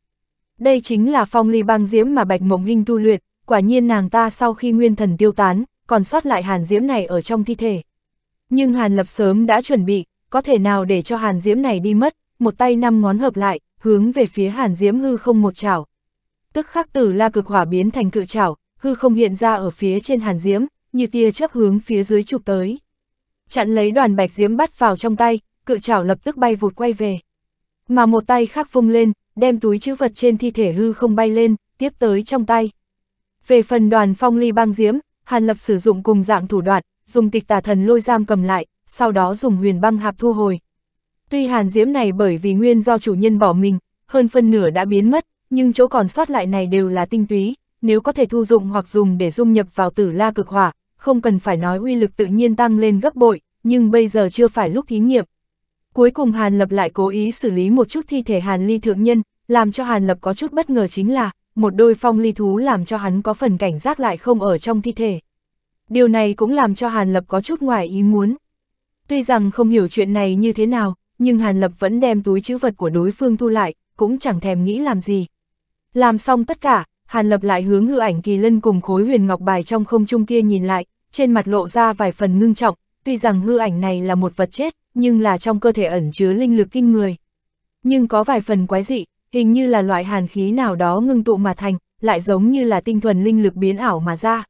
Đây chính là phong ly băng diễm mà Bạch Mộng Hinh tu luyện, quả nhiên nàng ta sau khi nguyên thần tiêu tán, còn sót lại hàn diễm này ở trong thi thể. Nhưng hàn lập sớm đã chuẩn bị, có thể nào để cho hàn diễm này đi mất, một tay năm ngón hợp lại, hướng về phía hàn diễm hư không một chảo. Tức khắc tử la cực hỏa biến thành cự chảo, hư không hiện ra ở phía trên hàn diễm, như tia chớp hướng phía dưới chụp tới. Chặn lấy đoàn bạch diễm bắt vào trong tay, cự trảo lập tức bay vụt quay về. Mà một tay khác vung lên, đem túi chữ vật trên thi thể hư không bay lên, tiếp tới trong tay. Về phần đoàn phong ly băng diễm, Hàn Lập sử dụng cùng dạng thủ đoạn, dùng tịch tà thần lôi giam cầm lại, sau đó dùng huyền băng hạp thu hồi. Tuy hàn diễm này bởi vì nguyên do chủ nhân bỏ mình, hơn phân nửa đã biến mất, nhưng chỗ còn sót lại này đều là tinh túy, nếu có thể thu dụng hoặc dùng để dung nhập vào tử la cực hỏa, không cần phải nói uy lực tự nhiên tăng lên gấp bội, nhưng bây giờ chưa phải lúc thí nghiệm, Cuối cùng Hàn Lập lại cố ý xử lý một chút thi thể Hàn Ly thượng nhân, làm cho Hàn Lập có chút bất ngờ chính là, một đôi phong ly thú làm cho hắn có phần cảnh giác lại không ở trong thi thể. Điều này cũng làm cho Hàn Lập có chút ngoài ý muốn. Tuy rằng không hiểu chuyện này như thế nào, nhưng Hàn Lập vẫn đem túi chữ vật của đối phương thu lại, cũng chẳng thèm nghĩ làm gì. Làm xong tất cả, Hàn Lập lại hướng hư ảnh kỳ lân cùng khối huyền ngọc bài trong không trung kia nhìn lại, trên mặt lộ ra vài phần ngưng trọng, tuy rằng hư ảnh này là một vật chết, nhưng là trong cơ thể ẩn chứa linh lực kinh người. Nhưng có vài phần quái dị, hình như là loại hàn khí nào đó ngưng tụ mà thành, lại giống như là tinh thuần linh lực biến ảo mà ra.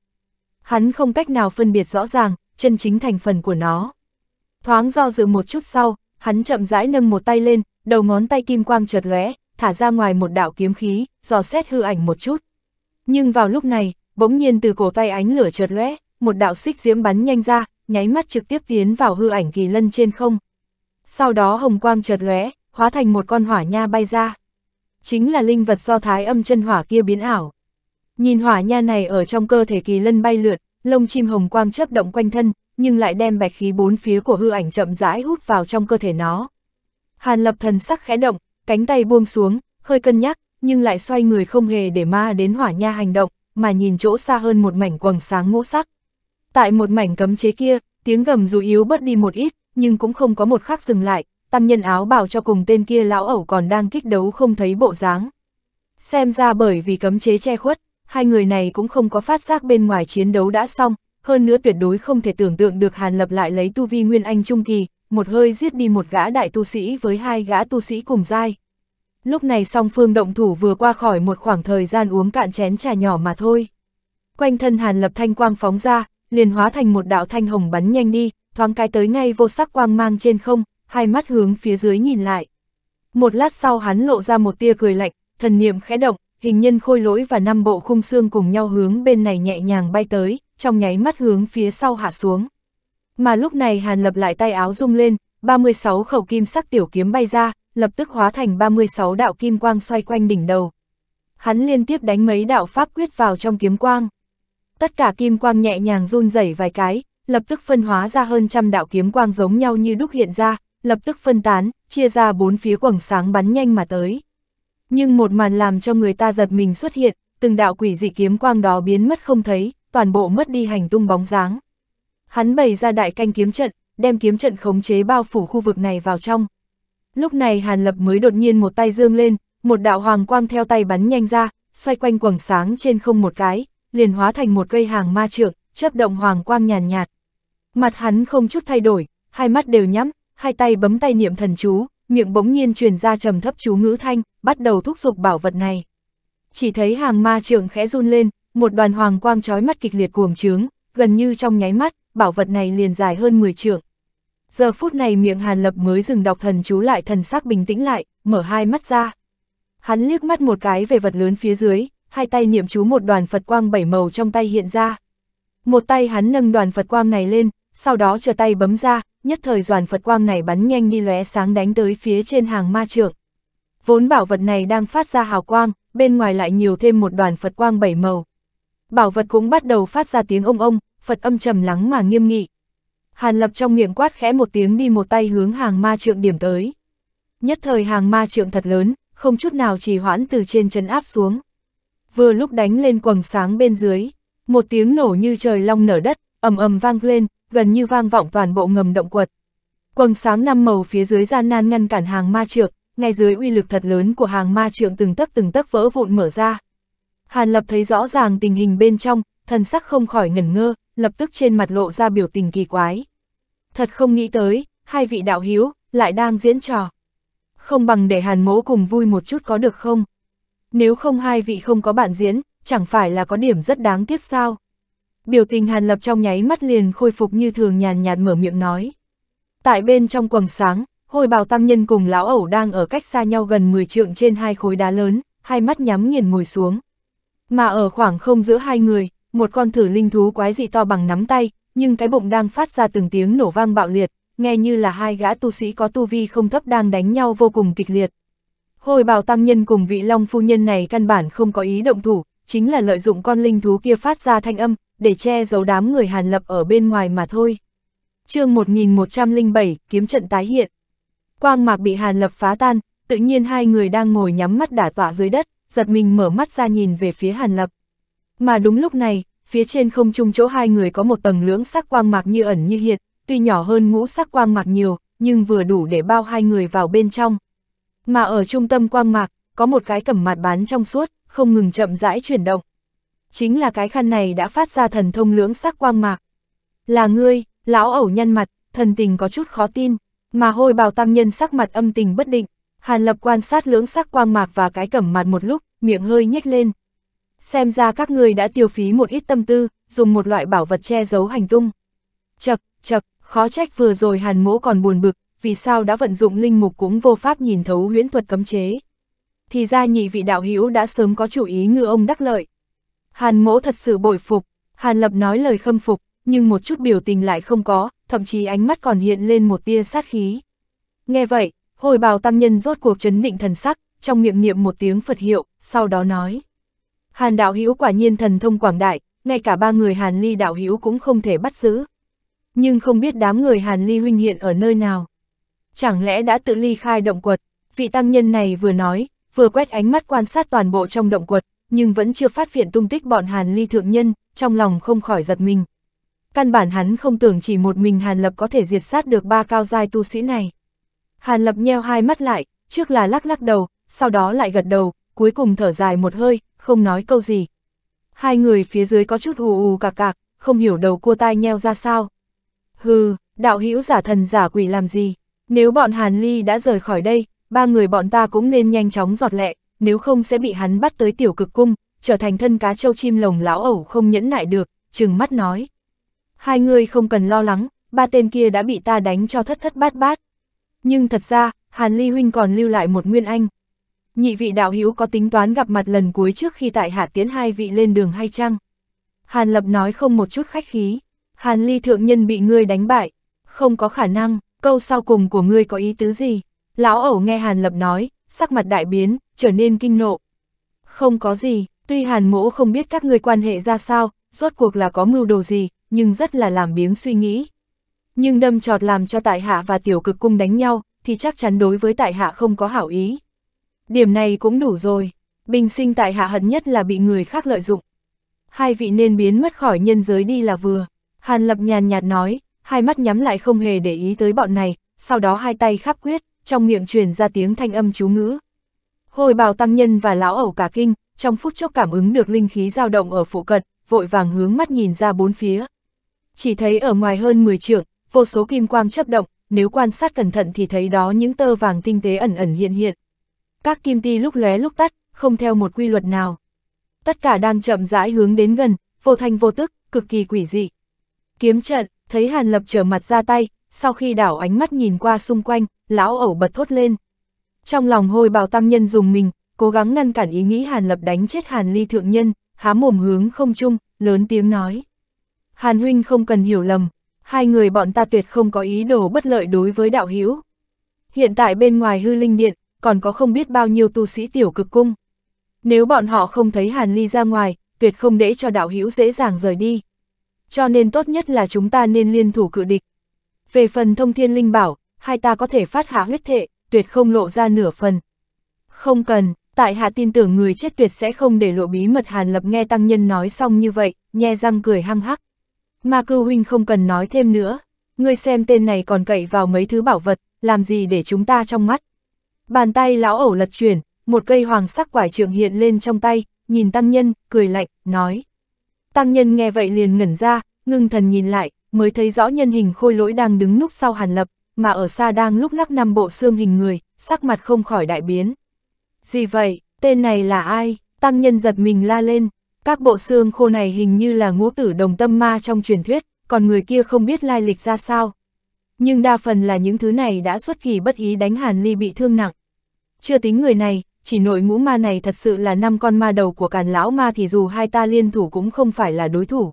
Hắn không cách nào phân biệt rõ ràng, chân chính thành phần của nó. Thoáng do dự một chút sau, hắn chậm rãi nâng một tay lên, đầu ngón tay kim quang chợt lóe, thả ra ngoài một đạo kiếm khí, dò xét hư ảnh một chút. Nhưng vào lúc này, bỗng nhiên từ cổ tay ánh lửa chợt lóe, một đạo xích diễm bắn nhanh ra, nháy mắt trực tiếp tiến vào hư ảnh kỳ lân trên không. Sau đó hồng quang chợt lóe, hóa thành một con hỏa nha bay ra. Chính là linh vật do thái âm chân hỏa kia biến ảo. Nhìn hỏa nha này ở trong cơ thể kỳ lân bay lượt, lông chim hồng quang chớp động quanh thân, nhưng lại đem bạch khí bốn phía của hư ảnh chậm rãi hút vào trong cơ thể nó. Hàn lập thần sắc khẽ động, cánh tay buông xuống, hơi cân nhắc, nhưng lại xoay người không hề để ma đến hỏa nha hành động, mà nhìn chỗ xa hơn một mảnh quầng sáng ngũ sắc. Tại một mảnh cấm chế kia, tiếng gầm dù yếu bớt đi một ít, nhưng cũng không có một khắc dừng lại, tăng nhân áo bảo cho cùng tên kia lão ẩu còn đang kích đấu không thấy bộ dáng. Xem ra bởi vì cấm chế che khuất, hai người này cũng không có phát giác bên ngoài chiến đấu đã xong, hơn nữa tuyệt đối không thể tưởng tượng được Hàn Lập lại lấy tu vi Nguyên Anh Trung Kỳ, một hơi giết đi một gã đại tu sĩ với hai gã tu sĩ cùng giai. Lúc này song phương động thủ vừa qua khỏi một khoảng thời gian uống cạn chén trà nhỏ mà thôi. Quanh thân Hàn Lập thanh quang phóng ra, liền hóa thành một đạo thanh hồng bắn nhanh đi, thoáng cái tới ngay vô sắc quang mang trên không, hai mắt hướng phía dưới nhìn lại. Một lát sau hắn lộ ra một tia cười lạnh, thần niệm khẽ động, hình nhân khôi lỗi và năm bộ khung xương cùng nhau hướng bên này nhẹ nhàng bay tới, trong nháy mắt hướng phía sau hạ xuống. Mà lúc này Hàn Lập lại tay áo rung lên, 36 khẩu kim sắc tiểu kiếm bay ra, lập tức hóa thành 36 đạo kim quang xoay quanh đỉnh đầu. Hắn liên tiếp đánh mấy đạo pháp quyết vào trong kiếm quang tất cả kim quang nhẹ nhàng run rẩy vài cái, lập tức phân hóa ra hơn trăm đạo kiếm quang giống nhau như đúc hiện ra, lập tức phân tán, chia ra bốn phía quầng sáng bắn nhanh mà tới. Nhưng một màn làm cho người ta giật mình xuất hiện, từng đạo quỷ dị kiếm quang đó biến mất không thấy, toàn bộ mất đi hành tung bóng dáng. Hắn bày ra đại canh kiếm trận, đem kiếm trận khống chế bao phủ khu vực này vào trong. Lúc này Hàn Lập mới đột nhiên một tay dương lên, một đạo hoàng quang theo tay bắn nhanh ra, xoay quanh quầng sáng trên không một cái, liền hóa thành một cây hàng ma trượng, chấp động hoàng quang nhàn nhạt, Mặt hắn không chút thay đổi, hai mắt đều nhắm, hai tay bấm tay niệm thần chú, miệng bỗng nhiên truyền ra trầm thấp chú ngữ thanh, bắt đầu thúc giục bảo vật này. Chỉ thấy hàng ma trượng khẽ run lên, một đoàn hoàng quang trói mắt kịch liệt cuồng trướng, gần như trong nháy mắt, bảo vật này liền dài hơn 10 trượng. Giờ phút này miệng Hàn Lập mới dừng đọc thần chú lại thần sắc bình tĩnh lại, mở hai mắt ra. Hắn liếc mắt một cái về vật lớn phía dưới, hai tay niệm chú một đoàn Phật quang bảy màu trong tay hiện ra. Một tay hắn nâng đoàn Phật quang này lên, sau đó chờ tay bấm ra, nhất thời đoàn Phật quang này bắn nhanh đi lóe sáng đánh tới phía trên hàng ma trượng. Vốn bảo vật này đang phát ra hào quang, bên ngoài lại nhiều thêm một đoàn Phật quang bảy màu. Bảo vật cũng bắt đầu phát ra tiếng ông ông, Phật âm trầm lắng mà nghiêm nghị. Hàn lập trong miệng quát khẽ một tiếng đi một tay hướng hàng ma trượng điểm tới. Nhất thời hàng ma trượng thật lớn, không chút nào trì hoãn từ trên chân áp xuống vừa lúc đánh lên quầng sáng bên dưới. Một tiếng nổ như trời long nở đất, ầm ầm vang lên, gần như vang vọng toàn bộ ngầm động quật. Quầng sáng năm màu phía dưới gian nan ngăn cản hàng ma trượng, ngay dưới uy lực thật lớn của hàng ma trượng từng tấc từng tấc vỡ vụn mở ra. Hàn Lập thấy rõ ràng tình hình bên trong, thần sắc không khỏi ngẩn ngơ, lập tức trên mặt lộ ra biểu tình kỳ quái. Thật không nghĩ tới, hai vị đạo hiếu, lại đang diễn trò. Không bằng để Hàn mỗ cùng vui một chút có được không? nếu không hai vị không có bạn diễn, chẳng phải là có điểm rất đáng tiếc sao. Biểu tình Hàn Lập trong nháy mắt liền khôi phục như thường nhàn nhạt mở miệng nói. Tại bên trong quầng sáng, hồi bào tam nhân cùng lão ẩu đang ở cách xa nhau gần 10 trượng trên hai khối đá lớn, hai mắt nhắm nghiền ngồi xuống. Mà ở khoảng không giữa hai người, một con thử linh thú quái dị to bằng nắm tay, nhưng cái bụng đang phát ra từng tiếng nổ vang bạo liệt, nghe như là hai gã tu sĩ có tu vi không thấp đang đánh nhau vô cùng kịch liệt. Hồi bào tăng nhân cùng vị long phu nhân này căn bản không có ý động thủ, chính là lợi dụng con linh thú kia phát ra thanh âm, để che giấu đám người hàn lập ở bên ngoài mà thôi. chương 1107, kiếm trận tái hiện. Quang mạc bị hàn lập phá tan, tự nhiên hai người đang ngồi nhắm mắt đả tọa dưới đất, giật mình mở mắt ra nhìn về phía hàn lập. Mà đúng lúc này, phía trên không trung chỗ hai người có một tầng lưỡng sắc quang mạc như ẩn như hiện, tuy nhỏ hơn ngũ sắc quang mạc nhiều, nhưng vừa đủ để bao hai người vào bên trong. Mà ở trung tâm quang mạc, có một cái cẩm mặt bán trong suốt, không ngừng chậm rãi chuyển động. Chính là cái khăn này đã phát ra thần thông lưỡng sắc quang mạc. Là ngươi, lão ẩu nhăn mặt, thần tình có chút khó tin, mà hôi bào tăng nhân sắc mặt âm tình bất định. Hàn lập quan sát lưỡng sắc quang mạc và cái cẩm mặt một lúc, miệng hơi nhếch lên. Xem ra các ngươi đã tiêu phí một ít tâm tư, dùng một loại bảo vật che giấu hành tung. Chật, chật, khó trách vừa rồi hàn mỗ còn buồn bực, vì sao đã vận dụng linh mục cũng vô pháp nhìn thấu huyễn thuật cấm chế. Thì ra nhị vị đạo hữu đã sớm có chủ ý ngư ông đắc lợi. Hàn mỗ thật sự bội phục, Hàn lập nói lời khâm phục, nhưng một chút biểu tình lại không có, thậm chí ánh mắt còn hiện lên một tia sát khí. Nghe vậy, hồi bào tăng nhân rốt cuộc chấn định thần sắc, trong miệng niệm một tiếng Phật hiệu, sau đó nói. Hàn đạo hữu quả nhiên thần thông quảng đại, ngay cả ba người Hàn ly đạo hữu cũng không thể bắt giữ. Nhưng không biết đám người Hàn ly huynh hiện ở nơi nào chẳng lẽ đã tự ly khai động quật. Vị tăng nhân này vừa nói, vừa quét ánh mắt quan sát toàn bộ trong động quật, nhưng vẫn chưa phát hiện tung tích bọn Hàn Ly thượng nhân, trong lòng không khỏi giật mình. Căn bản hắn không tưởng chỉ một mình Hàn Lập có thể diệt sát được ba cao giai tu sĩ này. Hàn Lập nheo hai mắt lại, trước là lắc lắc đầu, sau đó lại gật đầu, cuối cùng thở dài một hơi, không nói câu gì. Hai người phía dưới có chút ù ù cạc cạc, không hiểu đầu cua tai nheo ra sao. Hừ, đạo hữu giả thần giả quỷ làm gì? Nếu bọn Hàn Ly đã rời khỏi đây, ba người bọn ta cũng nên nhanh chóng giọt lẹ, nếu không sẽ bị hắn bắt tới tiểu cực cung, trở thành thân cá trâu chim lồng lão ẩu không nhẫn nại được, trừng mắt nói. Hai người không cần lo lắng, ba tên kia đã bị ta đánh cho thất thất bát bát. Nhưng thật ra, Hàn Ly Huynh còn lưu lại một nguyên anh. Nhị vị đạo hữu có tính toán gặp mặt lần cuối trước khi tại hạ tiến hai vị lên đường hay chăng? Hàn Lập nói không một chút khách khí. Hàn Ly thượng nhân bị ngươi đánh bại. Không có khả năng, câu sau cùng của ngươi có ý tứ gì? Lão ẩu nghe Hàn Lập nói, sắc mặt đại biến, trở nên kinh nộ. Không có gì, tuy Hàn mỗ không biết các ngươi quan hệ ra sao, rốt cuộc là có mưu đồ gì, nhưng rất là làm biếng suy nghĩ. Nhưng đâm trọt làm cho tại hạ và tiểu cực cung đánh nhau, thì chắc chắn đối với tại hạ không có hảo ý. Điểm này cũng đủ rồi, bình sinh tại hạ hận nhất là bị người khác lợi dụng. Hai vị nên biến mất khỏi nhân giới đi là vừa. Hàn Lập nhàn nhạt nói, hai mắt nhắm lại không hề để ý tới bọn này, sau đó hai tay khắp quyết, trong miệng truyền ra tiếng thanh âm chú ngữ. Hồi bào tăng nhân và lão ẩu cả kinh, trong phút chốc cảm ứng được linh khí dao động ở phụ cận, vội vàng hướng mắt nhìn ra bốn phía. Chỉ thấy ở ngoài hơn 10 trượng, vô số kim quang chấp động, nếu quan sát cẩn thận thì thấy đó những tơ vàng tinh tế ẩn ẩn hiện hiện. Các kim ti lúc lóe lúc tắt, không theo một quy luật nào. Tất cả đang chậm rãi hướng đến gần, vô thanh vô tức, cực kỳ quỷ dị. Kiếm trận, thấy Hàn Lập trở mặt ra tay, sau khi đảo ánh mắt nhìn qua xung quanh, lão ẩu bật thốt lên. Trong lòng hôi bào tăng nhân dùng mình, cố gắng ngăn cản ý nghĩ Hàn Lập đánh chết Hàn Ly Thượng Nhân, há mồm hướng không chung, lớn tiếng nói. Hàn Huynh không cần hiểu lầm, hai người bọn ta tuyệt không có ý đồ bất lợi đối với đạo hữu Hiện tại bên ngoài hư linh điện, còn có không biết bao nhiêu tu sĩ tiểu cực cung. Nếu bọn họ không thấy Hàn Ly ra ngoài, tuyệt không để cho đạo hữu dễ dàng rời đi cho nên tốt nhất là chúng ta nên liên thủ cự địch. Về phần thông thiên linh bảo, hai ta có thể phát hạ huyết thệ, tuyệt không lộ ra nửa phần. Không cần, tại hạ tin tưởng người chết tuyệt sẽ không để lộ bí mật Hàn Lập nghe tăng nhân nói xong như vậy, nhe răng cười hăng hắc. Ma cư huynh không cần nói thêm nữa, ngươi xem tên này còn cậy vào mấy thứ bảo vật, làm gì để chúng ta trong mắt. Bàn tay lão ẩu lật chuyển, một cây hoàng sắc quải trượng hiện lên trong tay, nhìn tăng nhân, cười lạnh, nói. Tăng nhân nghe vậy liền ngẩn ra, ngưng thần nhìn lại, mới thấy rõ nhân hình khôi lỗi đang đứng núp sau hàn lập, mà ở xa đang lúc lắc năm bộ xương hình người, sắc mặt không khỏi đại biến. Gì vậy, tên này là ai? Tăng nhân giật mình la lên, các bộ xương khô này hình như là ngũ tử đồng tâm ma trong truyền thuyết, còn người kia không biết lai lịch ra sao. Nhưng đa phần là những thứ này đã xuất kỳ bất ý đánh Hàn Ly bị thương nặng. Chưa tính người này, chỉ nội ngũ ma này thật sự là năm con ma đầu của càn lão ma thì dù hai ta liên thủ cũng không phải là đối thủ.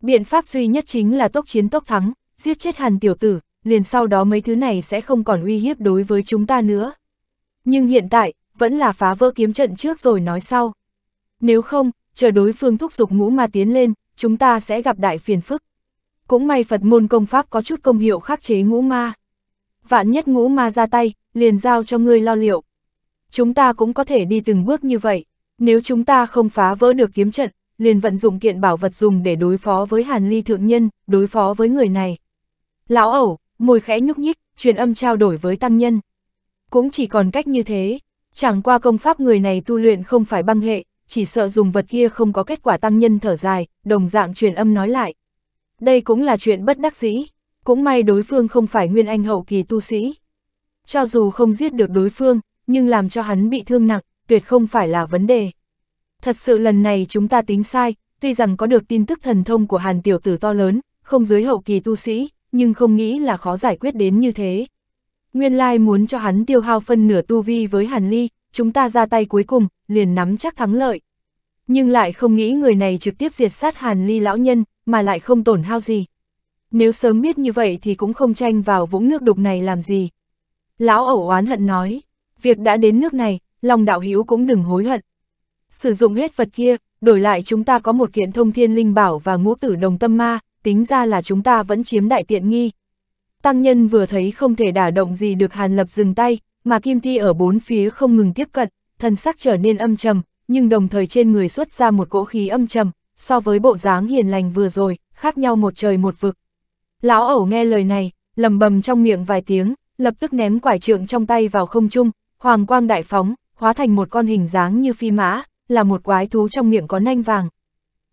Biện pháp duy nhất chính là tốc chiến tốc thắng, giết chết hàn tiểu tử, liền sau đó mấy thứ này sẽ không còn uy hiếp đối với chúng ta nữa. Nhưng hiện tại, vẫn là phá vỡ kiếm trận trước rồi nói sau. Nếu không, chờ đối phương thúc giục ngũ ma tiến lên, chúng ta sẽ gặp đại phiền phức. Cũng may Phật môn công pháp có chút công hiệu khắc chế ngũ ma. Vạn nhất ngũ ma ra tay, liền giao cho ngươi lo liệu chúng ta cũng có thể đi từng bước như vậy. Nếu chúng ta không phá vỡ được kiếm trận, liền vận dụng kiện bảo vật dùng để đối phó với hàn ly thượng nhân, đối phó với người này. Lão ẩu, môi khẽ nhúc nhích, truyền âm trao đổi với tăng nhân. Cũng chỉ còn cách như thế, chẳng qua công pháp người này tu luyện không phải băng hệ, chỉ sợ dùng vật kia không có kết quả tăng nhân thở dài, đồng dạng truyền âm nói lại. Đây cũng là chuyện bất đắc dĩ, cũng may đối phương không phải nguyên anh hậu kỳ tu sĩ. Cho dù không giết được đối phương, nhưng làm cho hắn bị thương nặng, tuyệt không phải là vấn đề. Thật sự lần này chúng ta tính sai, tuy rằng có được tin tức thần thông của hàn tiểu tử to lớn, không dưới hậu kỳ tu sĩ, nhưng không nghĩ là khó giải quyết đến như thế. Nguyên lai muốn cho hắn tiêu hao phân nửa tu vi với hàn ly, chúng ta ra tay cuối cùng, liền nắm chắc thắng lợi. Nhưng lại không nghĩ người này trực tiếp diệt sát hàn ly lão nhân, mà lại không tổn hao gì. Nếu sớm biết như vậy thì cũng không tranh vào vũng nước đục này làm gì. Lão ẩu oán hận nói việc đã đến nước này, lòng đạo hữu cũng đừng hối hận. Sử dụng hết vật kia, đổi lại chúng ta có một kiện thông thiên linh bảo và ngũ tử đồng tâm ma, tính ra là chúng ta vẫn chiếm đại tiện nghi. Tăng nhân vừa thấy không thể đả động gì được Hàn Lập dừng tay, mà Kim thi ở bốn phía không ngừng tiếp cận, thần sắc trở nên âm trầm, nhưng đồng thời trên người xuất ra một cỗ khí âm trầm, so với bộ dáng hiền lành vừa rồi, khác nhau một trời một vực. Lão ẩu nghe lời này, lầm bầm trong miệng vài tiếng, lập tức ném quải trượng trong tay vào không trung, Hoàng quang đại phóng, hóa thành một con hình dáng như phi mã, là một quái thú trong miệng có nanh vàng.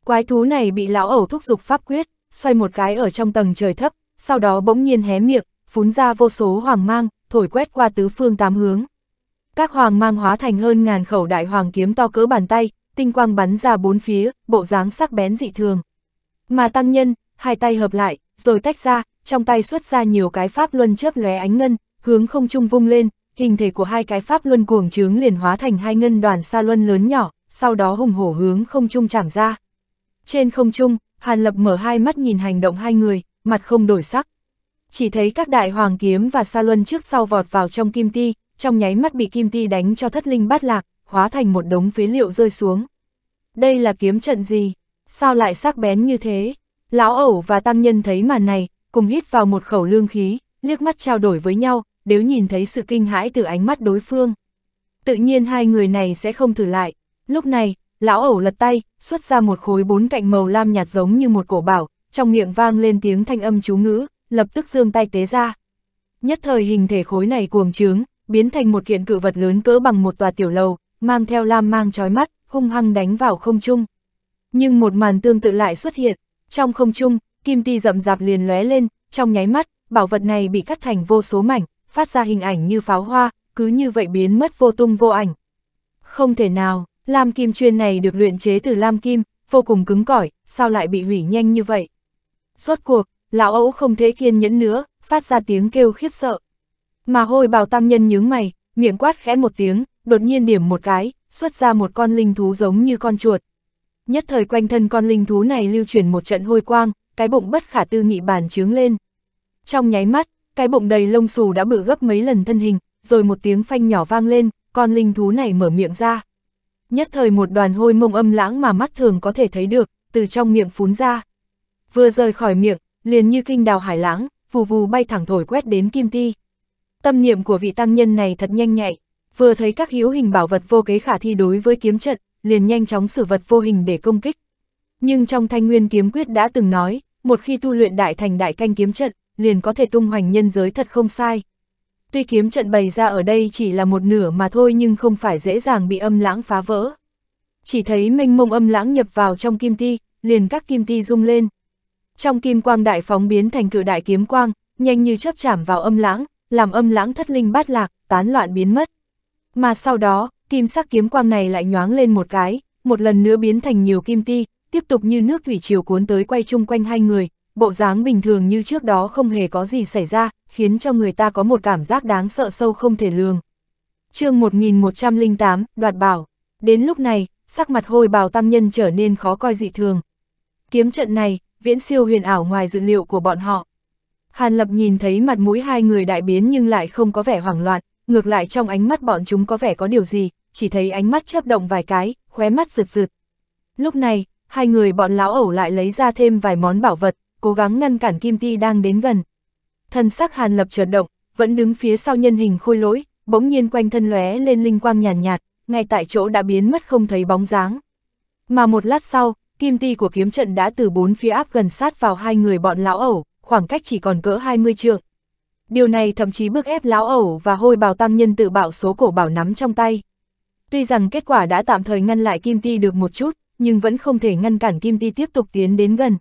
Quái thú này bị lão ẩu thúc dục pháp quyết, xoay một cái ở trong tầng trời thấp, sau đó bỗng nhiên hé miệng, phún ra vô số hoàng mang, thổi quét qua tứ phương tám hướng. Các hoàng mang hóa thành hơn ngàn khẩu đại hoàng kiếm to cỡ bàn tay, tinh quang bắn ra bốn phía, bộ dáng sắc bén dị thường. Mà tăng nhân, hai tay hợp lại, rồi tách ra, trong tay xuất ra nhiều cái pháp luân chớp lóe ánh ngân, hướng không trung vung lên, hình thể của hai cái pháp luân cuồng trướng liền hóa thành hai ngân đoàn sa luân lớn nhỏ, sau đó hùng hổ hướng không trung chạm ra. Trên không trung, Hàn Lập mở hai mắt nhìn hành động hai người, mặt không đổi sắc. Chỉ thấy các đại hoàng kiếm và sa luân trước sau vọt vào trong kim ti, trong nháy mắt bị kim ti đánh cho thất linh bát lạc, hóa thành một đống phế liệu rơi xuống. Đây là kiếm trận gì? Sao lại sắc bén như thế? Lão ẩu và tăng nhân thấy màn này, cùng hít vào một khẩu lương khí, liếc mắt trao đổi với nhau, nếu nhìn thấy sự kinh hãi từ ánh mắt đối phương. Tự nhiên hai người này sẽ không thử lại. Lúc này, lão ẩu lật tay, xuất ra một khối bốn cạnh màu lam nhạt giống như một cổ bảo, trong miệng vang lên tiếng thanh âm chú ngữ, lập tức dương tay tế ra. Nhất thời hình thể khối này cuồng trướng, biến thành một kiện cự vật lớn cỡ bằng một tòa tiểu lầu, mang theo lam mang trói mắt, hung hăng đánh vào không trung. Nhưng một màn tương tự lại xuất hiện, trong không trung, kim ti rậm rạp liền lóe lên, trong nháy mắt, bảo vật này bị cắt thành vô số mảnh, phát ra hình ảnh như pháo hoa, cứ như vậy biến mất vô tung vô ảnh. Không thể nào, lam kim chuyên này được luyện chế từ lam kim, vô cùng cứng cỏi, sao lại bị hủy nhanh như vậy? Rốt cuộc, lão ấu không thể kiên nhẫn nữa, phát ra tiếng kêu khiếp sợ. Mà hôi bào tăng nhân nhướng mày, miệng quát khẽ một tiếng, đột nhiên điểm một cái, xuất ra một con linh thú giống như con chuột. Nhất thời quanh thân con linh thú này lưu chuyển một trận hôi quang, cái bụng bất khả tư nghị bàn trướng lên. Trong nháy mắt, cái bụng đầy lông xù đã bự gấp mấy lần thân hình, rồi một tiếng phanh nhỏ vang lên, con linh thú này mở miệng ra. Nhất thời một đoàn hôi mông âm lãng mà mắt thường có thể thấy được, từ trong miệng phún ra. Vừa rời khỏi miệng, liền như kinh đào hải lãng, vù vù bay thẳng thổi quét đến kim ti. Tâm niệm của vị tăng nhân này thật nhanh nhạy, vừa thấy các hiếu hình bảo vật vô kế khả thi đối với kiếm trận, liền nhanh chóng sử vật vô hình để công kích. Nhưng trong thanh nguyên kiếm quyết đã từng nói, một khi tu luyện đại thành đại canh kiếm trận, liền có thể tung hoành nhân giới thật không sai. Tuy kiếm trận bày ra ở đây chỉ là một nửa mà thôi nhưng không phải dễ dàng bị âm lãng phá vỡ. Chỉ thấy minh mông âm lãng nhập vào trong kim ti, liền các kim ti rung lên. Trong kim quang đại phóng biến thành cự đại kiếm quang, nhanh như chớp chạm vào âm lãng, làm âm lãng thất linh bát lạc, tán loạn biến mất. Mà sau đó, kim sắc kiếm quang này lại nhoáng lên một cái, một lần nữa biến thành nhiều kim ti, tiếp tục như nước thủy chiều cuốn tới quay chung quanh hai người, bộ dáng bình thường như trước đó không hề có gì xảy ra, khiến cho người ta có một cảm giác đáng sợ sâu không thể lường. chương 1108, đoạt bảo. Đến lúc này, sắc mặt hôi bào tăng nhân trở nên khó coi dị thường. Kiếm trận này, viễn siêu huyền ảo ngoài dự liệu của bọn họ. Hàn Lập nhìn thấy mặt mũi hai người đại biến nhưng lại không có vẻ hoảng loạn, ngược lại trong ánh mắt bọn chúng có vẻ có điều gì, chỉ thấy ánh mắt chớp động vài cái, khóe mắt rượt rượt. Lúc này, hai người bọn lão ẩu lại lấy ra thêm vài món bảo vật, cố gắng ngăn cản Kim Ti đang đến gần. Thần sắc Hàn Lập chợt động, vẫn đứng phía sau nhân hình khôi lỗi, bỗng nhiên quanh thân lóe lên linh quang nhàn nhạt, nhạt, ngay tại chỗ đã biến mất không thấy bóng dáng. Mà một lát sau, Kim Ti của kiếm trận đã từ bốn phía áp gần sát vào hai người bọn lão ẩu, khoảng cách chỉ còn cỡ 20 trượng. Điều này thậm chí bức ép lão ẩu và hôi bào tăng nhân tự bạo số cổ bảo nắm trong tay. Tuy rằng kết quả đã tạm thời ngăn lại Kim Ti được một chút, nhưng vẫn không thể ngăn cản Kim Ti tiếp tục tiến đến gần.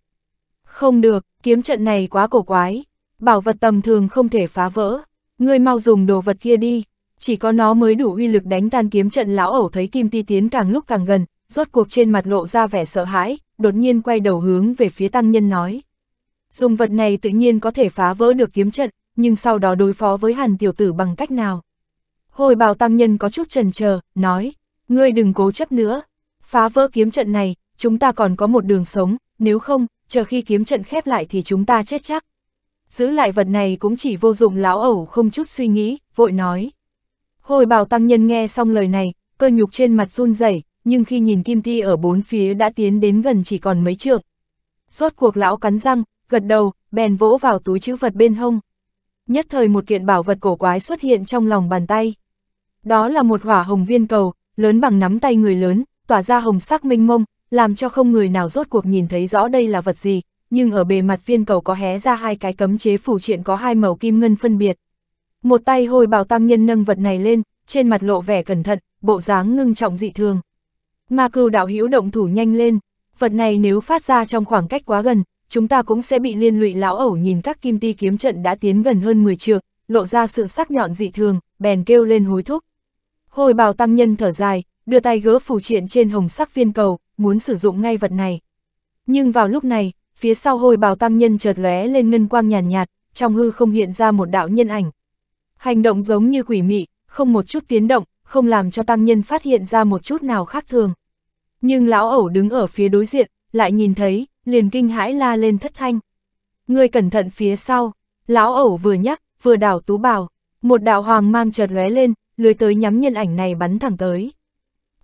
Không được, kiếm trận này quá cổ quái, bảo vật tầm thường không thể phá vỡ, ngươi mau dùng đồ vật kia đi, chỉ có nó mới đủ uy lực đánh tan kiếm trận lão ẩu thấy kim ti tiến càng lúc càng gần, rốt cuộc trên mặt lộ ra vẻ sợ hãi, đột nhiên quay đầu hướng về phía tăng nhân nói. Dùng vật này tự nhiên có thể phá vỡ được kiếm trận, nhưng sau đó đối phó với hàn tiểu tử bằng cách nào? Hồi bào tăng nhân có chút trần chờ nói, ngươi đừng cố chấp nữa, phá vỡ kiếm trận này, chúng ta còn có một đường sống, nếu không, chờ khi kiếm trận khép lại thì chúng ta chết chắc. Giữ lại vật này cũng chỉ vô dụng lão ẩu không chút suy nghĩ, vội nói. Hồi bào tăng nhân nghe xong lời này, cơ nhục trên mặt run rẩy nhưng khi nhìn kim ti ở bốn phía đã tiến đến gần chỉ còn mấy trượng. Rốt cuộc lão cắn răng, gật đầu, bèn vỗ vào túi chữ vật bên hông. Nhất thời một kiện bảo vật cổ quái xuất hiện trong lòng bàn tay. Đó là một hỏa hồng viên cầu, lớn bằng nắm tay người lớn, tỏa ra hồng sắc minh mông, làm cho không người nào rốt cuộc nhìn thấy rõ đây là vật gì, nhưng ở bề mặt viên cầu có hé ra hai cái cấm chế phủ triện có hai màu kim ngân phân biệt. Một tay hồi bào tăng nhân nâng vật này lên, trên mặt lộ vẻ cẩn thận, bộ dáng ngưng trọng dị thường. Ma cừu đạo hữu động thủ nhanh lên, vật này nếu phát ra trong khoảng cách quá gần, chúng ta cũng sẽ bị liên lụy lão ẩu nhìn các kim ti kiếm trận đã tiến gần hơn 10 trượng, lộ ra sự sắc nhọn dị thường, bèn kêu lên hối thúc. Hồi bào tăng nhân thở dài, đưa tay gỡ phủ triện trên hồng sắc viên cầu, muốn sử dụng ngay vật này. Nhưng vào lúc này, phía sau hôi bào tăng nhân chợt lóe lên ngân quang nhàn nhạt, nhạt, trong hư không hiện ra một đạo nhân ảnh. Hành động giống như quỷ mị, không một chút tiến động, không làm cho tăng nhân phát hiện ra một chút nào khác thường. Nhưng lão ẩu đứng ở phía đối diện, lại nhìn thấy, liền kinh hãi la lên thất thanh. Người cẩn thận phía sau, lão ẩu vừa nhắc, vừa đảo tú bào, một đạo hoàng mang chợt lóe lên, lưới tới nhắm nhân ảnh này bắn thẳng tới.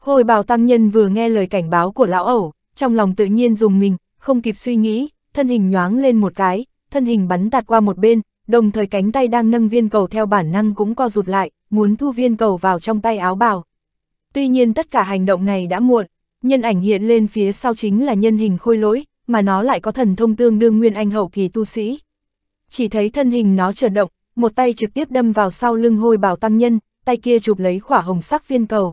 Hồi bào tăng nhân vừa nghe lời cảnh báo của lão ẩu, trong lòng tự nhiên dùng mình, không kịp suy nghĩ, thân hình nhoáng lên một cái, thân hình bắn tạt qua một bên, đồng thời cánh tay đang nâng viên cầu theo bản năng cũng co rụt lại, muốn thu viên cầu vào trong tay áo bào. Tuy nhiên tất cả hành động này đã muộn, nhân ảnh hiện lên phía sau chính là nhân hình khôi lỗi, mà nó lại có thần thông tương đương nguyên anh hậu kỳ tu sĩ. Chỉ thấy thân hình nó trở động, một tay trực tiếp đâm vào sau lưng hôi bào tăng nhân, tay kia chụp lấy khỏa hồng sắc viên cầu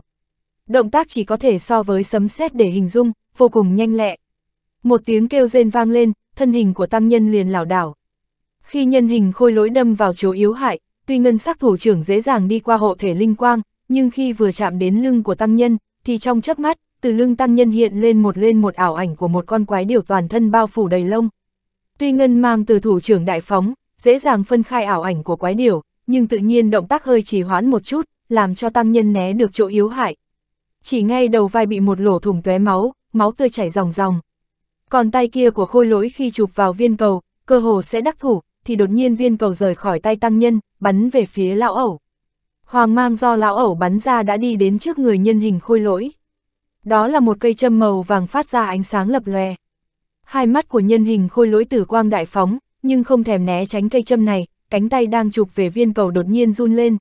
động tác chỉ có thể so với sấm sét để hình dung, vô cùng nhanh lẹ. Một tiếng kêu rên vang lên, thân hình của tăng nhân liền lảo đảo. Khi nhân hình khôi lỗi đâm vào chỗ yếu hại, tuy ngân sắc thủ trưởng dễ dàng đi qua hộ thể linh quang, nhưng khi vừa chạm đến lưng của tăng nhân, thì trong chớp mắt, từ lưng tăng nhân hiện lên một lên một ảo ảnh của một con quái điều toàn thân bao phủ đầy lông. Tuy ngân mang từ thủ trưởng đại phóng, dễ dàng phân khai ảo ảnh của quái điều, nhưng tự nhiên động tác hơi trì hoãn một chút, làm cho tăng nhân né được chỗ yếu hại, chỉ ngay đầu vai bị một lỗ thủng tóe máu, máu tươi chảy ròng ròng. Còn tay kia của khôi lỗi khi chụp vào viên cầu, cơ hồ sẽ đắc thủ, thì đột nhiên viên cầu rời khỏi tay tăng nhân, bắn về phía lão ẩu. Hoàng mang do lão ẩu bắn ra đã đi đến trước người nhân hình khôi lỗi. Đó là một cây châm màu vàng phát ra ánh sáng lập lòe. Hai mắt của nhân hình khôi lỗi tử quang đại phóng, nhưng không thèm né tránh cây châm này, cánh tay đang chụp về viên cầu đột nhiên run lên.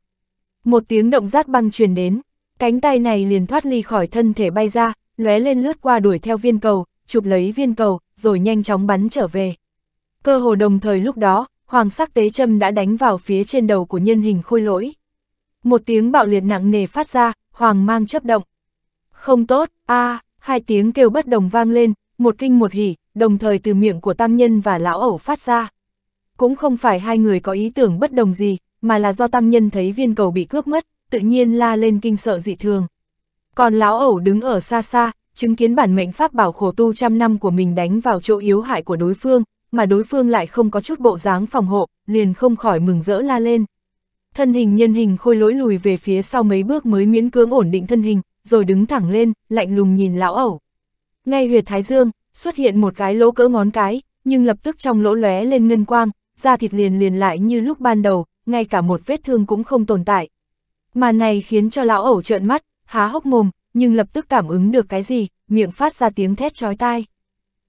Một tiếng động rát băng truyền đến, cánh tay này liền thoát ly khỏi thân thể bay ra, lóe lên lướt qua đuổi theo viên cầu, chụp lấy viên cầu, rồi nhanh chóng bắn trở về. Cơ hồ đồng thời lúc đó, hoàng sắc tế châm đã đánh vào phía trên đầu của nhân hình khôi lỗi. Một tiếng bạo liệt nặng nề phát ra, hoàng mang chấp động. Không tốt, a à, hai tiếng kêu bất đồng vang lên, một kinh một hỉ, đồng thời từ miệng của tăng nhân và lão ẩu phát ra. Cũng không phải hai người có ý tưởng bất đồng gì, mà là do tăng nhân thấy viên cầu bị cướp mất, tự nhiên la lên kinh sợ dị thường. Còn lão ẩu đứng ở xa xa, chứng kiến bản mệnh pháp bảo khổ tu trăm năm của mình đánh vào chỗ yếu hại của đối phương, mà đối phương lại không có chút bộ dáng phòng hộ, liền không khỏi mừng rỡ la lên. Thân hình nhân hình khôi lỗi lùi về phía sau mấy bước mới miễn cưỡng ổn định thân hình, rồi đứng thẳng lên, lạnh lùng nhìn lão ẩu. Ngay huyệt thái dương, xuất hiện một cái lỗ cỡ ngón cái, nhưng lập tức trong lỗ lóe lên ngân quang, da thịt liền liền lại như lúc ban đầu, ngay cả một vết thương cũng không tồn tại, Màn này khiến cho lão ẩu trợn mắt, há hốc mồm, nhưng lập tức cảm ứng được cái gì, miệng phát ra tiếng thét chói tai.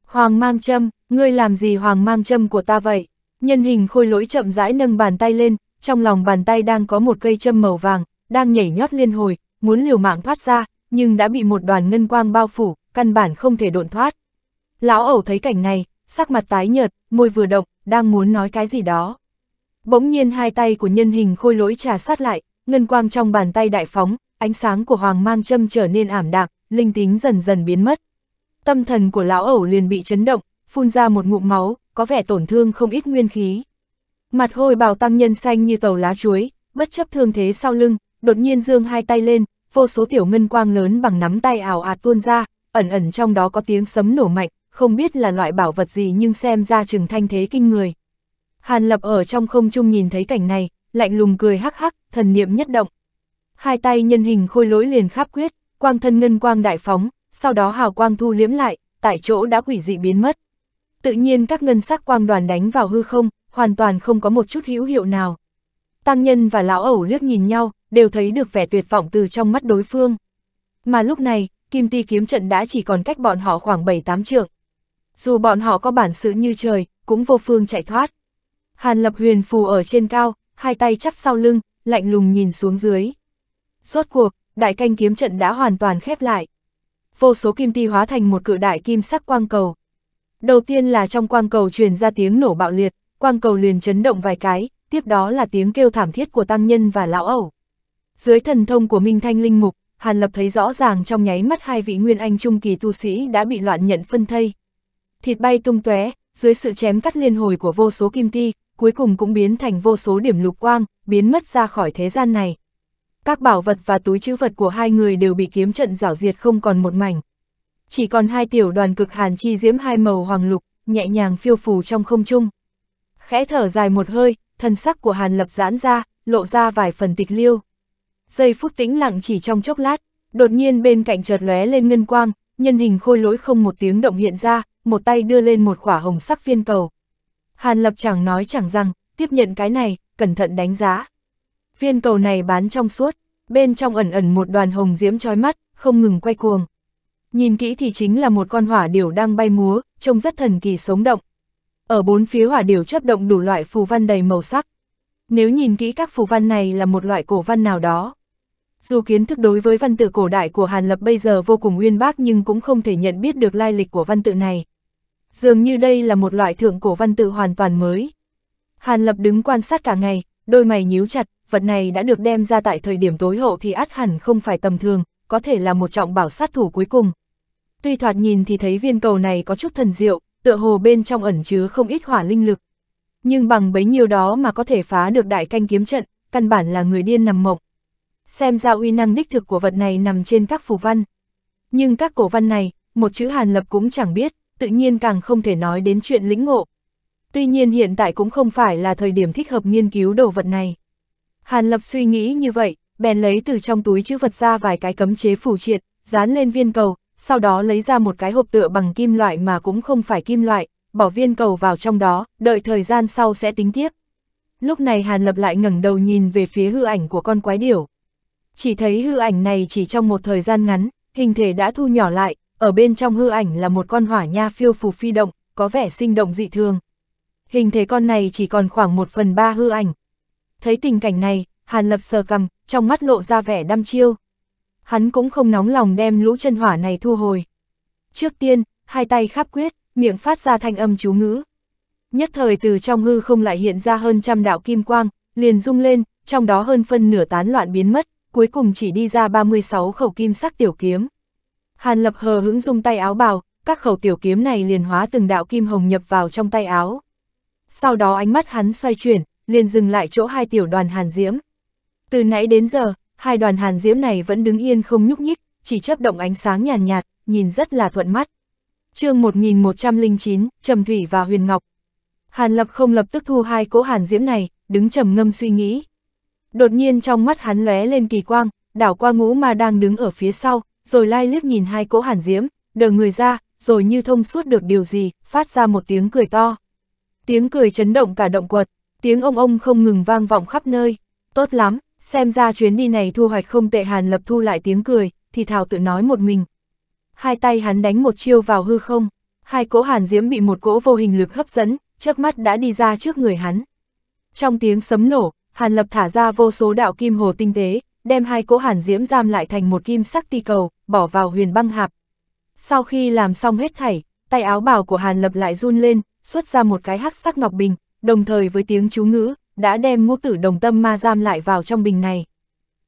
Hoàng mang châm, ngươi làm gì hoàng mang châm của ta vậy? Nhân hình khôi lỗi chậm rãi nâng bàn tay lên, trong lòng bàn tay đang có một cây châm màu vàng, đang nhảy nhót liên hồi, muốn liều mạng thoát ra, nhưng đã bị một đoàn ngân quang bao phủ, căn bản không thể độn thoát. Lão ẩu thấy cảnh này, sắc mặt tái nhợt, môi vừa động, đang muốn nói cái gì đó. Bỗng nhiên hai tay của nhân hình khôi lỗi trà sát lại, ngân quang trong bàn tay đại phóng, ánh sáng của hoàng mang châm trở nên ảm đạm, linh tính dần dần biến mất. Tâm thần của lão ẩu liền bị chấn động, phun ra một ngụm máu, có vẻ tổn thương không ít nguyên khí. Mặt hôi bào tăng nhân xanh như tàu lá chuối, bất chấp thương thế sau lưng, đột nhiên dương hai tay lên, vô số tiểu ngân quang lớn bằng nắm tay ảo ạt tuôn ra, ẩn ẩn trong đó có tiếng sấm nổ mạnh, không biết là loại bảo vật gì nhưng xem ra chừng thanh thế kinh người. Hàn lập ở trong không trung nhìn thấy cảnh này, lạnh lùng cười hắc hắc, thần niệm nhất động. Hai tay nhân hình khôi lỗi liền khắp quyết, quang thân ngân quang đại phóng, sau đó hào quang thu liếm lại, tại chỗ đã quỷ dị biến mất. Tự nhiên các ngân sắc quang đoàn đánh vào hư không, hoàn toàn không có một chút hữu hiệu nào. Tăng nhân và lão ẩu liếc nhìn nhau, đều thấy được vẻ tuyệt vọng từ trong mắt đối phương. Mà lúc này, kim ti kiếm trận đã chỉ còn cách bọn họ khoảng 7-8 trượng. Dù bọn họ có bản sự như trời, cũng vô phương chạy thoát. Hàn lập huyền phù ở trên cao, hai tay chắp sau lưng, lạnh lùng nhìn xuống dưới. Rốt cuộc, đại canh kiếm trận đã hoàn toàn khép lại. Vô số kim ti hóa thành một cự đại kim sắc quang cầu. Đầu tiên là trong quang cầu truyền ra tiếng nổ bạo liệt, quang cầu liền chấn động vài cái, tiếp đó là tiếng kêu thảm thiết của tăng nhân và lão ẩu. Dưới thần thông của Minh Thanh Linh Mục, Hàn Lập thấy rõ ràng trong nháy mắt hai vị nguyên anh trung kỳ tu sĩ đã bị loạn nhận phân thây. Thịt bay tung tóe, dưới sự chém cắt liên hồi của vô số kim ti, cuối cùng cũng biến thành vô số điểm lục quang, biến mất ra khỏi thế gian này. Các bảo vật và túi chữ vật của hai người đều bị kiếm trận rảo diệt không còn một mảnh. Chỉ còn hai tiểu đoàn cực hàn chi diễm hai màu hoàng lục, nhẹ nhàng phiêu phù trong không trung. Khẽ thở dài một hơi, thân sắc của hàn lập giãn ra, lộ ra vài phần tịch liêu. Giây phút tĩnh lặng chỉ trong chốc lát, đột nhiên bên cạnh chợt lóe lên ngân quang, nhân hình khôi lỗi không một tiếng động hiện ra, một tay đưa lên một quả hồng sắc viên cầu. Hàn Lập chẳng nói chẳng rằng, tiếp nhận cái này, cẩn thận đánh giá. Viên cầu này bán trong suốt, bên trong ẩn ẩn một đoàn hồng diễm trói mắt, không ngừng quay cuồng. Nhìn kỹ thì chính là một con hỏa điểu đang bay múa, trông rất thần kỳ sống động. Ở bốn phía hỏa điểu chấp động đủ loại phù văn đầy màu sắc. Nếu nhìn kỹ các phù văn này là một loại cổ văn nào đó. Dù kiến thức đối với văn tự cổ đại của Hàn Lập bây giờ vô cùng uyên bác nhưng cũng không thể nhận biết được lai lịch của văn tự này. Dường như đây là một loại thượng cổ văn tự hoàn toàn mới. Hàn Lập đứng quan sát cả ngày, đôi mày nhíu chặt, vật này đã được đem ra tại thời điểm tối hậu thì át hẳn không phải tầm thường, có thể là một trọng bảo sát thủ cuối cùng. Tuy thoạt nhìn thì thấy viên cầu này có chút thần diệu, tựa hồ bên trong ẩn chứa không ít hỏa linh lực. Nhưng bằng bấy nhiêu đó mà có thể phá được đại canh kiếm trận, căn bản là người điên nằm mộng. Xem ra uy năng đích thực của vật này nằm trên các phù văn. Nhưng các cổ văn này, một chữ Hàn Lập cũng chẳng biết, tự nhiên càng không thể nói đến chuyện lĩnh ngộ. Tuy nhiên hiện tại cũng không phải là thời điểm thích hợp nghiên cứu đồ vật này. Hàn Lập suy nghĩ như vậy, bèn lấy từ trong túi chữ vật ra vài cái cấm chế phủ triệt, dán lên viên cầu, sau đó lấy ra một cái hộp tựa bằng kim loại mà cũng không phải kim loại, bỏ viên cầu vào trong đó, đợi thời gian sau sẽ tính tiếp. Lúc này Hàn Lập lại ngẩng đầu nhìn về phía hư ảnh của con quái điểu. Chỉ thấy hư ảnh này chỉ trong một thời gian ngắn, hình thể đã thu nhỏ lại, ở bên trong hư ảnh là một con hỏa nha phiêu phù phi động, có vẻ sinh động dị thường. Hình thế con này chỉ còn khoảng một phần ba hư ảnh. Thấy tình cảnh này, Hàn Lập sờ cầm, trong mắt lộ ra vẻ đăm chiêu. Hắn cũng không nóng lòng đem lũ chân hỏa này thu hồi. Trước tiên, hai tay khắp quyết, miệng phát ra thanh âm chú ngữ. Nhất thời từ trong hư không lại hiện ra hơn trăm đạo kim quang, liền rung lên, trong đó hơn phân nửa tán loạn biến mất, cuối cùng chỉ đi ra 36 khẩu kim sắc tiểu kiếm. Hàn Lập hờ hững dùng tay áo bào, các khẩu tiểu kiếm này liền hóa từng đạo kim hồng nhập vào trong tay áo. Sau đó ánh mắt hắn xoay chuyển, liền dừng lại chỗ hai tiểu đoàn Hàn Diễm. Từ nãy đến giờ, hai đoàn Hàn Diễm này vẫn đứng yên không nhúc nhích, chỉ chấp động ánh sáng nhàn nhạt, nhạt, nhìn rất là thuận mắt. chương 1109, Trầm Thủy và Huyền Ngọc. Hàn Lập không lập tức thu hai cỗ Hàn Diễm này, đứng trầm ngâm suy nghĩ. Đột nhiên trong mắt hắn lóe lên kỳ quang, đảo qua ngũ mà đang đứng ở phía sau, rồi lai liếc nhìn hai cỗ hàn diễm, đờ người ra, rồi như thông suốt được điều gì, phát ra một tiếng cười to. Tiếng cười chấn động cả động quật, tiếng ông ông không ngừng vang vọng khắp nơi. Tốt lắm, xem ra chuyến đi này thu hoạch không tệ hàn lập thu lại tiếng cười, thì thảo tự nói một mình. Hai tay hắn đánh một chiêu vào hư không, hai cỗ hàn diễm bị một cỗ vô hình lực hấp dẫn, chớp mắt đã đi ra trước người hắn. Trong tiếng sấm nổ, hàn lập thả ra vô số đạo kim hồ tinh tế, đem hai cỗ hàn diễm giam lại thành một kim sắc ti cầu, bỏ vào huyền băng hạp. Sau khi làm xong hết thảy, tay áo bào của hàn lập lại run lên, xuất ra một cái hắc sắc ngọc bình, đồng thời với tiếng chú ngữ, đã đem ngũ tử đồng tâm ma giam lại vào trong bình này.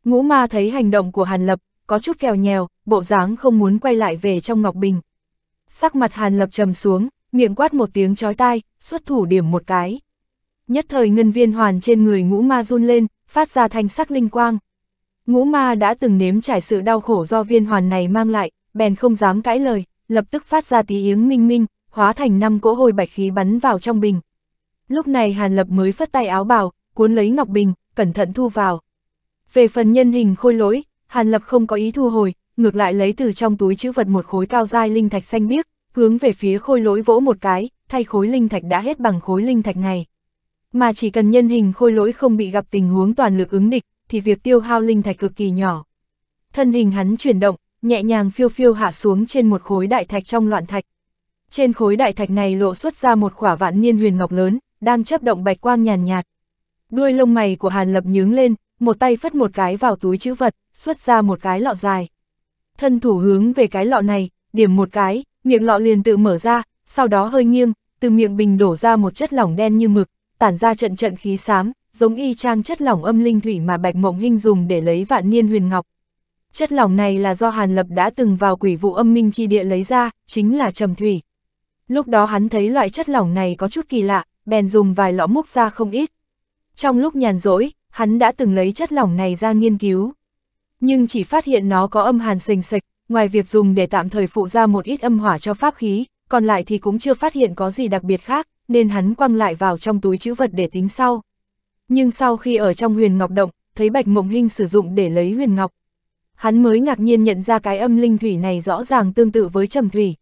Ngũ ma thấy hành động của hàn lập, có chút kèo nhèo, bộ dáng không muốn quay lại về trong ngọc bình. Sắc mặt hàn lập trầm xuống, miệng quát một tiếng chói tai, xuất thủ điểm một cái. Nhất thời ngân viên hoàn trên người ngũ ma run lên, phát ra thanh sắc linh quang, Ngũ ma đã từng nếm trải sự đau khổ do viên hoàn này mang lại, bèn không dám cãi lời, lập tức phát ra tí yếng minh minh, hóa thành năm cỗ hôi bạch khí bắn vào trong bình. Lúc này Hàn Lập mới phất tay áo bào, cuốn lấy ngọc bình, cẩn thận thu vào. Về phần nhân hình khôi lỗi, Hàn Lập không có ý thu hồi, ngược lại lấy từ trong túi chữ vật một khối cao dai linh thạch xanh biếc, hướng về phía khôi lỗi vỗ một cái, thay khối linh thạch đã hết bằng khối linh thạch này. Mà chỉ cần nhân hình khôi lỗi không bị gặp tình huống toàn lực ứng địch, thì việc tiêu hao linh thạch cực kỳ nhỏ. Thân hình hắn chuyển động, nhẹ nhàng phiêu phiêu hạ xuống trên một khối đại thạch trong loạn thạch. Trên khối đại thạch này lộ xuất ra một khỏa vạn niên huyền ngọc lớn, đang chấp động bạch quang nhàn nhạt. Đuôi lông mày của Hàn Lập nhướng lên, một tay phất một cái vào túi chữ vật, xuất ra một cái lọ dài. Thân thủ hướng về cái lọ này, điểm một cái, miệng lọ liền tự mở ra, sau đó hơi nghiêng, từ miệng bình đổ ra một chất lỏng đen như mực, tản ra trận trận khí xám, giống y chang chất lỏng âm linh thủy mà Bạch Mộng Hinh dùng để lấy vạn niên huyền ngọc. Chất lỏng này là do Hàn Lập đã từng vào quỷ vụ âm minh chi địa lấy ra, chính là trầm thủy. Lúc đó hắn thấy loại chất lỏng này có chút kỳ lạ, bèn dùng vài lọ múc ra không ít. Trong lúc nhàn rỗi, hắn đã từng lấy chất lỏng này ra nghiên cứu. Nhưng chỉ phát hiện nó có âm hàn sình sịch, ngoài việc dùng để tạm thời phụ ra một ít âm hỏa cho pháp khí, còn lại thì cũng chưa phát hiện có gì đặc biệt khác, nên hắn quăng lại vào trong túi chữ vật để tính sau. Nhưng sau khi ở trong huyền ngọc động, thấy Bạch Mộng Hinh sử dụng để lấy huyền ngọc, hắn mới ngạc nhiên nhận ra cái âm linh thủy này rõ ràng tương tự với trầm thủy.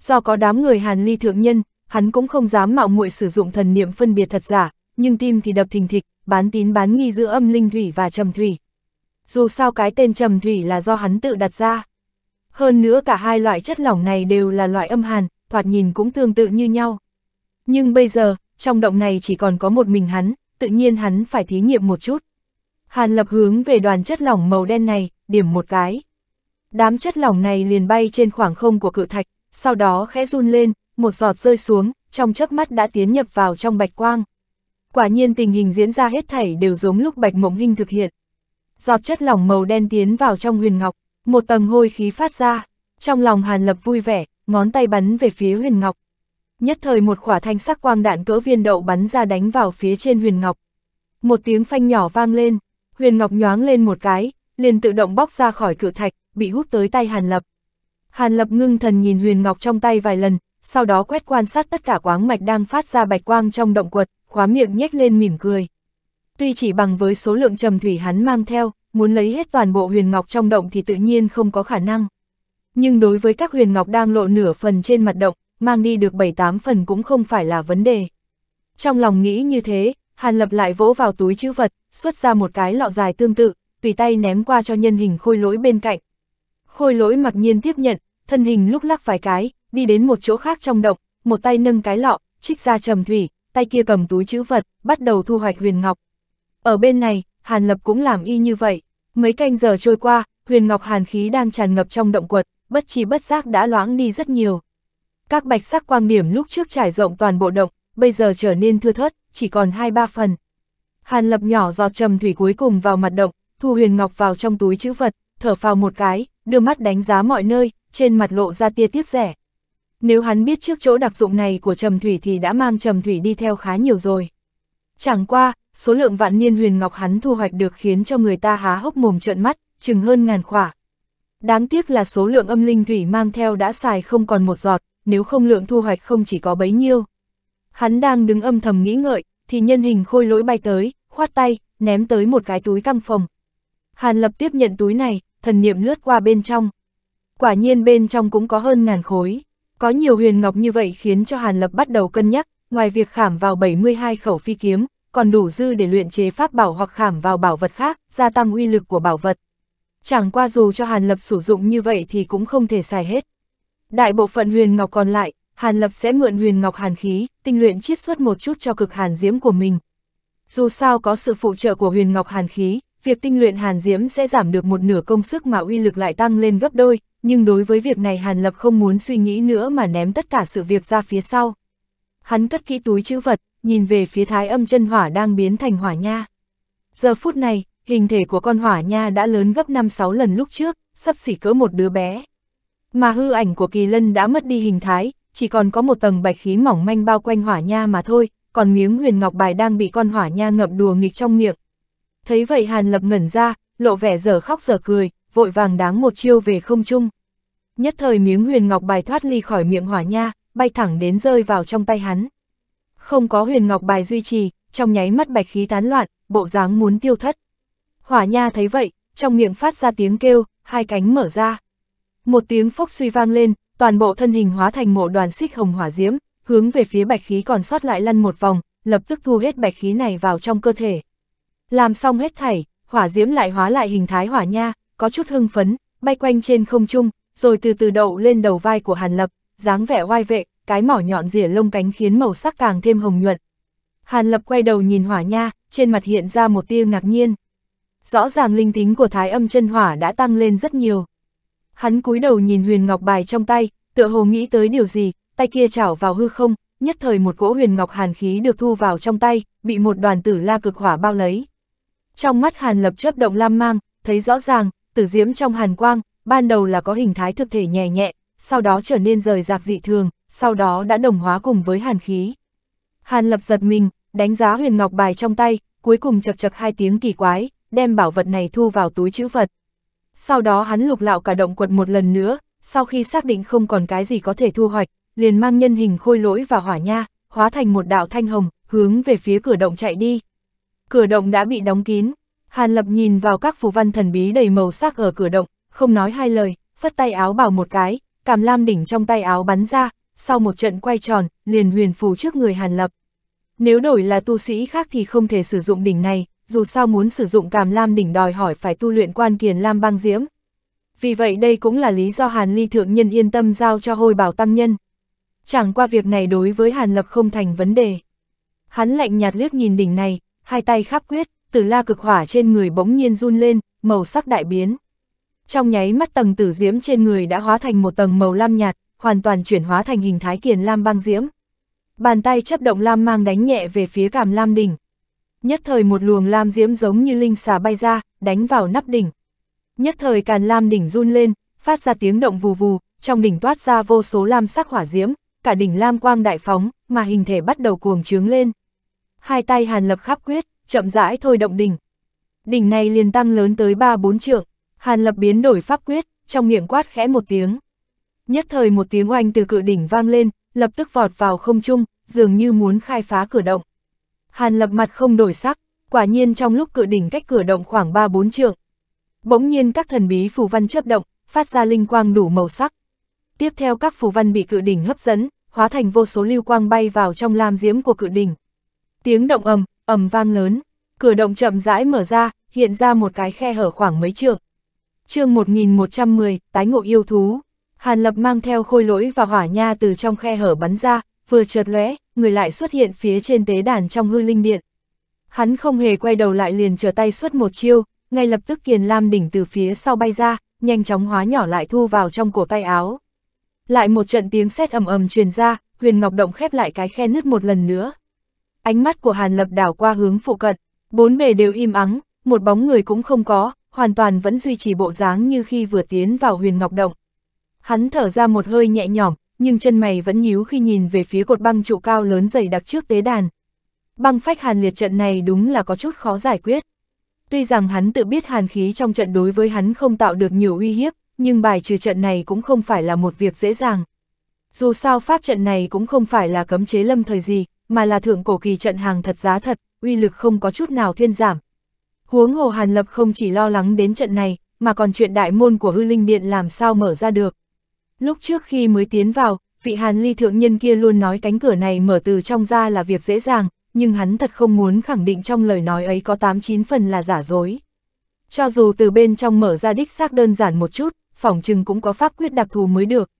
Do có đám người Hàn Ly thượng nhân, hắn cũng không dám mạo muội sử dụng thần niệm phân biệt thật giả, nhưng tim thì đập thình thịch, bán tín bán nghi giữa âm linh thủy và trầm thủy. Dù sao cái tên trầm thủy là do hắn tự đặt ra. Hơn nữa cả hai loại chất lỏng này đều là loại âm hàn, thoạt nhìn cũng tương tự như nhau. Nhưng bây giờ, trong động này chỉ còn có một mình hắn, tự nhiên hắn phải thí nghiệm một chút. Hàn lập hướng về đoàn chất lỏng màu đen này, điểm một cái. Đám chất lỏng này liền bay trên khoảng không của cự thạch, sau đó khẽ run lên, một giọt rơi xuống, trong chớp mắt đã tiến nhập vào trong bạch quang. Quả nhiên tình hình diễn ra hết thảy đều giống lúc bạch mộng hình thực hiện. Giọt chất lỏng màu đen tiến vào trong huyền ngọc, một tầng hôi khí phát ra. Trong lòng Hàn Lập vui vẻ, ngón tay bắn về phía huyền ngọc, Nhất thời một khỏa thanh sắc quang đạn cỡ viên đậu bắn ra đánh vào phía trên huyền ngọc. Một tiếng phanh nhỏ vang lên, huyền ngọc nhoáng lên một cái, liền tự động bóc ra khỏi cự thạch, bị hút tới tay Hàn Lập. Hàn Lập ngưng thần nhìn huyền ngọc trong tay vài lần, sau đó quét quan sát tất cả quáng mạch đang phát ra bạch quang trong động quật, khóa miệng nhếch lên mỉm cười. Tuy chỉ bằng với số lượng trầm thủy hắn mang theo, muốn lấy hết toàn bộ huyền ngọc trong động thì tự nhiên không có khả năng. Nhưng đối với các huyền ngọc đang lộ nửa phần trên mặt động, mang đi được 7-8 phần cũng không phải là vấn đề. Trong lòng nghĩ như thế, Hàn Lập lại vỗ vào túi chữ vật, xuất ra một cái lọ dài tương tự, tùy tay ném qua cho nhân hình khôi lỗi bên cạnh. Khôi lỗi mặc nhiên tiếp nhận, thân hình lúc lắc vài cái, đi đến một chỗ khác trong động, một tay nâng cái lọ, trích ra trầm thủy, tay kia cầm túi chữ vật, bắt đầu thu hoạch huyền ngọc. Ở bên này, Hàn Lập cũng làm y như vậy. Mấy canh giờ trôi qua, huyền ngọc hàn khí đang tràn ngập trong động quật, bất chi bất giác đã loãng đi rất nhiều các bạch sắc quang điểm lúc trước trải rộng toàn bộ động, bây giờ trở nên thưa thớt, chỉ còn hai ba phần. Hàn lập nhỏ giọt trầm thủy cuối cùng vào mặt động, thu huyền ngọc vào trong túi chữ vật, thở phào một cái, đưa mắt đánh giá mọi nơi, trên mặt lộ ra tia tiếc rẻ. Nếu hắn biết trước chỗ đặc dụng này của trầm thủy thì đã mang trầm thủy đi theo khá nhiều rồi. Chẳng qua, số lượng vạn niên huyền ngọc hắn thu hoạch được khiến cho người ta há hốc mồm trợn mắt, chừng hơn ngàn khỏa. Đáng tiếc là số lượng âm linh thủy mang theo đã xài không còn một giọt, nếu không lượng thu hoạch không chỉ có bấy nhiêu. Hắn đang đứng âm thầm nghĩ ngợi, thì nhân hình khôi lỗi bay tới, khoát tay, ném tới một cái túi căng phòng. Hàn lập tiếp nhận túi này, thần niệm lướt qua bên trong. Quả nhiên bên trong cũng có hơn ngàn khối. Có nhiều huyền ngọc như vậy khiến cho Hàn lập bắt đầu cân nhắc, ngoài việc khảm vào 72 khẩu phi kiếm, còn đủ dư để luyện chế pháp bảo hoặc khảm vào bảo vật khác, gia tăng uy lực của bảo vật. Chẳng qua dù cho Hàn Lập sử dụng như vậy thì cũng không thể xài hết. Đại bộ phận huyền ngọc còn lại, Hàn Lập sẽ mượn huyền ngọc hàn khí, tinh luyện chiết xuất một chút cho cực hàn diễm của mình. Dù sao có sự phụ trợ của huyền ngọc hàn khí, việc tinh luyện hàn diễm sẽ giảm được một nửa công sức mà uy lực lại tăng lên gấp đôi, nhưng đối với việc này Hàn Lập không muốn suy nghĩ nữa mà ném tất cả sự việc ra phía sau. Hắn cất kỹ túi chữ vật, nhìn về phía thái âm chân hỏa đang biến thành hỏa nha. Giờ phút này, hình thể của con hỏa nha đã lớn gấp 5-6 lần lúc trước, sắp xỉ cỡ một đứa bé. Mà hư ảnh của kỳ lân đã mất đi hình thái, chỉ còn có một tầng bạch khí mỏng manh bao quanh hỏa nha mà thôi, còn miếng huyền ngọc bài đang bị con hỏa nha ngậm đùa nghịch trong miệng. Thấy vậy Hàn Lập ngẩn ra, lộ vẻ giờ khóc giờ cười, vội vàng đáng một chiêu về không trung. Nhất thời miếng huyền ngọc bài thoát ly khỏi miệng hỏa nha, bay thẳng đến rơi vào trong tay hắn. Không có huyền ngọc bài duy trì, trong nháy mắt bạch khí tán loạn, bộ dáng muốn tiêu thất. Hỏa nha thấy vậy, trong miệng phát ra tiếng kêu, hai cánh mở ra. Một tiếng phốc suy vang lên, toàn bộ thân hình hóa thành mộ đoàn xích hồng hỏa diễm, hướng về phía bạch khí còn sót lại lăn một vòng, lập tức thu hết bạch khí này vào trong cơ thể. Làm xong hết thảy, hỏa diễm lại hóa lại hình thái hỏa nha, có chút hưng phấn, bay quanh trên không trung, rồi từ từ đậu lên đầu vai của Hàn Lập, dáng vẻ oai vệ, cái mỏ nhọn rỉa lông cánh khiến màu sắc càng thêm hồng nhuận. Hàn Lập quay đầu nhìn hỏa nha, trên mặt hiện ra một tia ngạc nhiên. Rõ ràng linh tính của thái âm chân hỏa đã tăng lên rất nhiều. Hắn cúi đầu nhìn huyền ngọc bài trong tay, tựa hồ nghĩ tới điều gì, tay kia chảo vào hư không, nhất thời một cỗ huyền ngọc hàn khí được thu vào trong tay, bị một đoàn tử la cực hỏa bao lấy. Trong mắt hàn lập chớp động lam mang, thấy rõ ràng, tử diễm trong hàn quang, ban đầu là có hình thái thực thể nhẹ nhẹ, sau đó trở nên rời rạc dị thường, sau đó đã đồng hóa cùng với hàn khí. Hàn lập giật mình, đánh giá huyền ngọc bài trong tay, cuối cùng chật chật hai tiếng kỳ quái, đem bảo vật này thu vào túi chữ vật, sau đó hắn lục lạo cả động quật một lần nữa, sau khi xác định không còn cái gì có thể thu hoạch, liền mang nhân hình khôi lỗi và hỏa nha, hóa thành một đạo thanh hồng, hướng về phía cửa động chạy đi. Cửa động đã bị đóng kín, Hàn Lập nhìn vào các phù văn thần bí đầy màu sắc ở cửa động, không nói hai lời, phất tay áo bảo một cái, cảm lam đỉnh trong tay áo bắn ra, sau một trận quay tròn, liền huyền phù trước người Hàn Lập. Nếu đổi là tu sĩ khác thì không thể sử dụng đỉnh này, dù sao muốn sử dụng Càm Lam đỉnh đòi hỏi phải tu luyện quan kiền Lam băng diễm. Vì vậy đây cũng là lý do Hàn Ly thượng nhân yên tâm giao cho hôi bảo tăng nhân. Chẳng qua việc này đối với Hàn Lập không thành vấn đề. Hắn lạnh nhạt liếc nhìn đỉnh này, hai tay khắp quyết, tử la cực hỏa trên người bỗng nhiên run lên, màu sắc đại biến. Trong nháy mắt tầng tử diễm trên người đã hóa thành một tầng màu lam nhạt, hoàn toàn chuyển hóa thành hình thái kiền lam băng diễm. Bàn tay chấp động lam mang đánh nhẹ về phía cảm lam đỉnh, Nhất thời một luồng lam diễm giống như linh xà bay ra, đánh vào nắp đỉnh. Nhất thời càn lam đỉnh run lên, phát ra tiếng động vù vù, trong đỉnh toát ra vô số lam sắc hỏa diễm, cả đỉnh lam quang đại phóng, mà hình thể bắt đầu cuồng trướng lên. Hai tay Hàn Lập khắp quyết, chậm rãi thôi động đỉnh. Đỉnh này liền tăng lớn tới 3-4 trượng, Hàn Lập biến đổi pháp quyết, trong miệng quát khẽ một tiếng. Nhất thời một tiếng oanh từ cự đỉnh vang lên, lập tức vọt vào không trung, dường như muốn khai phá cửa động. Hàn lập mặt không đổi sắc, quả nhiên trong lúc cự đỉnh cách cửa động khoảng 3-4 trượng. Bỗng nhiên các thần bí phù văn chớp động, phát ra linh quang đủ màu sắc. Tiếp theo các phù văn bị cự đỉnh hấp dẫn, hóa thành vô số lưu quang bay vào trong lam diễm của cự đỉnh. Tiếng động ầm, ầm vang lớn, cửa động chậm rãi mở ra, hiện ra một cái khe hở khoảng mấy trượng. chương 1110, tái ngộ yêu thú. Hàn Lập mang theo khôi lỗi và hỏa nha từ trong khe hở bắn ra, vừa chợt lóe, người lại xuất hiện phía trên tế đàn trong hư linh điện. Hắn không hề quay đầu lại liền trở tay xuất một chiêu, ngay lập tức kiền lam đỉnh từ phía sau bay ra, nhanh chóng hóa nhỏ lại thu vào trong cổ tay áo. Lại một trận tiếng sét ầm ầm truyền ra, huyền ngọc động khép lại cái khe nứt một lần nữa. Ánh mắt của Hàn Lập đảo qua hướng phụ cận, bốn bề đều im ắng, một bóng người cũng không có, hoàn toàn vẫn duy trì bộ dáng như khi vừa tiến vào huyền ngọc động. Hắn thở ra một hơi nhẹ nhõm, nhưng chân mày vẫn nhíu khi nhìn về phía cột băng trụ cao lớn dày đặc trước tế đàn. Băng phách hàn liệt trận này đúng là có chút khó giải quyết. Tuy rằng hắn tự biết hàn khí trong trận đối với hắn không tạo được nhiều uy hiếp, nhưng bài trừ trận này cũng không phải là một việc dễ dàng. Dù sao pháp trận này cũng không phải là cấm chế lâm thời gì, mà là thượng cổ kỳ trận hàng thật giá thật, uy lực không có chút nào thuyên giảm. Huống hồ Hàn Lập không chỉ lo lắng đến trận này, mà còn chuyện đại môn của hư linh điện làm sao mở ra được. Lúc trước khi mới tiến vào, vị hàn ly thượng nhân kia luôn nói cánh cửa này mở từ trong ra là việc dễ dàng, nhưng hắn thật không muốn khẳng định trong lời nói ấy có 89 phần là giả dối. Cho dù từ bên trong mở ra đích xác đơn giản một chút, phỏng chừng cũng có pháp quyết đặc thù mới được.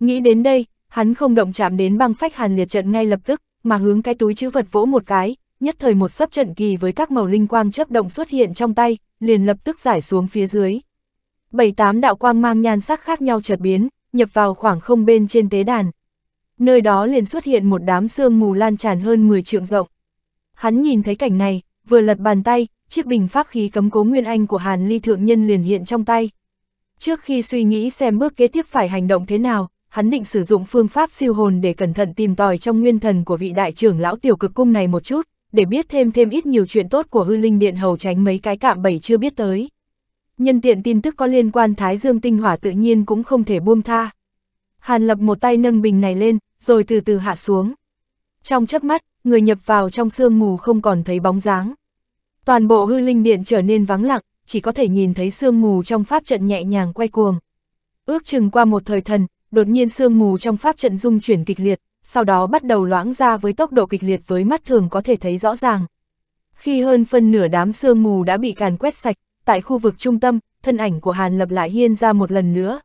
Nghĩ đến đây, hắn không động chạm đến băng phách hàn liệt trận ngay lập tức, mà hướng cái túi chữ vật vỗ một cái, nhất thời một sấp trận kỳ với các màu linh quang chấp động xuất hiện trong tay, liền lập tức giải xuống phía dưới. Bảy tám đạo quang mang nhan sắc khác nhau chợt biến, nhập vào khoảng không bên trên tế đàn. Nơi đó liền xuất hiện một đám sương mù lan tràn hơn 10 trượng rộng. Hắn nhìn thấy cảnh này, vừa lật bàn tay, chiếc bình pháp khí cấm cố nguyên anh của Hàn Ly Thượng Nhân liền hiện trong tay. Trước khi suy nghĩ xem bước kế tiếp phải hành động thế nào, hắn định sử dụng phương pháp siêu hồn để cẩn thận tìm tòi trong nguyên thần của vị đại trưởng lão tiểu cực cung này một chút, để biết thêm thêm ít nhiều chuyện tốt của hư linh điện hầu tránh mấy cái cạm bẫy chưa biết tới nhân tiện tin tức có liên quan Thái Dương tinh hỏa tự nhiên cũng không thể buông tha. Hàn Lập một tay nâng bình này lên, rồi từ từ hạ xuống. Trong chớp mắt, người nhập vào trong sương mù không còn thấy bóng dáng. Toàn bộ hư linh điện trở nên vắng lặng, chỉ có thể nhìn thấy sương mù trong pháp trận nhẹ nhàng quay cuồng. Ước chừng qua một thời thần, đột nhiên sương mù trong pháp trận dung chuyển kịch liệt, sau đó bắt đầu loãng ra với tốc độ kịch liệt với mắt thường có thể thấy rõ ràng. Khi hơn phân nửa đám sương mù đã bị càn quét sạch, tại khu vực trung tâm, thân ảnh của Hàn Lập lại hiên ra một lần nữa.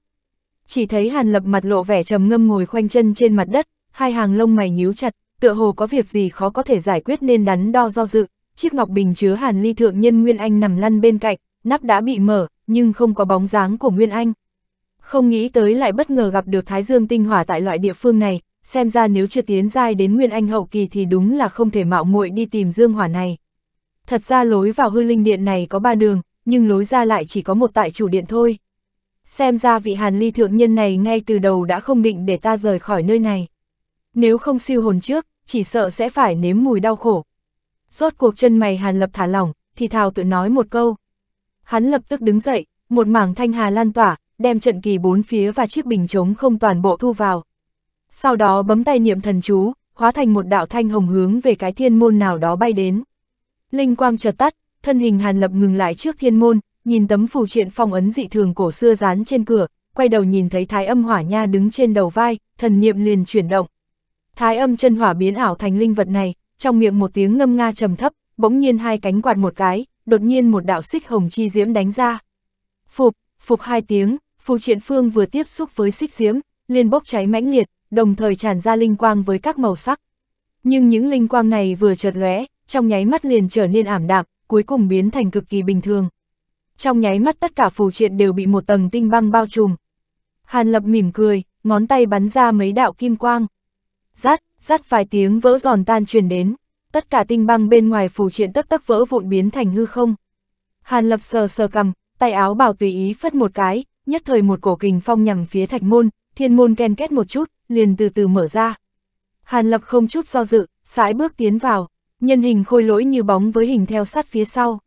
Chỉ thấy Hàn Lập mặt lộ vẻ trầm ngâm ngồi khoanh chân trên mặt đất, hai hàng lông mày nhíu chặt, tựa hồ có việc gì khó có thể giải quyết nên đắn đo do dự. Chiếc ngọc bình chứa Hàn Ly thượng nhân Nguyên Anh nằm lăn bên cạnh, nắp đã bị mở, nhưng không có bóng dáng của Nguyên Anh. Không nghĩ tới lại bất ngờ gặp được Thái Dương tinh hỏa tại loại địa phương này, xem ra nếu chưa tiến giai đến Nguyên Anh hậu kỳ thì đúng là không thể mạo muội đi tìm Dương Hỏa này. Thật ra lối vào hư linh điện này có ba đường, nhưng lối ra lại chỉ có một tại chủ điện thôi. Xem ra vị hàn ly thượng nhân này ngay từ đầu đã không định để ta rời khỏi nơi này. Nếu không siêu hồn trước, chỉ sợ sẽ phải nếm mùi đau khổ. Rốt cuộc chân mày hàn lập thả lỏng, thì thào tự nói một câu. Hắn lập tức đứng dậy, một mảng thanh hà lan tỏa, đem trận kỳ bốn phía và chiếc bình trống không toàn bộ thu vào. Sau đó bấm tay niệm thần chú, hóa thành một đạo thanh hồng hướng về cái thiên môn nào đó bay đến. Linh quang chợt tắt, thân hình Hàn Lập ngừng lại trước thiên môn, nhìn tấm phù triện phong ấn dị thường cổ xưa dán trên cửa, quay đầu nhìn thấy Thái Âm Hỏa Nha đứng trên đầu vai, thần niệm liền chuyển động. Thái Âm chân hỏa biến ảo thành linh vật này, trong miệng một tiếng ngâm nga trầm thấp, bỗng nhiên hai cánh quạt một cái, đột nhiên một đạo xích hồng chi diễm đánh ra. Phục, phục hai tiếng, phù triện phương vừa tiếp xúc với xích diễm, liền bốc cháy mãnh liệt, đồng thời tràn ra linh quang với các màu sắc. Nhưng những linh quang này vừa chợt lóe, trong nháy mắt liền trở nên ảm đạm, cuối cùng biến thành cực kỳ bình thường. Trong nháy mắt tất cả phù triện đều bị một tầng tinh băng bao trùm. Hàn Lập mỉm cười, ngón tay bắn ra mấy đạo kim quang. Rát, rát vài tiếng vỡ giòn tan truyền đến, tất cả tinh băng bên ngoài phù triện tất tắc vỡ vụn biến thành hư không. Hàn Lập sờ sờ cầm, tay áo bảo tùy ý phất một cái, nhất thời một cổ kình phong nhằm phía thạch môn, thiên môn ken kết một chút, liền từ từ mở ra. Hàn Lập không chút do dự, sải bước tiến vào nhân hình khôi lỗi như bóng với hình theo sát phía sau.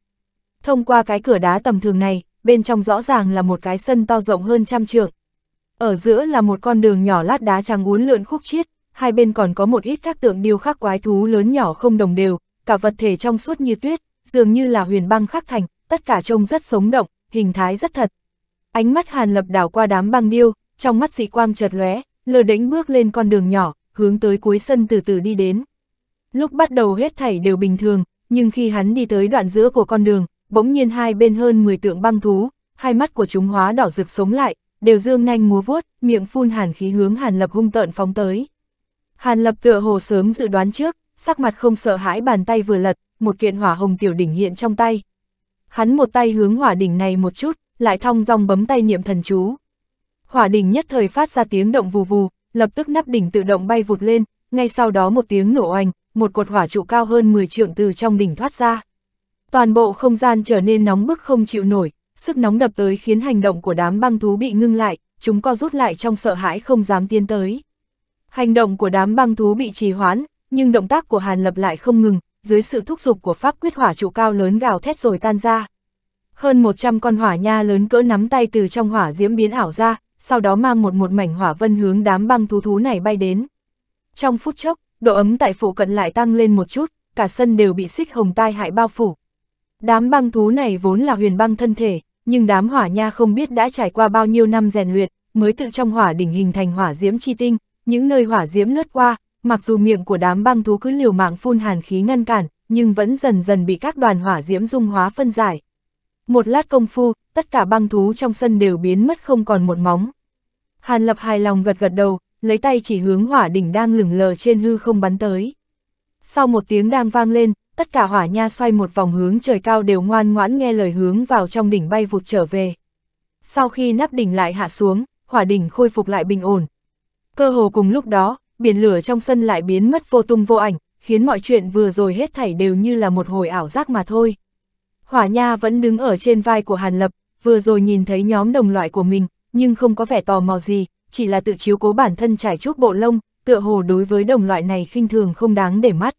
Thông qua cái cửa đá tầm thường này, bên trong rõ ràng là một cái sân to rộng hơn trăm trượng. Ở giữa là một con đường nhỏ lát đá trắng uốn lượn khúc chiết, hai bên còn có một ít các tượng điêu khắc quái thú lớn nhỏ không đồng đều, cả vật thể trong suốt như tuyết, dường như là huyền băng khắc thành, tất cả trông rất sống động, hình thái rất thật. Ánh mắt Hàn Lập đảo qua đám băng điêu, trong mắt dị quang chợt lóe, lờ đễnh bước lên con đường nhỏ, hướng tới cuối sân từ từ đi đến. Lúc bắt đầu hết thảy đều bình thường, nhưng khi hắn đi tới đoạn giữa của con đường, bỗng nhiên hai bên hơn 10 tượng băng thú, hai mắt của chúng hóa đỏ rực sống lại, đều dương nhanh múa vuốt, miệng phun hàn khí hướng Hàn Lập hung tợn phóng tới. Hàn Lập tựa hồ sớm dự đoán trước, sắc mặt không sợ hãi bàn tay vừa lật, một kiện hỏa hồng tiểu đỉnh hiện trong tay. Hắn một tay hướng hỏa đỉnh này một chút, lại thong dong bấm tay niệm thần chú. Hỏa đỉnh nhất thời phát ra tiếng động vù vù, lập tức nắp đỉnh tự động bay vụt lên, ngay sau đó một tiếng nổ oanh, một cột hỏa trụ cao hơn 10 trượng từ trong đỉnh thoát ra. Toàn bộ không gian trở nên nóng bức không chịu nổi, sức nóng đập tới khiến hành động của đám băng thú bị ngưng lại, chúng co rút lại trong sợ hãi không dám tiến tới. Hành động của đám băng thú bị trì hoãn, nhưng động tác của Hàn Lập lại không ngừng, dưới sự thúc giục của pháp quyết hỏa trụ cao lớn gào thét rồi tan ra. Hơn 100 con hỏa nha lớn cỡ nắm tay từ trong hỏa diễm biến ảo ra, sau đó mang một một mảnh hỏa vân hướng đám băng thú thú này bay đến. Trong phút chốc, độ ấm tại phụ cận lại tăng lên một chút, cả sân đều bị xích hồng tai hại bao phủ. Đám băng thú này vốn là huyền băng thân thể, nhưng đám hỏa nha không biết đã trải qua bao nhiêu năm rèn luyện, mới tự trong hỏa đỉnh hình thành hỏa diễm chi tinh, những nơi hỏa diễm lướt qua, mặc dù miệng của đám băng thú cứ liều mạng phun hàn khí ngăn cản, nhưng vẫn dần dần bị các đoàn hỏa diễm dung hóa phân giải. Một lát công phu, tất cả băng thú trong sân đều biến mất không còn một móng. Hàn Lập hài lòng gật gật đầu, lấy tay chỉ hướng hỏa đỉnh đang lửng lờ trên hư không bắn tới. Sau một tiếng đang vang lên, tất cả hỏa nha xoay một vòng hướng trời cao đều ngoan ngoãn nghe lời hướng vào trong đỉnh bay vụt trở về. Sau khi nắp đỉnh lại hạ xuống, hỏa đỉnh khôi phục lại bình ổn. Cơ hồ cùng lúc đó, biển lửa trong sân lại biến mất vô tung vô ảnh, khiến mọi chuyện vừa rồi hết thảy đều như là một hồi ảo giác mà thôi. Hỏa Nha vẫn đứng ở trên vai của Hàn Lập, vừa rồi nhìn thấy nhóm đồng loại của mình, nhưng không có vẻ tò mò gì, chỉ là tự chiếu cố bản thân trải chuốc bộ lông, tựa hồ đối với đồng loại này khinh thường không đáng để mắt.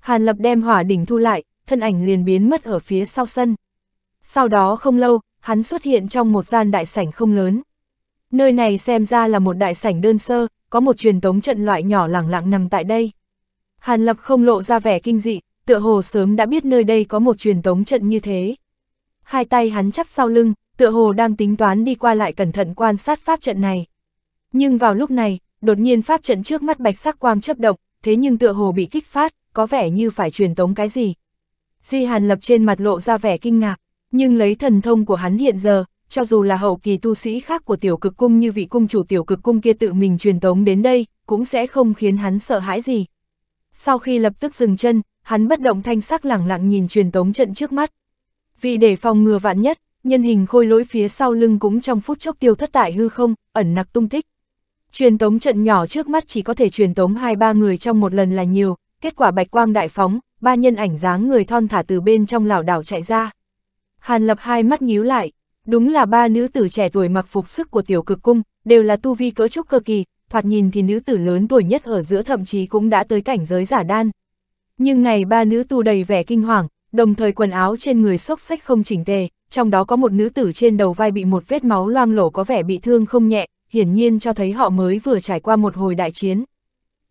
Hàn Lập đem hỏa đỉnh thu lại, thân ảnh liền biến mất ở phía sau sân. Sau đó không lâu, hắn xuất hiện trong một gian đại sảnh không lớn. Nơi này xem ra là một đại sảnh đơn sơ, có một truyền tống trận loại nhỏ lẳng lặng nằm tại đây. Hàn Lập không lộ ra vẻ kinh dị, tựa hồ sớm đã biết nơi đây có một truyền tống trận như thế. Hai tay hắn chắp sau lưng, tựa hồ đang tính toán đi qua lại cẩn thận quan sát pháp trận này. Nhưng vào lúc này, đột nhiên pháp trận trước mắt bạch sắc quang chấp động, thế nhưng tựa hồ bị kích phát, có vẻ như phải truyền tống cái gì. Di Hàn Lập trên mặt lộ ra vẻ kinh ngạc, nhưng lấy thần thông của hắn hiện giờ, cho dù là hậu kỳ tu sĩ khác của tiểu cực cung như vị cung chủ tiểu cực cung kia tự mình truyền tống đến đây, cũng sẽ không khiến hắn sợ hãi gì. Sau khi lập tức dừng chân, hắn bất động thanh sắc lẳng lặng nhìn truyền tống trận trước mắt. Vì để phòng ngừa vạn nhất, nhân hình khôi lỗi phía sau lưng cũng trong phút chốc tiêu thất tại hư không, ẩn nặc tung tích. Truyền tống trận nhỏ trước mắt chỉ có thể truyền tống hai ba người trong một lần là nhiều, kết quả bạch quang đại phóng, ba nhân ảnh dáng người thon thả từ bên trong lảo đảo chạy ra. Hàn lập hai mắt nhíu lại, đúng là ba nữ tử trẻ tuổi mặc phục sức của tiểu cực cung, đều là tu vi cỡ trúc cơ kỳ, thoạt nhìn thì nữ tử lớn tuổi nhất ở giữa thậm chí cũng đã tới cảnh giới giả đan. Nhưng này ba nữ tu đầy vẻ kinh hoàng, đồng thời quần áo trên người xốc xách không chỉnh tề, trong đó có một nữ tử trên đầu vai bị một vết máu loang lổ có vẻ bị thương không nhẹ, hiển nhiên cho thấy họ mới vừa trải qua một hồi đại chiến.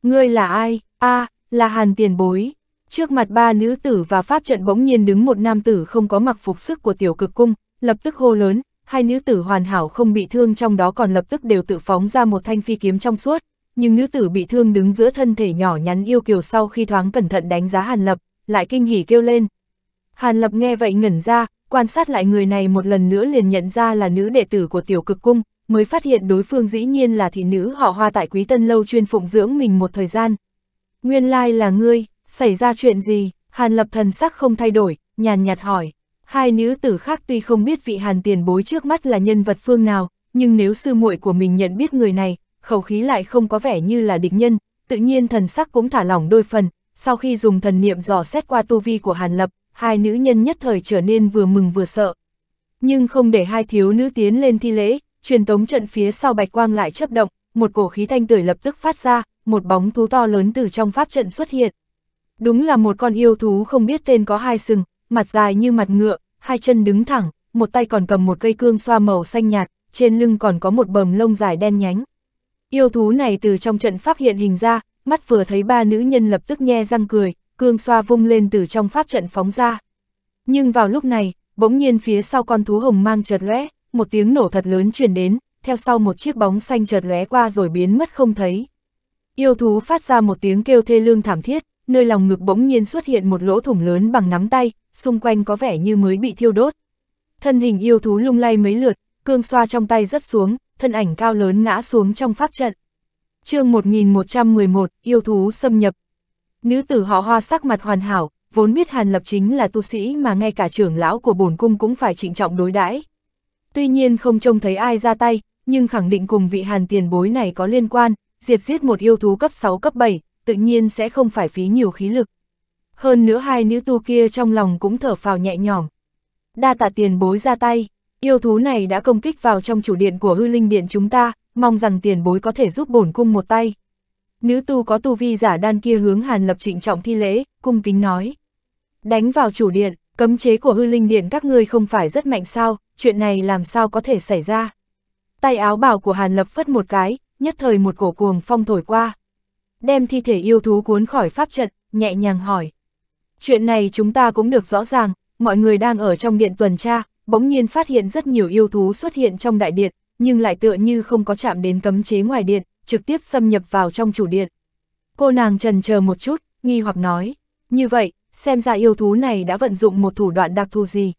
Ngươi là ai? a à, là Hàn Tiền Bối. Trước mặt ba nữ tử và pháp trận bỗng nhiên đứng một nam tử không có mặc phục sức của tiểu cực cung, lập tức hô lớn, hai nữ tử hoàn hảo không bị thương trong đó còn lập tức đều tự phóng ra một thanh phi kiếm trong suốt, nhưng nữ tử bị thương đứng giữa thân thể nhỏ nhắn yêu kiều sau khi thoáng cẩn thận đánh giá Hàn Lập, lại kinh hỉ kêu lên. Hàn Lập nghe vậy ngẩn ra, quan sát lại người này một lần nữa liền nhận ra là nữ đệ tử của tiểu cực cung, mới phát hiện đối phương dĩ nhiên là thị nữ họ hoa tại quý tân lâu chuyên phụng dưỡng mình một thời gian. Nguyên lai là ngươi, xảy ra chuyện gì, hàn lập thần sắc không thay đổi, nhàn nhạt hỏi. Hai nữ tử khác tuy không biết vị hàn tiền bối trước mắt là nhân vật phương nào, nhưng nếu sư muội của mình nhận biết người này, khẩu khí lại không có vẻ như là địch nhân, tự nhiên thần sắc cũng thả lỏng đôi phần. Sau khi dùng thần niệm dò xét qua tu vi của hàn lập, hai nữ nhân nhất thời trở nên vừa mừng vừa sợ. Nhưng không để hai thiếu nữ tiến lên thi lễ, truyền tống trận phía sau bạch quang lại chấp động, một cổ khí thanh tưởi lập tức phát ra, một bóng thú to lớn từ trong pháp trận xuất hiện. Đúng là một con yêu thú không biết tên có hai sừng, mặt dài như mặt ngựa, hai chân đứng thẳng, một tay còn cầm một cây cương xoa màu xanh nhạt, trên lưng còn có một bờm lông dài đen nhánh. Yêu thú này từ trong trận pháp hiện hình ra, mắt vừa thấy ba nữ nhân lập tức nhe răng cười, cương xoa vung lên từ trong pháp trận phóng ra. Nhưng vào lúc này, bỗng nhiên phía sau con thú hồng mang chợt lóe, một tiếng nổ thật lớn truyền đến, theo sau một chiếc bóng xanh chợt lóe qua rồi biến mất không thấy. Yêu thú phát ra một tiếng kêu thê lương thảm thiết, nơi lòng ngực bỗng nhiên xuất hiện một lỗ thủng lớn bằng nắm tay, xung quanh có vẻ như mới bị thiêu đốt. Thân hình yêu thú lung lay mấy lượt, cương xoa trong tay rớt xuống, thân ảnh cao lớn ngã xuống trong pháp trận. chương 1111, yêu thú xâm nhập. Nữ tử họ hoa sắc mặt hoàn hảo, vốn biết Hàn Lập chính là tu sĩ mà ngay cả trưởng lão của bổn cung cũng phải trịnh trọng đối đãi Tuy nhiên không trông thấy ai ra tay, nhưng khẳng định cùng vị hàn tiền bối này có liên quan, diệt giết một yêu thú cấp 6 cấp 7, tự nhiên sẽ không phải phí nhiều khí lực. Hơn nữa hai nữ tu kia trong lòng cũng thở phào nhẹ nhõm. Đa tạ tiền bối ra tay, yêu thú này đã công kích vào trong chủ điện của hư linh điện chúng ta, mong rằng tiền bối có thể giúp bổn cung một tay. Nữ tu có tu vi giả đan kia hướng Hàn Lập trịnh trọng thi lễ, cung kính nói. Đánh vào chủ điện, Cấm chế của hư linh điện các ngươi không phải rất mạnh sao, chuyện này làm sao có thể xảy ra. Tay áo bảo của Hàn Lập phất một cái, nhất thời một cổ cuồng phong thổi qua. Đem thi thể yêu thú cuốn khỏi pháp trận, nhẹ nhàng hỏi. Chuyện này chúng ta cũng được rõ ràng, mọi người đang ở trong điện tuần tra, bỗng nhiên phát hiện rất nhiều yêu thú xuất hiện trong đại điện, nhưng lại tựa như không có chạm đến cấm chế ngoài điện, trực tiếp xâm nhập vào trong chủ điện. Cô nàng trần chờ một chút, nghi hoặc nói, như vậy, xem ra yêu thú này đã vận dụng một thủ đoạn đặc thù gì.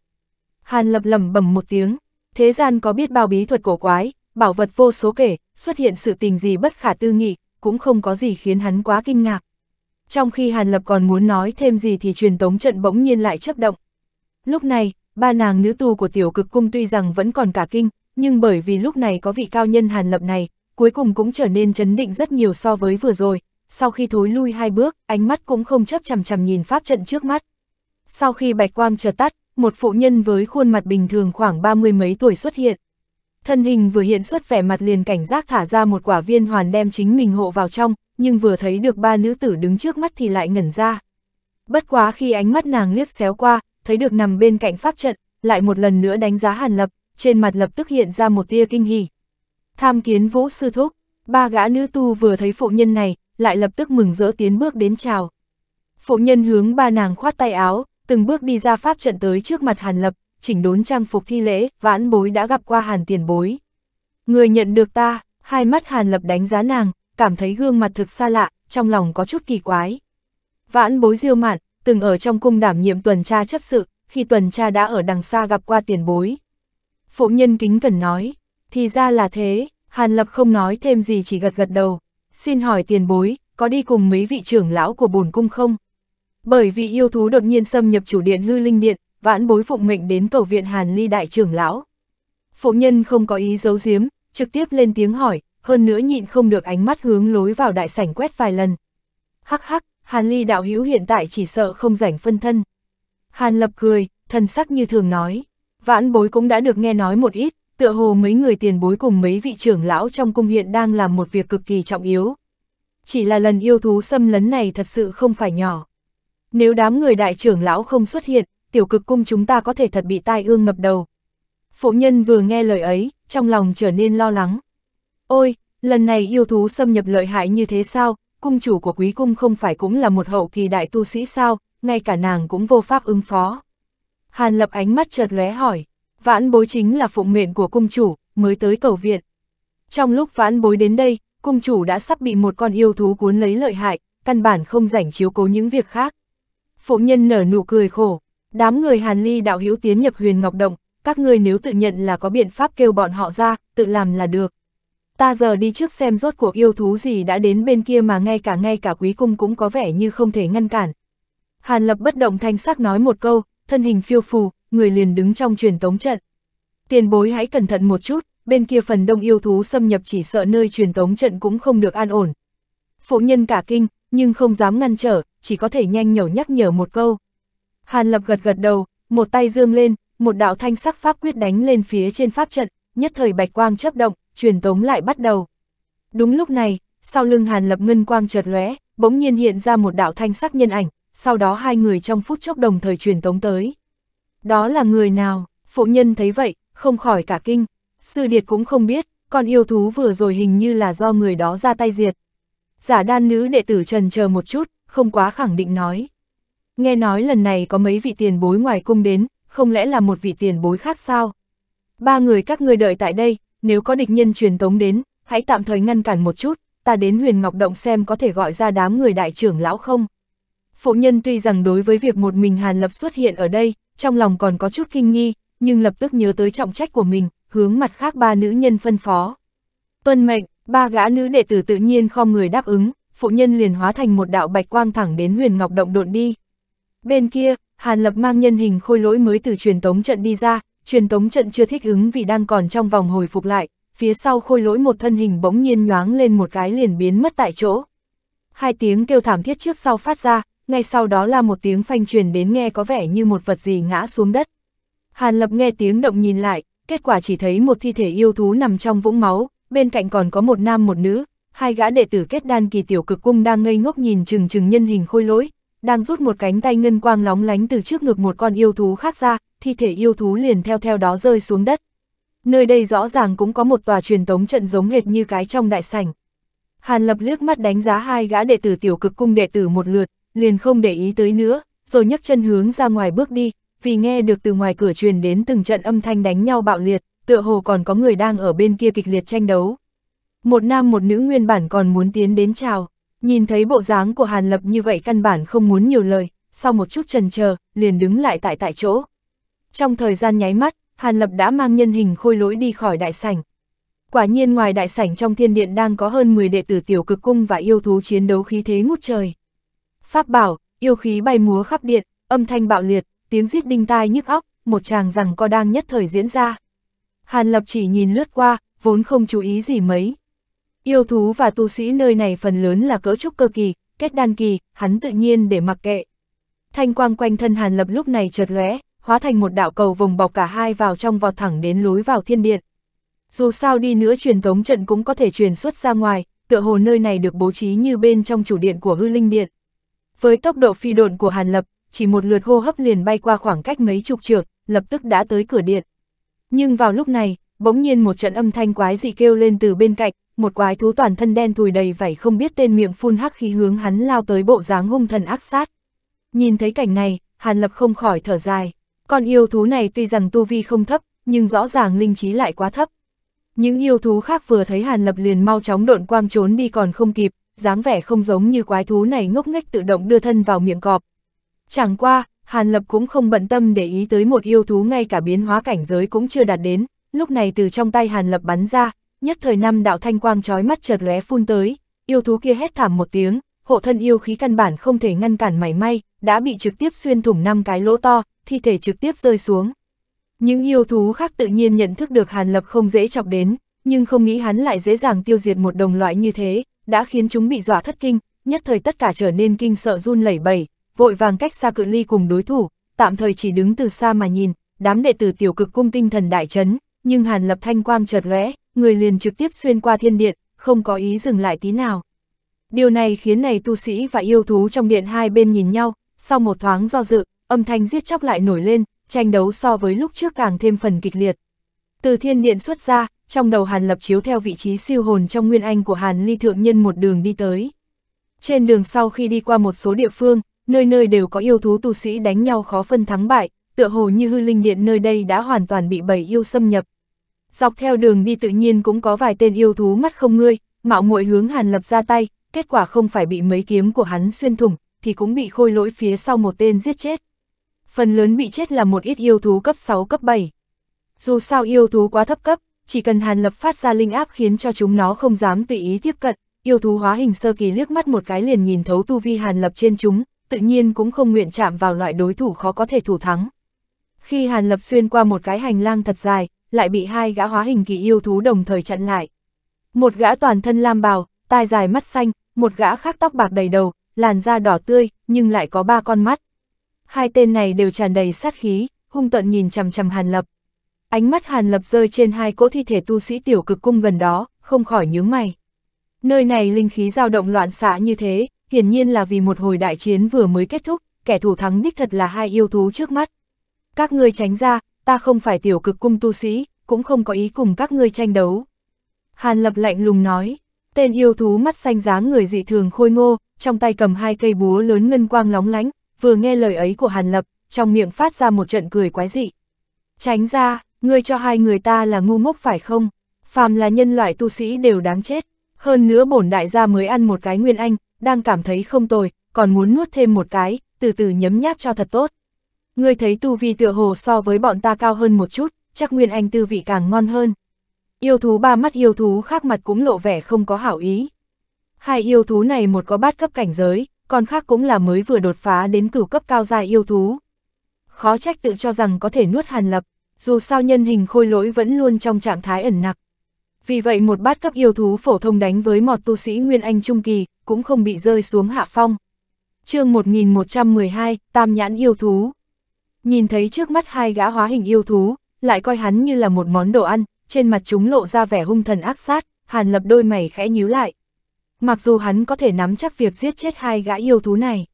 Hàn lập lẩm bẩm một tiếng, thế gian có biết bao bí thuật cổ quái, bảo vật vô số kể, xuất hiện sự tình gì bất khả tư nghị, cũng không có gì khiến hắn quá kinh ngạc. Trong khi Hàn Lập còn muốn nói thêm gì thì truyền tống trận bỗng nhiên lại chấp động. Lúc này, ba nàng nữ tu của tiểu cực cung tuy rằng vẫn còn cả kinh, nhưng bởi vì lúc này có vị cao nhân Hàn Lập này, cuối cùng cũng trở nên chấn định rất nhiều so với vừa rồi, sau khi thối lui hai bước, ánh mắt cũng không chấp chằm chằm nhìn pháp trận trước mắt. Sau khi bạch quang chợt tắt, một phụ nhân với khuôn mặt bình thường khoảng ba mươi mấy tuổi xuất hiện. Thân hình vừa hiện xuất vẻ mặt liền cảnh giác thả ra một quả viên hoàn đem chính mình hộ vào trong, nhưng vừa thấy được ba nữ tử đứng trước mắt thì lại ngẩn ra. Bất quá khi ánh mắt nàng liếc xéo qua, thấy được nằm bên cạnh pháp trận, lại một lần nữa đánh giá Hàn Lập, trên mặt lập tức hiện ra một tia kinh hỉ. Tham kiến Vũ Sư Thúc, Ba gã nữ tu vừa thấy phụ nhân này, lại lập tức mừng rỡ tiến bước đến chào. Phụ nhân hướng ba nàng khoát tay áo, từng bước đi ra pháp trận tới trước mặt Hàn Lập, chỉnh đốn trang phục thi lễ, vãn bối đã gặp qua Hàn tiền bối. Người nhận được ta, hai mắt Hàn Lập đánh giá nàng, cảm thấy gương mặt thực xa lạ, trong lòng có chút kỳ quái. Vãn bối diêu mạn, từng ở trong cung đảm nhiệm tuần tra chấp sự, khi tuần tra đã ở đằng xa gặp qua tiền bối. Phụ nhân kính cần nói, thì ra là thế, Hàn Lập không nói thêm gì chỉ gật gật đầu. Xin hỏi tiền bối, có đi cùng mấy vị trưởng lão của bổn cung không? Bởi vì yêu thú đột nhiên xâm nhập chủ điện hư linh điện, vãn bối phụng mệnh đến cầu viện Hàn Ly đại trưởng lão. Phụ nhân không có ý giấu giếm, trực tiếp lên tiếng hỏi, hơn nữa nhịn không được ánh mắt hướng lối vào đại sảnh quét vài lần. Hắc hắc, Hàn Ly đạo hữu hiện tại chỉ sợ không rảnh phân thân. Hàn Lập cười, thần sắc như thường nói, vãn bối cũng đã được nghe nói một ít, tựa hồ mấy người tiền bối cùng mấy vị trưởng lão trong cung hiện đang làm một việc cực kỳ trọng yếu. Chỉ là lần yêu thú xâm lấn này thật sự không phải nhỏ. Nếu đám người đại trưởng lão không xuất hiện, tiểu cực cung chúng ta có thể thật bị tai ương ngập đầu. Phụ nhân vừa nghe lời ấy, trong lòng trở nên lo lắng. Ôi, lần này yêu thú xâm nhập lợi hại như thế sao, cung chủ của quý cung không phải cũng là một hậu kỳ đại tu sĩ sao, ngay cả nàng cũng vô pháp ứng phó. Hàn lập ánh mắt chợt lóe hỏi. Vãn bối chính là phụng mệnh của cung chủ, mới tới cầu viện. Trong lúc vãn bối đến đây, cung chủ đã sắp bị một con yêu thú cuốn lấy lợi hại, căn bản không rảnh chiếu cố những việc khác. Phụ nhân nở nụ cười khổ, đám người Hàn Ly đạo hữu tiến nhập huyền ngọc động, các ngươi nếu tự nhận là có biện pháp kêu bọn họ ra, tự làm là được. Ta giờ đi trước xem rốt cuộc yêu thú gì đã đến bên kia mà ngay cả ngay cả quý cung cũng có vẻ như không thể ngăn cản. Hàn Lập bất động thanh sắc nói một câu, thân hình phiêu phù, người liền đứng trong truyền tống trận. Tiền bối hãy cẩn thận một chút, bên kia phần đông yêu thú xâm nhập chỉ sợ nơi truyền tống trận cũng không được an ổn. Phụ nhân cả kinh, nhưng không dám ngăn trở, chỉ có thể nhanh nhở nhắc nhở một câu. Hàn Lập gật gật đầu, một tay dương lên, một đạo thanh sắc pháp quyết đánh lên phía trên pháp trận, nhất thời bạch quang chấp động, truyền tống lại bắt đầu. Đúng lúc này, sau lưng Hàn Lập ngân quang chợt lóe, bỗng nhiên hiện ra một đạo thanh sắc nhân ảnh, sau đó hai người trong phút chốc đồng thời truyền tống tới. Đó là người nào? Phụ nhân thấy vậy, không khỏi cả kinh. Sư Điệt cũng không biết, con yêu thú vừa rồi hình như là do người đó ra tay diệt. Giả đan nữ đệ tử trần chờ một chút, không quá khẳng định nói. Nghe nói lần này có mấy vị tiền bối ngoài cung đến, không lẽ là một vị tiền bối khác sao? Ba người các ngươi đợi tại đây, nếu có địch nhân truyền tống đến, hãy tạm thời ngăn cản một chút, ta đến huyền ngọc động xem có thể gọi ra đám người đại trưởng lão không. Phụ nhân tuy rằng đối với việc một mình Hàn Lập xuất hiện ở đây, trong lòng còn có chút kinh nghi, nhưng lập tức nhớ tới trọng trách của mình, hướng mặt khác ba nữ nhân phân phó. Tuân mệnh, ba gã nữ đệ tử tự nhiên không người đáp ứng, phụ nhân liền hóa thành một đạo bạch quang thẳng đến huyền ngọc động độn đi. Bên kia, Hàn Lập mang nhân hình khôi lỗi mới từ truyền tống trận đi ra, truyền tống trận chưa thích ứng vì đang còn trong vòng hồi phục lại, phía sau khôi lỗi một thân hình bỗng nhiên nhoáng lên một cái liền biến mất tại chỗ. Hai tiếng kêu thảm thiết trước sau phát ra, ngay sau đó là một tiếng phanh truyền đến nghe có vẻ như một vật gì ngã xuống đất. Hàn Lập nghe tiếng động nhìn lại, kết quả chỉ thấy một thi thể yêu thú nằm trong vũng máu, bên cạnh còn có một nam một nữ, hai gã đệ tử kết đan kỳ tiểu cực cung đang ngây ngốc nhìn chừng chừng nhân hình khôi lỗi, đang rút một cánh tay ngân quang lóng lánh từ trước ngực một con yêu thú khác ra, thi thể yêu thú liền theo theo đó rơi xuống đất. Nơi đây rõ ràng cũng có một tòa truyền tống trận giống hệt như cái trong đại sảnh. Hàn Lập liếc mắt đánh giá hai gã đệ tử tiểu cực cung đệ tử một lượt, liền không để ý tới nữa, rồi nhấc chân hướng ra ngoài bước đi, vì nghe được từ ngoài cửa truyền đến từng trận âm thanh đánh nhau bạo liệt, tựa hồ còn có người đang ở bên kia kịch liệt tranh đấu. Một nam một nữ nguyên bản còn muốn tiến đến chào, nhìn thấy bộ dáng của Hàn Lập như vậy căn bản không muốn nhiều lời, sau một chút trần chờ liền đứng lại tại tại chỗ. Trong thời gian nháy mắt, Hàn Lập đã mang nhân hình khôi lỗi đi khỏi đại sảnh. Quả nhiên ngoài đại sảnh trong thiên điện đang có hơn 10 đệ tử tiểu cực cung và yêu thú chiến đấu khí thế ngút trời pháp bảo, yêu khí bay múa khắp điện, âm thanh bạo liệt, tiếng giết đinh tai nhức óc, một chàng rằng co đang nhất thời diễn ra. Hàn Lập chỉ nhìn lướt qua, vốn không chú ý gì mấy. Yêu thú và tu sĩ nơi này phần lớn là cỡ trúc cơ kỳ, kết đan kỳ, hắn tự nhiên để mặc kệ. Thanh quang quanh thân Hàn Lập lúc này chợt lóe, hóa thành một đạo cầu vòng bọc cả hai vào trong vọt thẳng đến lối vào thiên điện. Dù sao đi nữa truyền tống trận cũng có thể truyền xuất ra ngoài, tựa hồ nơi này được bố trí như bên trong chủ điện của hư linh điện. Với tốc độ phi độn của Hàn Lập, chỉ một lượt hô hấp liền bay qua khoảng cách mấy chục trượng, lập tức đã tới cửa điện. Nhưng vào lúc này, bỗng nhiên một trận âm thanh quái dị kêu lên từ bên cạnh, một quái thú toàn thân đen thùi đầy vảy không biết tên miệng phun hắc khí hướng hắn lao tới bộ dáng hung thần ác sát. Nhìn thấy cảnh này, Hàn Lập không khỏi thở dài. Con yêu thú này tuy rằng tu vi không thấp, nhưng rõ ràng linh trí lại quá thấp. Những yêu thú khác vừa thấy Hàn Lập liền mau chóng độn quang trốn đi còn không kịp, dáng vẻ không giống như quái thú này ngốc nghếch tự động đưa thân vào miệng cọp. Chẳng qua, Hàn Lập cũng không bận tâm để ý tới một yêu thú ngay cả biến hóa cảnh giới cũng chưa đạt đến, lúc này từ trong tay Hàn Lập bắn ra, nhất thời năm đạo thanh quang chói mắt chợt lóe phun tới, yêu thú kia hét thảm một tiếng, hộ thân yêu khí căn bản không thể ngăn cản mảy may, đã bị trực tiếp xuyên thủng năm cái lỗ to, thi thể trực tiếp rơi xuống. Những yêu thú khác tự nhiên nhận thức được Hàn Lập không dễ chọc đến, nhưng không nghĩ hắn lại dễ dàng tiêu diệt một đồng loại như thế, đã khiến chúng bị dọa thất kinh, nhất thời tất cả trở nên kinh sợ run lẩy bẩy, vội vàng cách xa cự ly cùng đối thủ, tạm thời chỉ đứng từ xa mà nhìn, đám đệ tử tiểu cực cung tinh thần đại chấn, nhưng Hàn Lập Thanh quang chợt lóe, người liền trực tiếp xuyên qua thiên điện, không có ý dừng lại tí nào. Điều này khiến này tu sĩ và yêu thú trong điện hai bên nhìn nhau, sau một thoáng do dự, âm thanh giết chóc lại nổi lên, tranh đấu so với lúc trước càng thêm phần kịch liệt. Từ thiên điện xuất ra, trong đầu Hàn Lập chiếu theo vị trí siêu hồn trong nguyên anh của Hàn Ly Thượng Nhân một đường đi tới. Trên đường sau khi đi qua một số địa phương, nơi nơi đều có yêu thú tu sĩ đánh nhau khó phân thắng bại, tựa hồ như hư linh điện nơi đây đã hoàn toàn bị bầy yêu xâm nhập. Dọc theo đường đi tự nhiên cũng có vài tên yêu thú mắt không ngươi, mạo muội hướng Hàn Lập ra tay, kết quả không phải bị mấy kiếm của hắn xuyên thủng, thì cũng bị khôi lỗi phía sau một tên giết chết. Phần lớn bị chết là một ít yêu thú cấp 6 cấp 7. Dù sao yêu thú quá thấp cấp, chỉ cần Hàn Lập phát ra linh áp khiến cho chúng nó không dám tùy ý tiếp cận, yêu thú hóa hình sơ kỳ liếc mắt một cái liền nhìn thấu tu vi Hàn Lập trên chúng, tự nhiên cũng không nguyện chạm vào loại đối thủ khó có thể thủ thắng. Khi Hàn Lập xuyên qua một cái hành lang thật dài, lại bị hai gã hóa hình kỳ yêu thú đồng thời chặn lại. Một gã toàn thân lam bào, tai dài mắt xanh, một gã khác tóc bạc đầy đầu, làn da đỏ tươi, nhưng lại có ba con mắt. Hai tên này đều tràn đầy sát khí, hung tận nhìn chằm chằm Hàn Lập. Ánh mắt Hàn Lập rơi trên hai cỗ thi thể tu sĩ tiểu cực cung gần đó, không khỏi nhướng mày. Nơi này linh khí dao động loạn xạ như thế, hiển nhiên là vì một hồi đại chiến vừa mới kết thúc, kẻ thù thắng đích thật là hai yêu thú trước mắt. Các ngươi tránh ra, ta không phải tiểu cực cung tu sĩ, cũng không có ý cùng các ngươi tranh đấu. Hàn Lập lạnh lùng nói, tên yêu thú mắt xanh dáng người dị thường khôi ngô, trong tay cầm hai cây búa lớn ngân quang lóng lánh, vừa nghe lời ấy của Hàn Lập, trong miệng phát ra một trận cười quái dị. Tránh ra, ngươi cho hai người ta là ngu ngốc phải không? Phàm là nhân loại tu sĩ đều đáng chết. Hơn nữa bổn đại gia mới ăn một cái nguyên anh, đang cảm thấy không tồi, còn muốn nuốt thêm một cái, từ từ nhấm nháp cho thật tốt. Ngươi thấy tu vi tựa hồ so với bọn ta cao hơn một chút, chắc nguyên anh tư vị càng ngon hơn. Yêu thú ba mắt yêu thú khác mặt cũng lộ vẻ không có hảo ý. Hai yêu thú này một có bát cấp cảnh giới, còn khác cũng là mới vừa đột phá đến cửu cấp cao dài yêu thú. Khó trách tự cho rằng có thể nuốt hàn lập dù sao nhân hình khôi lỗi vẫn luôn trong trạng thái ẩn nặc. Vì vậy một bát cấp yêu thú phổ thông đánh với một tu sĩ Nguyên Anh Trung Kỳ, cũng không bị rơi xuống hạ phong. chương 1112, Tam Nhãn Yêu Thú Nhìn thấy trước mắt hai gã hóa hình yêu thú, lại coi hắn như là một món đồ ăn, trên mặt chúng lộ ra vẻ hung thần ác sát, hàn lập đôi mày khẽ nhíu lại. Mặc dù hắn có thể nắm chắc việc giết chết hai gã yêu thú này,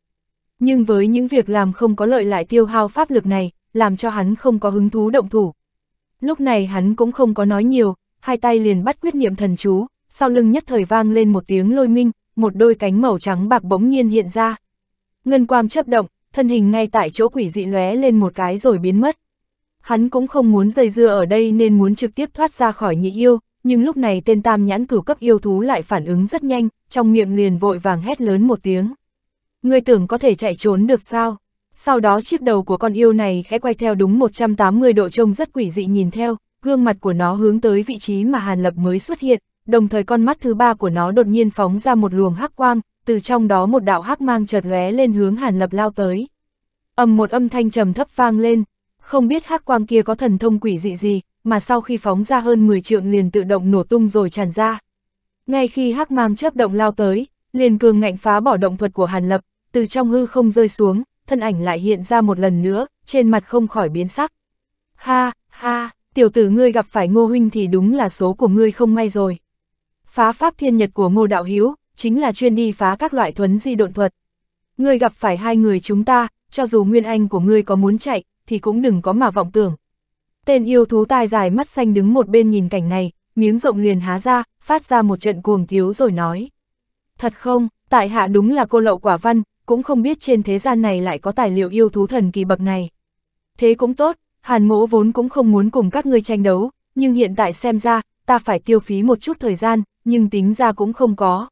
nhưng với những việc làm không có lợi lại tiêu hao pháp lực này, làm cho hắn không có hứng thú động thủ. Lúc này hắn cũng không có nói nhiều, hai tay liền bắt quyết niệm thần chú, sau lưng nhất thời vang lên một tiếng lôi minh, một đôi cánh màu trắng bạc bỗng nhiên hiện ra. Ngân quang chấp động, thân hình ngay tại chỗ quỷ dị lóe lên một cái rồi biến mất. Hắn cũng không muốn dây dưa ở đây nên muốn trực tiếp thoát ra khỏi nhị yêu, nhưng lúc này tên tam nhãn cửu cấp yêu thú lại phản ứng rất nhanh, trong miệng liền vội vàng hét lớn một tiếng. người tưởng có thể chạy trốn được sao? sau đó chiếc đầu của con yêu này khẽ quay theo đúng 180 độ trông rất quỷ dị nhìn theo, gương mặt của nó hướng tới vị trí mà Hàn Lập mới xuất hiện, đồng thời con mắt thứ ba của nó đột nhiên phóng ra một luồng hắc quang, từ trong đó một đạo hắc mang chợt lóe lên hướng Hàn Lập lao tới. Ầm một âm thanh trầm thấp vang lên, không biết hắc quang kia có thần thông quỷ dị gì, mà sau khi phóng ra hơn 10 trượng liền tự động nổ tung rồi tràn ra. Ngay khi hắc mang chớp động lao tới, liền cường ngạnh phá bỏ động thuật của Hàn Lập, từ trong hư không rơi xuống, thân ảnh lại hiện ra một lần nữa, trên mặt không khỏi biến sắc. Ha, ha, tiểu tử ngươi gặp phải ngô huynh thì đúng là số của ngươi không may rồi. Phá pháp thiên nhật của ngô đạo hiếu, chính là chuyên đi phá các loại thuấn di độn thuật. Ngươi gặp phải hai người chúng ta, cho dù nguyên anh của ngươi có muốn chạy, thì cũng đừng có mà vọng tưởng. Tên yêu thú tai dài mắt xanh đứng một bên nhìn cảnh này, miếng rộng liền há ra, phát ra một trận cuồng thiếu rồi nói. Thật không, tại hạ đúng là cô lậu quả văn, cũng không biết trên thế gian này lại có tài liệu yêu thú thần kỳ bậc này. Thế cũng tốt, Hàn Mỗ vốn cũng không muốn cùng các ngươi tranh đấu, nhưng hiện tại xem ra, ta phải tiêu phí một chút thời gian, nhưng tính ra cũng không có.